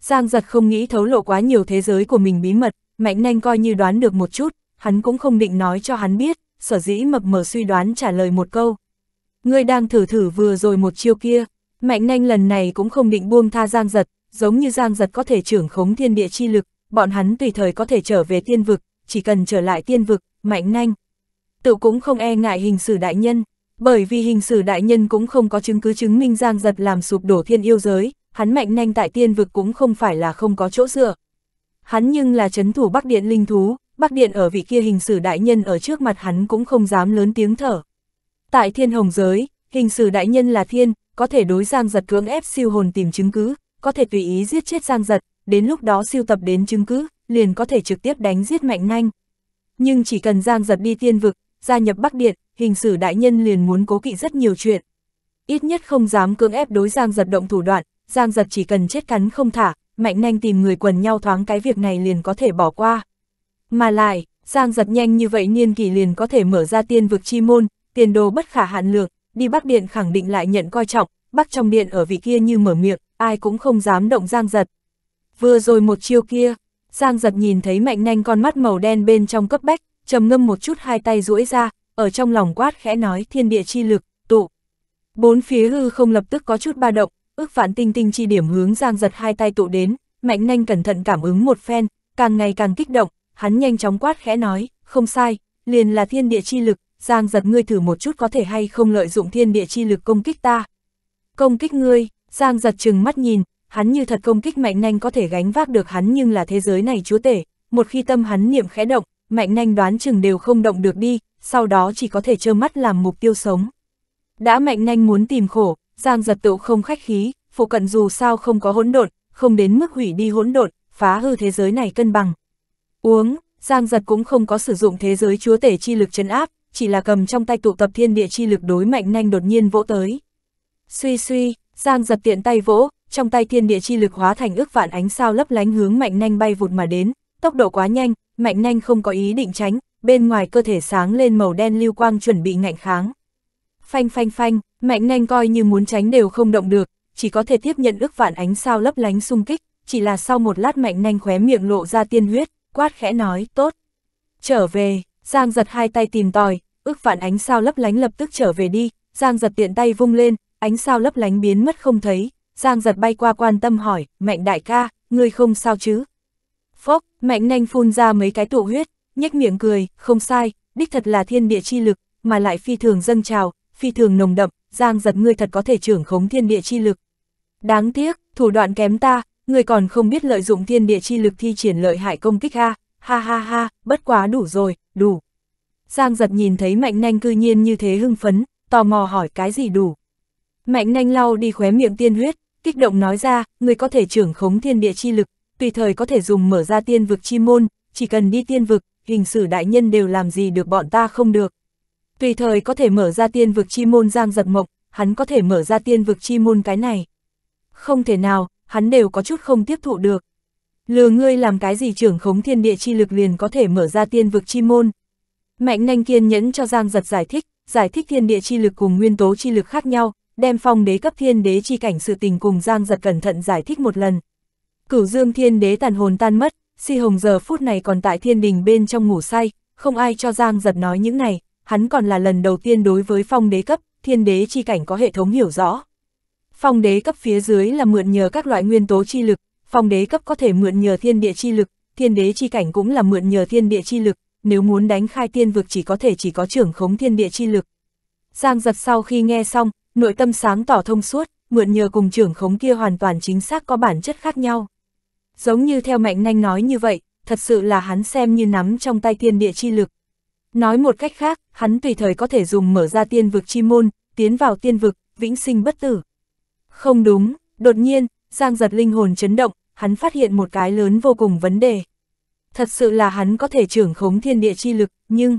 Giang Giật không nghĩ thấu lộ quá nhiều thế giới của mình bí mật, mạnh nhanh coi như đoán được một chút, hắn cũng không định nói cho hắn biết, sở dĩ mập mờ suy đoán trả lời một câu. Ngươi đang thử thử vừa rồi một chiêu kia, mạnh nhanh lần này cũng không định buông tha giang giật, giống như giang giật có thể trưởng khống thiên địa chi lực, bọn hắn tùy thời có thể trở về tiên vực, chỉ cần trở lại tiên vực, mạnh nhanh. Tự cũng không e ngại hình sử đại nhân, bởi vì hình sử đại nhân cũng không có chứng cứ chứng minh giang giật làm sụp đổ thiên yêu giới, hắn mạnh nhanh tại tiên vực cũng không phải là không có chỗ dựa. Hắn nhưng là chấn thủ bắc điện linh thú, Bắc Điện ở vị kia hình sử đại nhân ở trước mặt hắn cũng không dám lớn tiếng thở. Tại thiên hồng giới, hình sử đại nhân là thiên, có thể đối giang giật cưỡng ép siêu hồn tìm chứng cứ, có thể tùy ý giết chết giang giật, đến lúc đó siêu tập đến chứng cứ, liền có thể trực tiếp đánh giết mạnh nhanh. Nhưng chỉ cần giang giật đi tiên vực, gia nhập Bắc Điện, hình sử đại nhân liền muốn cố kỵ rất nhiều chuyện. Ít nhất không dám cưỡng ép đối giang giật động thủ đoạn, giang giật chỉ cần chết cắn không thả, mạnh nhanh tìm người quần nhau thoáng cái việc này liền có thể bỏ qua. Mà lại, Giang giật nhanh như vậy niên kỳ liền có thể mở ra tiên vực chi môn, tiền đồ bất khả hạn lượng, đi Bắc Điện khẳng định lại nhận coi trọng, Bắc trong điện ở vị kia như mở miệng, ai cũng không dám động Giang giật. Vừa rồi một chiêu kia, Giang giật nhìn thấy mạnh nhanh con mắt màu đen bên trong cấp bách, trầm ngâm một chút hai tay duỗi ra, ở trong lòng quát khẽ nói thiên địa chi lực, tụ. Bốn phía hư không lập tức có chút ba động, ước vạn tinh tinh chi điểm hướng Giang giật hai tay tụ đến, mạnh nhanh cẩn thận cảm ứng một phen, càng ngày càng kích động, hắn nhanh chóng quát khẽ nói, không sai, liền là thiên địa chi lực, Giang giật ngươi thử một chút có thể hay không lợi dụng thiên địa chi lực công kích ta. Công kích ngươi, Giang giật chừng mắt nhìn, hắn như thật công kích mạnh nhanh có thể gánh vác được hắn nhưng là thế giới này chúa tể, một khi tâm hắn niệm khẽ động, mạnh nhanh đoán chừng đều không động được đi, sau đó chỉ có thể trơ mắt làm mục tiêu sống. Đã mạnh nhanh muốn tìm khổ, Giang giật tựu không khách khí, phụ cận dù sao không có hỗn độn, không đến mức hủy đi hỗn độn, phá hư thế giới này cân bằng. Uống, Giang Giật cũng không có sử dụng thế giới chúa tể chi lực chấn áp, chỉ là cầm trong tay tụ tập thiên địa chi lực đối mạnh nhanh đột nhiên vỗ tới. Suy suy, Giang Giật tiện tay vỗ, trong tay thiên địa chi lực hóa thành ước vạn ánh sao lấp lánh hướng mạnh nhanh bay vụt mà đến, tốc độ quá nhanh, mạnh nhanh không có ý định tránh, bên ngoài cơ thể sáng lên màu đen lưu quang chuẩn bị ngạnh kháng. Phanh phanh phanh, mạnh nhanh coi như muốn tránh đều không động được, chỉ có thể tiếp nhận ước vạn ánh sao lấp lánh xung kích, chỉ là sau một lát mạnh nhanh khóe miệng lộ ra tiên huyết, quát khẽ nói, tốt. Trở về, Giang giật hai tay tìm tòi, ước vạn ánh sao lấp lánh lập tức trở về đi, Giang giật tiện tay vung lên, ánh sao lấp lánh biến mất không thấy, Giang giật bay qua quan tâm hỏi, mạnh đại ca, ngươi không sao chứ? Phốc, mạnh nhanh phun ra mấy cái tụ huyết, nhếch miệng cười, không sai, đích thật là thiên địa chi lực, mà lại phi thường dâng trào, phi thường nồng đậm, Giang giật ngươi thật có thể trưởng khống thiên địa chi lực. Đáng tiếc, thủ đoạn kém ta, người còn không biết lợi dụng thiên địa chi lực thi triển lợi hại công kích ha, ha ha ha, bất quá đủ rồi, đủ. Giang giật nhìn thấy mạnh nanh cư nhiên như thế hưng phấn, tò mò hỏi cái gì đủ. Mạnh nanh lau đi khóe miệng tiên huyết, kích động nói ra, người có thể trưởng khống thiên địa chi lực, tùy thời có thể dùng mở ra tiên vực chi môn, chỉ cần đi tiên vực, hình sử đại nhân đều làm gì được bọn ta không được. Tùy thời có thể mở ra tiên vực chi môn giang giật mộng, hắn có thể mở ra tiên vực chi môn cái này. Không thể nào, hắn đều có chút không tiếp thụ được. Lừa ngươi làm cái gì trưởng khống thiên địa chi lực liền có thể mở ra tiên vực chi môn. Mạnh nanh kiên nhẫn cho Giang giật giải thích, giải thích thiên địa chi lực cùng nguyên tố chi lực khác nhau, đem phong đế cấp thiên đế chi cảnh sự tình cùng Giang giật cẩn thận giải thích một lần. Cửu dương thiên đế tàn hồn tan mất, si hồng giờ phút này còn tại thiên đình bên trong ngủ say, không ai cho Giang giật nói những này, hắn còn là lần đầu tiên đối với phong đế cấp, thiên đế chi cảnh có hệ thống hiểu rõ. Phong đế cấp phía dưới là mượn nhờ các loại nguyên tố chi lực, phong đế cấp có thể mượn nhờ thiên địa chi lực, thiên đế chi cảnh cũng là mượn nhờ thiên địa chi lực, nếu muốn đánh khai tiên vực chỉ có thể chỉ có trưởng khống thiên địa chi lực. Giang giật sau khi nghe xong, nội tâm sáng tỏ thông suốt, mượn nhờ cùng trưởng khống kia hoàn toàn chính xác có bản chất khác nhau. Giống như theo mạnh nanh nói như vậy, thật sự là hắn xem như nắm trong tay thiên địa chi lực. Nói một cách khác, hắn tùy thời có thể dùng mở ra tiên vực chi môn, tiến vào tiên vực, vĩnh sinh bất tử. Không đúng, đột nhiên, Giang giật linh hồn chấn động, hắn phát hiện một cái lớn vô cùng vấn đề. Thật sự là hắn có thể trưởng khống thiên địa chi lực, nhưng...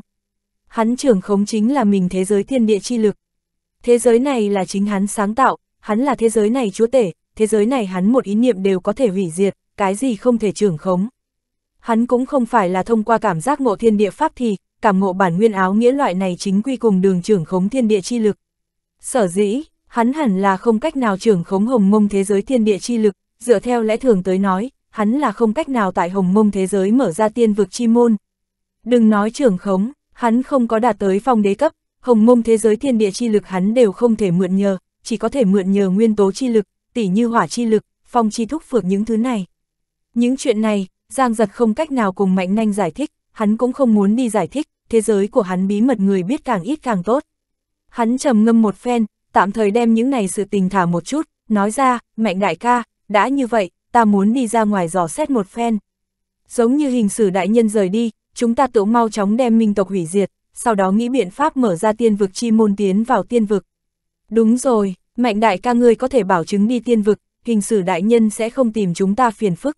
Hắn trưởng khống chính là mình thế giới thiên địa chi lực. Thế giới này là chính hắn sáng tạo, hắn là thế giới này chúa tể, thế giới này hắn một ý niệm đều có thể hủy diệt, cái gì không thể trưởng khống. Hắn cũng không phải là thông qua cảm giác ngộ thiên địa pháp thì, cảm ngộ bản nguyên áo nghĩa loại này chính quy cùng đường trưởng khống thiên địa chi lực. Sở dĩ, hắn hẳn là không cách nào trưởng khống hồng mông thế giới thiên địa chi lực, dựa theo lẽ thường tới nói, hắn là không cách nào tại hồng mông thế giới mở ra tiên vực chi môn. Đừng nói trưởng khống, hắn không có đạt tới phong đế cấp, hồng mông thế giới thiên địa chi lực hắn đều không thể mượn nhờ, chỉ có thể mượn nhờ nguyên tố chi lực, tỉ như hỏa chi lực, phong chi thúc phược những thứ này. Những chuyện này, Giang Giật không cách nào cùng Mạnh Nanh giải thích, hắn cũng không muốn đi giải thích, thế giới của hắn bí mật người biết càng ít càng tốt. Hắn trầm ngâm một phen, tạm thời đem những này sự tình thả một chút, nói ra, mạnh đại ca, đã như vậy, ta muốn đi ra ngoài dò xét một phen. Giống như hình sử đại nhân rời đi, chúng ta tự mau chóng đem minh tộc hủy diệt, sau đó nghĩ biện pháp mở ra tiên vực chi môn tiến vào tiên vực. Đúng rồi, mạnh đại ca ngươi có thể bảo chứng đi tiên vực, hình sử đại nhân sẽ không tìm chúng ta phiền phức.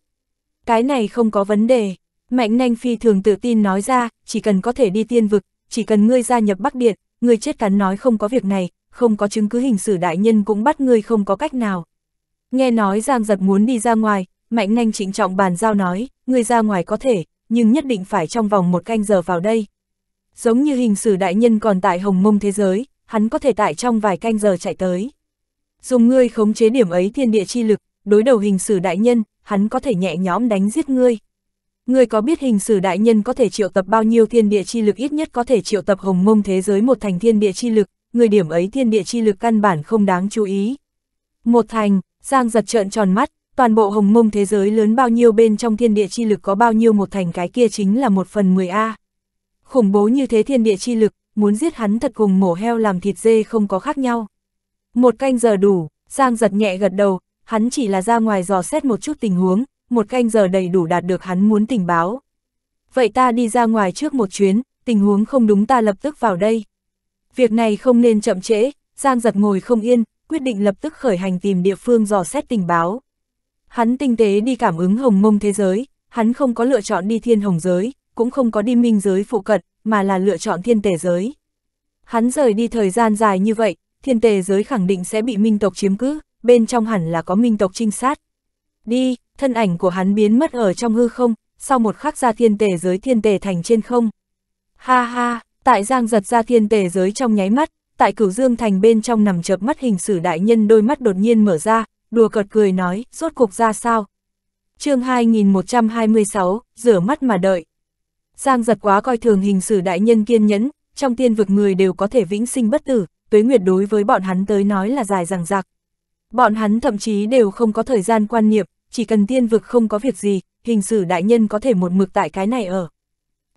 Cái này không có vấn đề, mạnh nanh phi thường tự tin nói ra, chỉ cần có thể đi tiên vực, chỉ cần ngươi gia nhập Bắc Điện, ngươi chết cắn nói không có việc này, không có chứng cứ hình sự đại nhân cũng bắt ngươi không có cách nào. Nghe nói Giang giật muốn đi ra ngoài, Mạnh Nanh trịnh trọng bàn giao nói, ngươi ra ngoài có thể, nhưng nhất định phải trong vòng một canh giờ vào đây. Giống như hình sử đại nhân còn tại hồng mông thế giới, hắn có thể tại trong vài canh giờ chạy tới. Dùng ngươi khống chế điểm ấy thiên địa chi lực, đối đầu hình sử đại nhân, hắn có thể nhẹ nhõm đánh giết ngươi. Ngươi có biết hình sử đại nhân có thể triệu tập bao nhiêu thiên địa chi lực ít nhất có thể triệu tập hồng mông thế giới một thành thiên địa chi lực, người điểm ấy thiên địa chi lực căn bản không đáng chú ý. Một thành, Giang giật trợn tròn mắt, toàn bộ hồng mông thế giới lớn bao nhiêu bên trong thiên địa chi lực có bao nhiêu một thành cái kia chính là một phần 10A. Khủng bố như thế thiên địa chi lực, muốn giết hắn thật cùng mổ heo làm thịt dê không có khác nhau. Một canh giờ đủ, Giang giật nhẹ gật đầu, hắn chỉ là ra ngoài dò xét một chút tình huống, một canh giờ đầy đủ đạt được hắn muốn tình báo. Vậy ta đi ra ngoài trước một chuyến, tình huống không đúng ta lập tức vào đây. Việc này không nên chậm trễ, Giang giật ngồi không yên, quyết định lập tức khởi hành tìm địa phương dò xét tình báo. Hắn tinh tế đi cảm ứng hồng mông thế giới, hắn không có lựa chọn đi thiên hồng giới, cũng không có đi minh giới phụ cận, mà là lựa chọn thiên tề giới. Hắn rời đi thời gian dài như vậy, thiên tề giới khẳng định sẽ bị minh tộc chiếm cứ, bên trong hẳn là có minh tộc trinh sát. Đi, thân ảnh của hắn biến mất ở trong hư không, sau một khắc ra thiên tề giới thiên tề thành trên không. Ha ha, Tại Giang giật ra thiên tề giới trong nháy mắt, tại cửu dương thành bên trong nằm chợp mắt hình sử đại nhân đôi mắt đột nhiên mở ra, đùa cợt cười nói, rốt cuộc ra sao? chương 2126, rửa mắt mà đợi. Giang giật quá coi thường hình sử đại nhân kiên nhẫn, trong tiên vực người đều có thể vĩnh sinh bất tử, tuế nguyệt đối với bọn hắn tới nói là dài rằng rạc. Bọn hắn thậm chí đều không có thời gian quan niệm, chỉ cần tiên vực không có việc gì, hình sử đại nhân có thể một mực tại cái này ở.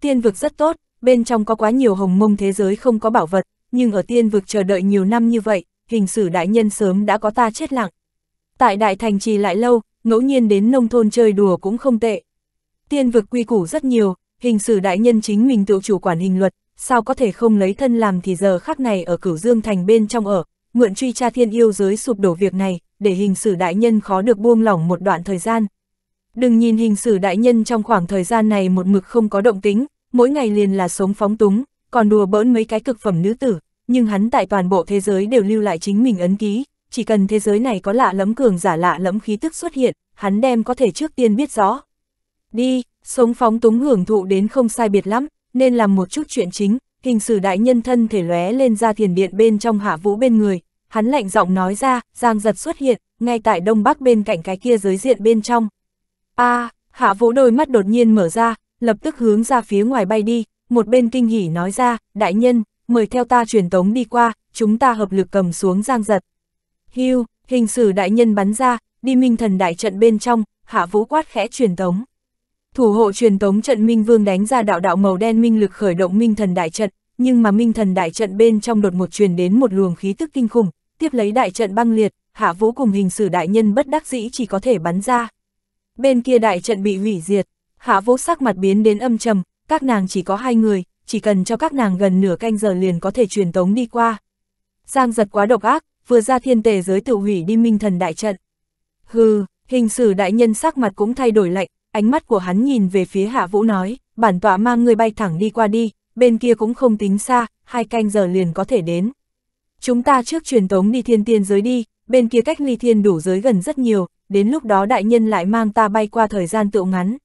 Tiên vực rất tốt, bên trong có quá nhiều hồng mông thế giới không có bảo vật, nhưng ở tiên vực chờ đợi nhiều năm như vậy, hình sử đại nhân sớm đã có ta chết lặng. Tại đại thành trì lại lâu, ngẫu nhiên đến nông thôn chơi đùa cũng không tệ. Tiên vực quy củ rất nhiều, hình sử đại nhân chính mình tự chủ quản hình luật, sao có thể không lấy thân làm thì giờ khắc này ở cửu dương thành bên trong ở, mượn truy tra thiên yêu giới sụp đổ việc này, để hình sử đại nhân khó được buông lỏng một đoạn thời gian. Đừng nhìn hình sử đại nhân trong khoảng thời gian này một mực không có động tính, mỗi ngày liền là sống phóng túng, còn đùa bỡn mấy cái cực phẩm nữ tử, nhưng hắn tại toàn bộ thế giới đều lưu lại chính mình ấn ký, chỉ cần thế giới này có lạ lẫm cường giả lạ lẫm khí tức xuất hiện, hắn đem có thể trước tiên biết rõ. Đi, sống phóng túng hưởng thụ đến không sai biệt lắm, nên làm một chút chuyện chính, hình sử đại nhân thân thể lóe lên ra thiền điện bên trong hạ vũ bên người, hắn lạnh giọng nói ra, giang giật xuất hiện, ngay tại đông bắc bên cạnh cái kia giới diện bên trong. a à, hạ vũ đôi mắt đột nhiên mở ra, lập tức hướng ra phía ngoài bay đi, một bên kinh hỉ nói ra, đại nhân, mời theo ta truyền tống đi qua, chúng ta hợp lực cầm xuống giang giật. Hưu, hình sử đại nhân bắn ra, đi minh thần đại trận bên trong, hạ vũ quát khẽ truyền tống. Thủ hộ truyền tống trận Minh Vương đánh ra đạo đạo màu đen minh lực khởi động Minh Thần Đại Trận, nhưng mà Minh Thần Đại Trận bên trong đột một truyền đến một luồng khí tức kinh khủng, tiếp lấy đại trận băng liệt, hạ vũ cùng hình sử đại nhân bất đắc dĩ chỉ có thể bắn ra. Bên kia đại trận bị hủy diệt, hạ vũ sắc mặt biến đến âm trầm, các nàng chỉ có hai người, chỉ cần cho các nàng gần nửa canh giờ liền có thể truyền tống đi qua. Giang giật quá độc ác, vừa ra thiên tề giới tự hủy đi minh thần đại trận. Hừ, hình sử đại nhân sắc mặt cũng thay đổi lạnh, ánh mắt của hắn nhìn về phía hạ vũ nói, bản tọa mang người bay thẳng đi qua đi, bên kia cũng không tính xa, hai canh giờ liền có thể đến. Chúng ta trước truyền tống đi thiên tiên giới đi, bên kia cách ly thiên đủ giới gần rất nhiều, đến lúc đó đại nhân lại mang ta bay qua thời gian tựu ngắn.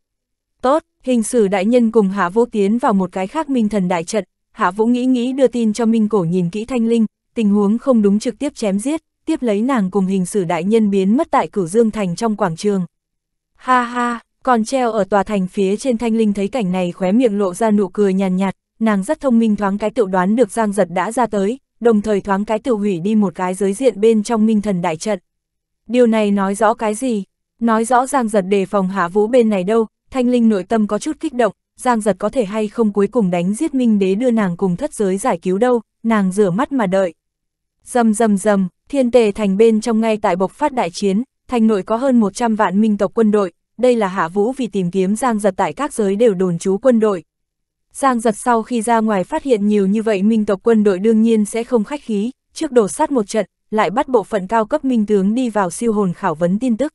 Tốt, hình sử đại nhân cùng Hạ Vũ tiến vào một cái khác minh thần đại trận, Hạ Vũ nghĩ nghĩ đưa tin cho Minh Cổ nhìn kỹ Thanh Linh, tình huống không đúng trực tiếp chém giết, tiếp lấy nàng cùng hình sử đại nhân biến mất tại Cửu Dương Thành trong quảng trường. Ha ha, còn treo ở tòa thành phía trên Thanh Linh thấy cảnh này khóe miệng lộ ra nụ cười nhàn nhạt, nàng rất thông minh thoáng cái tự đoán được Giang Giật đã ra tới, đồng thời thoáng cái tự hủy đi một cái giới diện bên trong minh thần đại trận. Điều này nói rõ cái gì? Nói rõ Giang Giật đề phòng Hạ Vũ bên này đâu, Thanh Linh nội tâm có chút kích động, Giang Giật có thể hay không cuối cùng đánh giết Minh Đế đưa nàng cùng thất giới giải cứu đâu, nàng rửa mắt mà đợi. Dầm dầm dầm, thiên tề thành bên trong ngay tại bộc phát đại chiến, thành nội có hơn 100 vạn minh tộc quân đội, đây là hạ vũ vì tìm kiếm Giang Giật tại các giới đều đồn trú quân đội. Giang Giật sau khi ra ngoài phát hiện nhiều như vậy minh tộc quân đội đương nhiên sẽ không khách khí, trước đổ sát một trận, lại bắt bộ phận cao cấp minh tướng đi vào siêu hồn khảo vấn tin tức.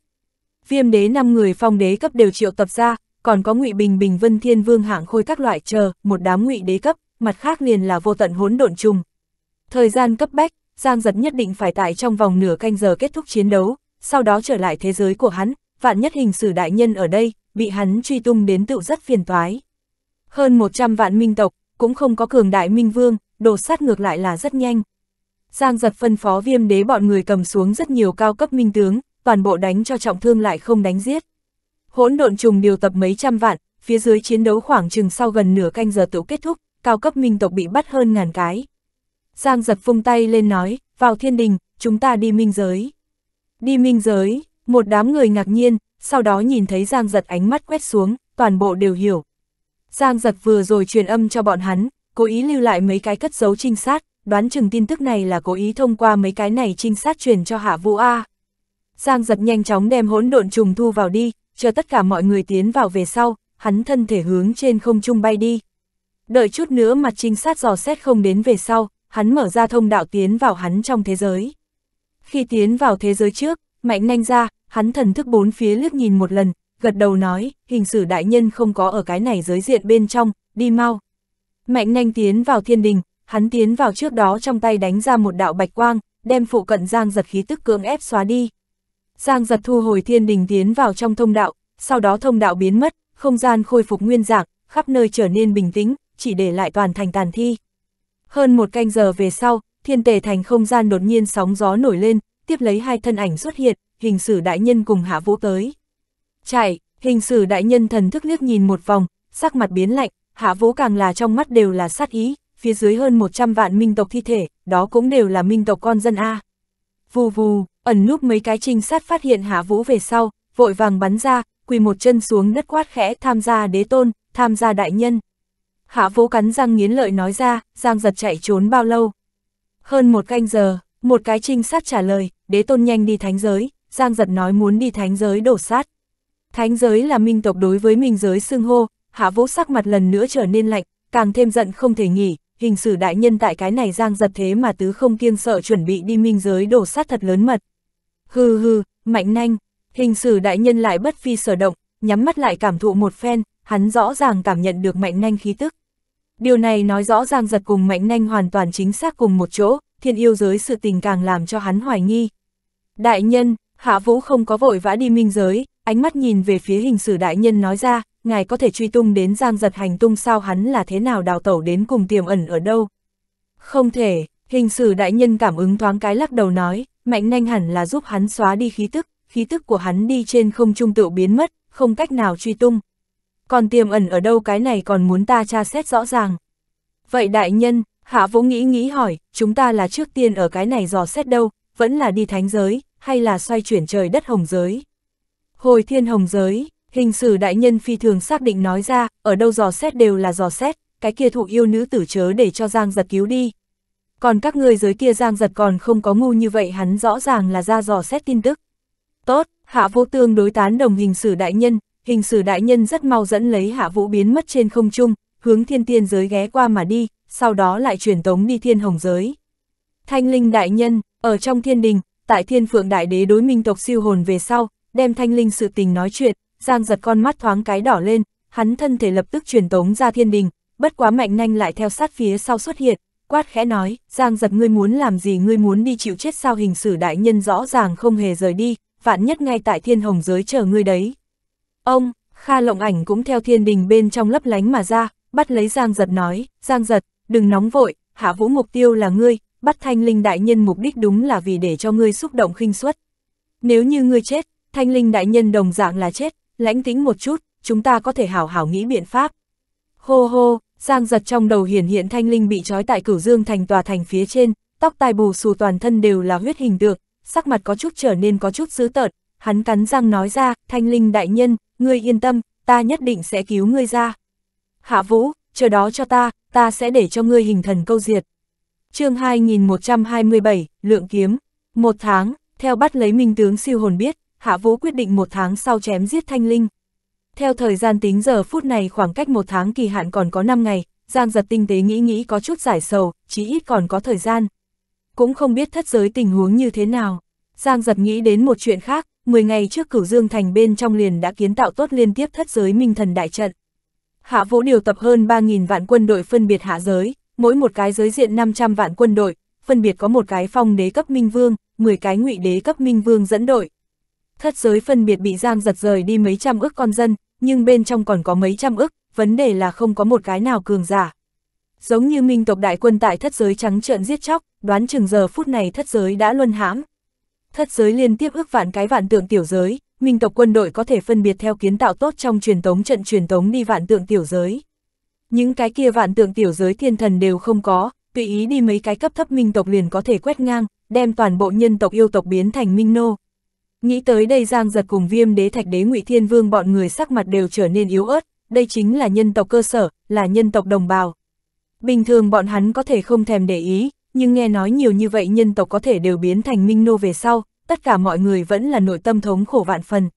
Viêm đế 5 người phong đế cấp đều triệu tập ra, còn có ngụy bình bình vân thiên vương hạng khôi các loại chờ, một đám ngụy đế cấp, mặt khác liền là vô tận hỗn độn trùng. Thời gian cấp bách, Giang Giật nhất định phải tại trong vòng nửa canh giờ kết thúc chiến đấu, sau đó trở lại thế giới của hắn, vạn nhất hình sử đại nhân ở đây, bị hắn truy tung đến tự rất phiền toái. Hơn 100 vạn minh tộc, cũng không có cường đại minh vương, đồ sát ngược lại là rất nhanh. Giang giật phân phó viêm đế bọn người cầm xuống rất nhiều cao cấp minh tướng, toàn bộ đánh cho trọng thương lại không đánh giết hỗn độn trùng điều tập mấy trăm vạn, phía dưới chiến đấu khoảng chừng sau gần nửa canh giờ tiểu kết thúc, cao cấp minh tộc bị bắt hơn ngàn cái. Giang giật phung tay lên nói, vào thiên đình, chúng ta đi minh giới. Đi minh giới, một đám người ngạc nhiên, sau đó nhìn thấy Giang giật ánh mắt quét xuống, toàn bộ đều hiểu. Giang giật vừa rồi truyền âm cho bọn hắn, cố ý lưu lại mấy cái cất dấu trinh sát, đoán chừng tin tức này là cố ý thông qua mấy cái này trinh sát truyền cho Hạ Vũ A. Giang giật nhanh chóng đem hỗn độn trùng thu vào đi, chờ tất cả mọi người tiến vào về sau, hắn thân thể hướng trên không trung bay đi. Đợi chút nữa mặt trinh sát dò xét không đến về sau, hắn mở ra thông đạo tiến vào hắn trong thế giới. Khi tiến vào thế giới trước, mạnh nhanh ra, hắn thần thức bốn phía liếc nhìn một lần, gật đầu nói, hình sử đại nhân không có ở cái này giới diện bên trong, đi mau. Mạnh nhanh tiến vào thiên đình, hắn tiến vào trước đó trong tay đánh ra một đạo bạch quang, đem phụ cận giang giật khí tức cưỡng ép xóa đi. Giang giật thu hồi thiên đình tiến vào trong thông đạo, sau đó thông đạo biến mất, không gian khôi phục nguyên dạng, khắp nơi trở nên bình tĩnh, chỉ để lại toàn thành tàn thi. Hơn một canh giờ về sau, thiên tề thành không gian đột nhiên sóng gió nổi lên, tiếp lấy hai thân ảnh xuất hiện, hình sử đại nhân cùng hạ vũ tới. Chạy, hình sử đại nhân thần thức liếc nhìn một vòng, sắc mặt biến lạnh, hạ vũ càng là trong mắt đều là sát ý, phía dưới hơn 100 vạn minh tộc thi thể, đó cũng đều là minh tộc con dân A. Vù vù, Ẩn núp mấy cái trinh sát phát hiện Hạ Vũ về sau, vội vàng bắn ra, quỳ một chân xuống đất quát khẽ tham gia đế tôn, tham gia đại nhân. Hạ Vũ cắn răng nghiến lợi nói ra, Giang giật chạy trốn bao lâu? Hơn một canh giờ, một cái trinh sát trả lời, đế tôn nhanh đi thánh giới, Giang giật nói muốn đi thánh giới đổ sát. Thánh giới là minh tộc đối với minh giới xưng hô, Hạ Vũ sắc mặt lần nữa trở nên lạnh, càng thêm giận không thể nghỉ, hình sử đại nhân tại cái này Giang giật thế mà tứ không kiêng sợ chuẩn bị đi minh giới đổ sát thật lớn mật. Hừ hừ, mạnh nanh, hình sử đại nhân lại bất phi sở động, nhắm mắt lại cảm thụ một phen, hắn rõ ràng cảm nhận được mạnh nanh khí tức. Điều này nói rõ ràng giật cùng mạnh nanh hoàn toàn chính xác cùng một chỗ, thiên yêu giới sự tình càng làm cho hắn hoài nghi. Đại nhân, hạ vũ không có vội vã đi minh giới, ánh mắt nhìn về phía hình sử đại nhân nói ra, ngài có thể truy tung đến giang giật hành tung sao hắn là thế nào đào tẩu đến cùng tiềm ẩn ở đâu. Không thể, hình sử đại nhân cảm ứng thoáng cái lắc đầu nói, mạnh nhanh hẳn là giúp hắn xóa đi khí tức, khí tức của hắn đi trên không trung tự biến mất, không cách nào truy tung. Còn tiềm ẩn ở đâu cái này còn muốn ta tra xét rõ ràng. Vậy đại nhân, hạ vũ nghĩ nghĩ hỏi, chúng ta là trước tiên ở cái này dò xét đâu, vẫn là đi thánh giới, hay là xoay chuyển trời đất hồng giới. Hồi thiên hồng giới, hình sử đại nhân phi thường xác định nói ra, ở đâu dò xét đều là dò xét, cái kia thụ yêu nữ tử chớ để cho Giang giật cứu đi, còn các ngươi dưới kia giang giật còn không có ngu như vậy hắn rõ ràng là ra dò xét tin tức. Tốt, hạ vũ tương đối tán đồng hình sử đại nhân, hình sử đại nhân rất mau dẫn lấy hạ vũ biến mất trên không trung, hướng thiên tiên giới ghé qua mà đi, sau đó lại chuyển tống đi thiên hồng giới. Thanh linh đại nhân, ở trong thiên đình, tại thiên phượng đại đế đối minh tộc siêu hồn về sau, đem thanh linh sự tình nói chuyện, giang giật con mắt thoáng cái đỏ lên, hắn thân thể lập tức chuyển tống ra thiên đình, bất quá mạnh nhanh lại theo sát phía sau xuất hiện, quát khẽ nói, Giang giật ngươi muốn làm gì ngươi muốn đi chịu chết sao hình sử đại nhân rõ ràng không hề rời đi, vạn nhất ngay tại thiên hồng giới chờ ngươi đấy. Ông, Kha lộng ảnh cũng theo thiên đình bên trong lấp lánh mà ra, bắt lấy Giang giật nói, Giang giật, đừng nóng vội, hạ vũ mục tiêu là ngươi, bắt thanh linh đại nhân mục đích đúng là vì để cho ngươi xúc động khinh suất. Nếu như ngươi chết, thanh linh đại nhân đồng dạng là chết, lãnh tính một chút, chúng ta có thể hảo hảo nghĩ biện pháp. Hô hô, Giang giật trong đầu hiển hiện thanh linh bị trói tại cửu dương thành tòa thành phía trên, tóc tai bù xù toàn thân đều là huyết hình tượng, sắc mặt có chút trở nên có chút dữ tợn, hắn cắn răng nói ra, thanh linh đại nhân, ngươi yên tâm, ta nhất định sẽ cứu ngươi ra. Hạ vũ, chờ đó cho ta, ta sẽ để cho ngươi hình thần câu diệt. chương 2127, Lượng Kiếm, một tháng, theo bắt lấy minh tướng siêu hồn biết, Hạ vũ quyết định một tháng sau chém giết thanh linh. Theo thời gian tính giờ phút này khoảng cách một tháng kỳ hạn còn có 5 ngày, Giang giật tinh tế nghĩ nghĩ có chút giải sầu, chí ít còn có thời gian. Cũng không biết thất giới tình huống như thế nào. Giang giật nghĩ đến một chuyện khác, 10 ngày trước cửu dương thành bên trong liền đã kiến tạo tốt liên tiếp thất giới minh thần đại trận. Hạ vũ điều tập hơn 3.000 vạn quân đội phân biệt hạ giới, mỗi một cái giới diện 500 vạn quân đội, phân biệt có một cái phong đế cấp minh vương, 10 cái ngụy đế cấp minh vương dẫn đội thất giới phân biệt bị giang giật rời đi mấy trăm ước con dân, nhưng bên trong còn có mấy trăm ước, vấn đề là không có một cái nào cường giả. Giống như minh tộc đại quân tại thất giới trắng trợn giết chóc, đoán chừng giờ phút này thất giới đã luân hãm. Thất giới liên tiếp ước vạn cái vạn tượng tiểu giới, minh tộc quân đội có thể phân biệt theo kiến tạo tốt trong truyền tống trận truyền tống đi vạn tượng tiểu giới. Những cái kia vạn tượng tiểu giới thiên thần đều không có, tùy ý đi mấy cái cấp thấp minh tộc liền có thể quét ngang, đem toàn bộ nhân tộc yêu tộc biến thành minh nô. Nghĩ tới đây Giang giật cùng viêm đế thạch đế ngụy Thiên Vương bọn người sắc mặt đều trở nên yếu ớt, đây chính là nhân tộc cơ sở, là nhân tộc đồng bào. Bình thường bọn hắn có thể không thèm để ý, nhưng nghe nói nhiều như vậy nhân tộc có thể đều biến thành minh nô về sau, tất cả mọi người vẫn là nội tâm thống khổ vạn phần.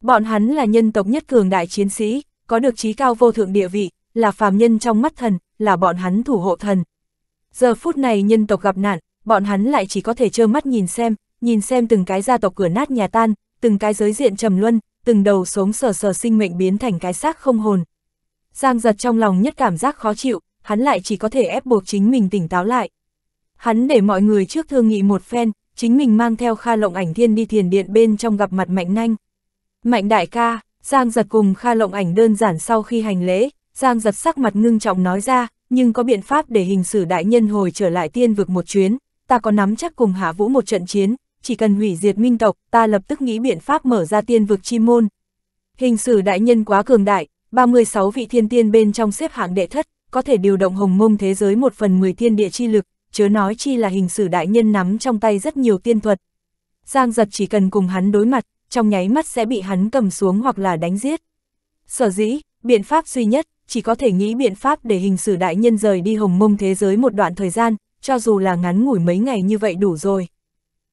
Bọn hắn là nhân tộc nhất cường đại chiến sĩ, có được trí cao vô thượng địa vị, là phàm nhân trong mắt thần, là bọn hắn thủ hộ thần. Giờ phút này nhân tộc gặp nạn, bọn hắn lại chỉ có thể trơ mắt nhìn xem, nhìn xem từng cái gia tộc cửa nát nhà tan, từng cái giới diện trầm luân, từng đầu sống sờ sờ sinh mệnh biến thành cái xác không hồn. Giang giật trong lòng nhất cảm giác khó chịu, hắn lại chỉ có thể ép buộc chính mình tỉnh táo lại. Hắn để mọi người trước thương nghị một phen, chính mình mang theo Kha Lộng Ảnh Thiên đi thiền điện bên trong gặp mặt Mạnh Nanh. Mạnh đại ca, Giang giật cùng Kha Lộng Ảnh đơn giản sau khi hành lễ, Giang giật sắc mặt ngưng trọng nói ra, nhưng có biện pháp để hình xử đại nhân hồi trở lại tiên vực một chuyến, ta có nắm chắc cùng Hạ Vũ một trận chiến, chỉ cần hủy diệt minh tộc, ta lập tức nghĩ biện pháp mở ra tiên vực chi môn. Hình sử đại nhân quá cường đại, 36 vị thiên tiên bên trong xếp hạng đệ thất, có thể điều động hồng mông thế giới một phần 10 thiên địa chi lực, chớ nói chi là hình sử đại nhân nắm trong tay rất nhiều tiên thuật. Giang giật chỉ cần cùng hắn đối mặt, trong nháy mắt sẽ bị hắn cầm xuống hoặc là đánh giết. Sở dĩ, biện pháp duy nhất, chỉ có thể nghĩ biện pháp để hình sử đại nhân rời đi hồng mông thế giới một đoạn thời gian, cho dù là ngắn ngủi mấy ngày như vậy đủ rồi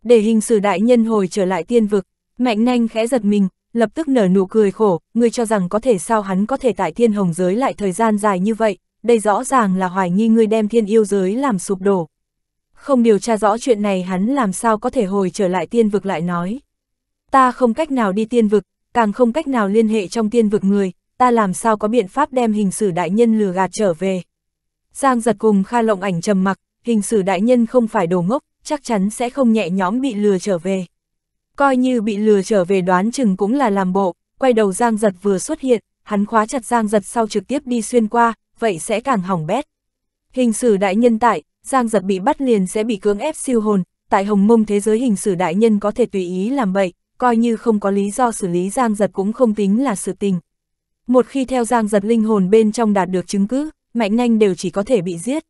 để hình sử đại nhân hồi trở lại tiên vực, mạnh nanh khẽ giật mình, lập tức nở nụ cười khổ, người cho rằng có thể sao hắn có thể tại thiên hồng giới lại thời gian dài như vậy, đây rõ ràng là hoài nghi người đem thiên yêu giới làm sụp đổ. Không điều tra rõ chuyện này hắn làm sao có thể hồi trở lại tiên vực lại nói. Ta không cách nào đi tiên vực, càng không cách nào liên hệ trong tiên vực người, ta làm sao có biện pháp đem hình sử đại nhân lừa gạt trở về. Giang giật cùng Kha Lộng ảnh trầm mặc, hình sử đại nhân không phải đồ ngốc, chắc chắn sẽ không nhẹ nhõm bị lừa trở về. Coi như bị lừa trở về đoán chừng cũng là làm bộ, quay đầu Giang Giật vừa xuất hiện, hắn khóa chặt Giang Giật sau trực tiếp đi xuyên qua, vậy sẽ càng hỏng bét. Hình sử đại nhân tại, Giang Giật bị bắt liền sẽ bị cưỡng ép siêu hồn, tại hồng mông thế giới hình sử đại nhân có thể tùy ý làm bậy, coi như không có lý do xử lý Giang Giật cũng không tính là sự tình. Một khi theo Giang Giật linh hồn bên trong đạt được chứng cứ, mạnh nhanh đều chỉ có thể bị giết.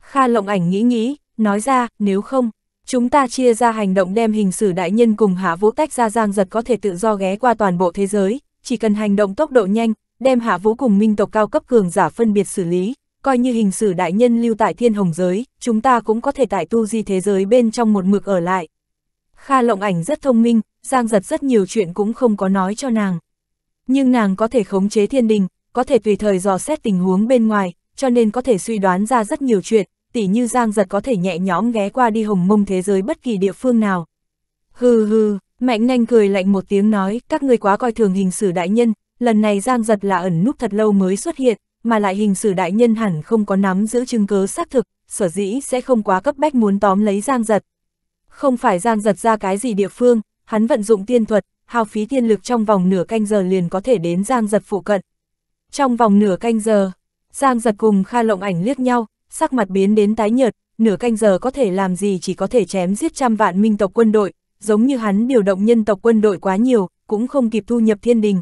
Kha lộng ảnh nghĩ nghĩ, nói ra, nếu không, chúng ta chia ra hành động đem hình sử đại nhân cùng hạ vũ tách ra giang giật có thể tự do ghé qua toàn bộ thế giới, chỉ cần hành động tốc độ nhanh, đem hạ vũ cùng minh tộc cao cấp cường giả phân biệt xử lý, coi như hình sử đại nhân lưu tại thiên hồng giới, chúng ta cũng có thể tại tu di thế giới bên trong một mực ở lại. Kha lộng ảnh rất thông minh, giang giật rất nhiều chuyện cũng không có nói cho nàng. Nhưng nàng có thể khống chế thiên đình, có thể tùy thời dò xét tình huống bên ngoài, cho nên có thể suy đoán ra rất nhiều chuyện, tỉ như Giang Giật có thể nhẹ nhõm ghé qua đi hồng mông thế giới bất kỳ địa phương nào. Hừ hừ, Mạnh Nanh cười lạnh một tiếng nói, các người quá coi thường hình sử đại nhân, lần này Giang Giật là ẩn núp thật lâu mới xuất hiện, mà lại hình sử đại nhân hẳn không có nắm giữ chứng cứ xác thực, sở dĩ sẽ không quá cấp bách muốn tóm lấy Giang Giật. Không phải Giang Giật ra cái gì địa phương, hắn vận dụng tiên thuật, hao phí tiên lực trong vòng nửa canh giờ liền có thể đến Giang Giật phụ cận. Trong vòng nửa canh giờ, Giang Giật cùng Kha Lộng Ảnh liếc nhau, sắc mặt biến đến tái nhợt, nửa canh giờ có thể làm gì chỉ có thể chém giết trăm vạn minh tộc quân đội, giống như hắn điều động nhân tộc quân đội quá nhiều, cũng không kịp thu nhập thiên đình.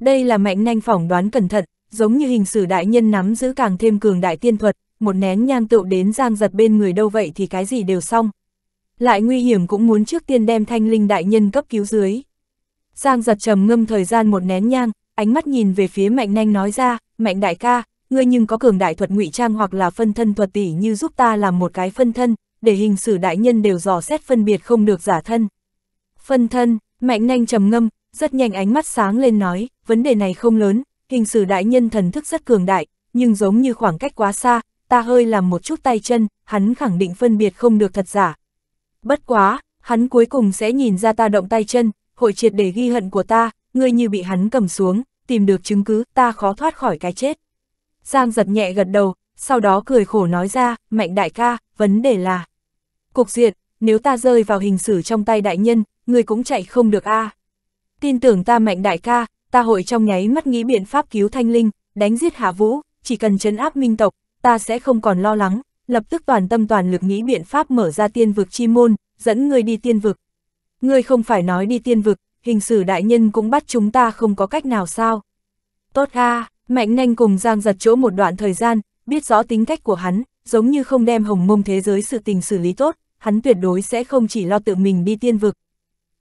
Đây là mạnh nhanh phỏng đoán cẩn thận, giống như hình sử đại nhân nắm giữ càng thêm cường đại tiên thuật, một nén nhang tựu đến giang giật bên người đâu vậy thì cái gì đều xong. Lại nguy hiểm cũng muốn trước tiên đem thanh linh đại nhân cấp cứu dưới. Giang giật trầm ngâm thời gian một nén nhang, ánh mắt nhìn về phía mạnh nhanh nói ra, mạnh đại ca, ngươi nhưng có cường đại thuật ngụy trang hoặc là phân thân thuật tỷ như giúp ta làm một cái phân thân, để hình sử đại nhân đều dò xét phân biệt không được giả thân. Phân thân, mạnh nhanh trầm ngâm, rất nhanh ánh mắt sáng lên nói, vấn đề này không lớn, hình sử đại nhân thần thức rất cường đại, nhưng giống như khoảng cách quá xa, ta hơi làm một chút tay chân, hắn khẳng định phân biệt không được thật giả. Bất quá, hắn cuối cùng sẽ nhìn ra ta động tay chân, hội triệt để ghi hận của ta, ngươi như bị hắn cầm xuống, tìm được chứng cứ, ta khó thoát khỏi cái chết. Giang giật nhẹ gật đầu, sau đó cười khổ nói ra, mạnh đại ca, vấn đề là. Cục diện, nếu ta rơi vào hình xử trong tay đại nhân, người cũng chạy không được a. À. Tin tưởng ta mạnh đại ca, ta hội trong nháy mắt nghĩ biện pháp cứu thanh linh, đánh giết hạ vũ, chỉ cần chấn áp minh tộc, ta sẽ không còn lo lắng, lập tức toàn tâm toàn lực nghĩ biện pháp mở ra tiên vực chi môn, dẫn người đi tiên vực. Ngươi không phải nói đi tiên vực, hình xử đại nhân cũng bắt chúng ta không có cách nào sao. Tốt ha, à. Mạnh nanh cùng Giang giật chỗ một đoạn thời gian, biết rõ tính cách của hắn, giống như không đem hồng mông thế giới sự tình xử lý tốt, hắn tuyệt đối sẽ không chỉ lo tự mình đi tiên vực,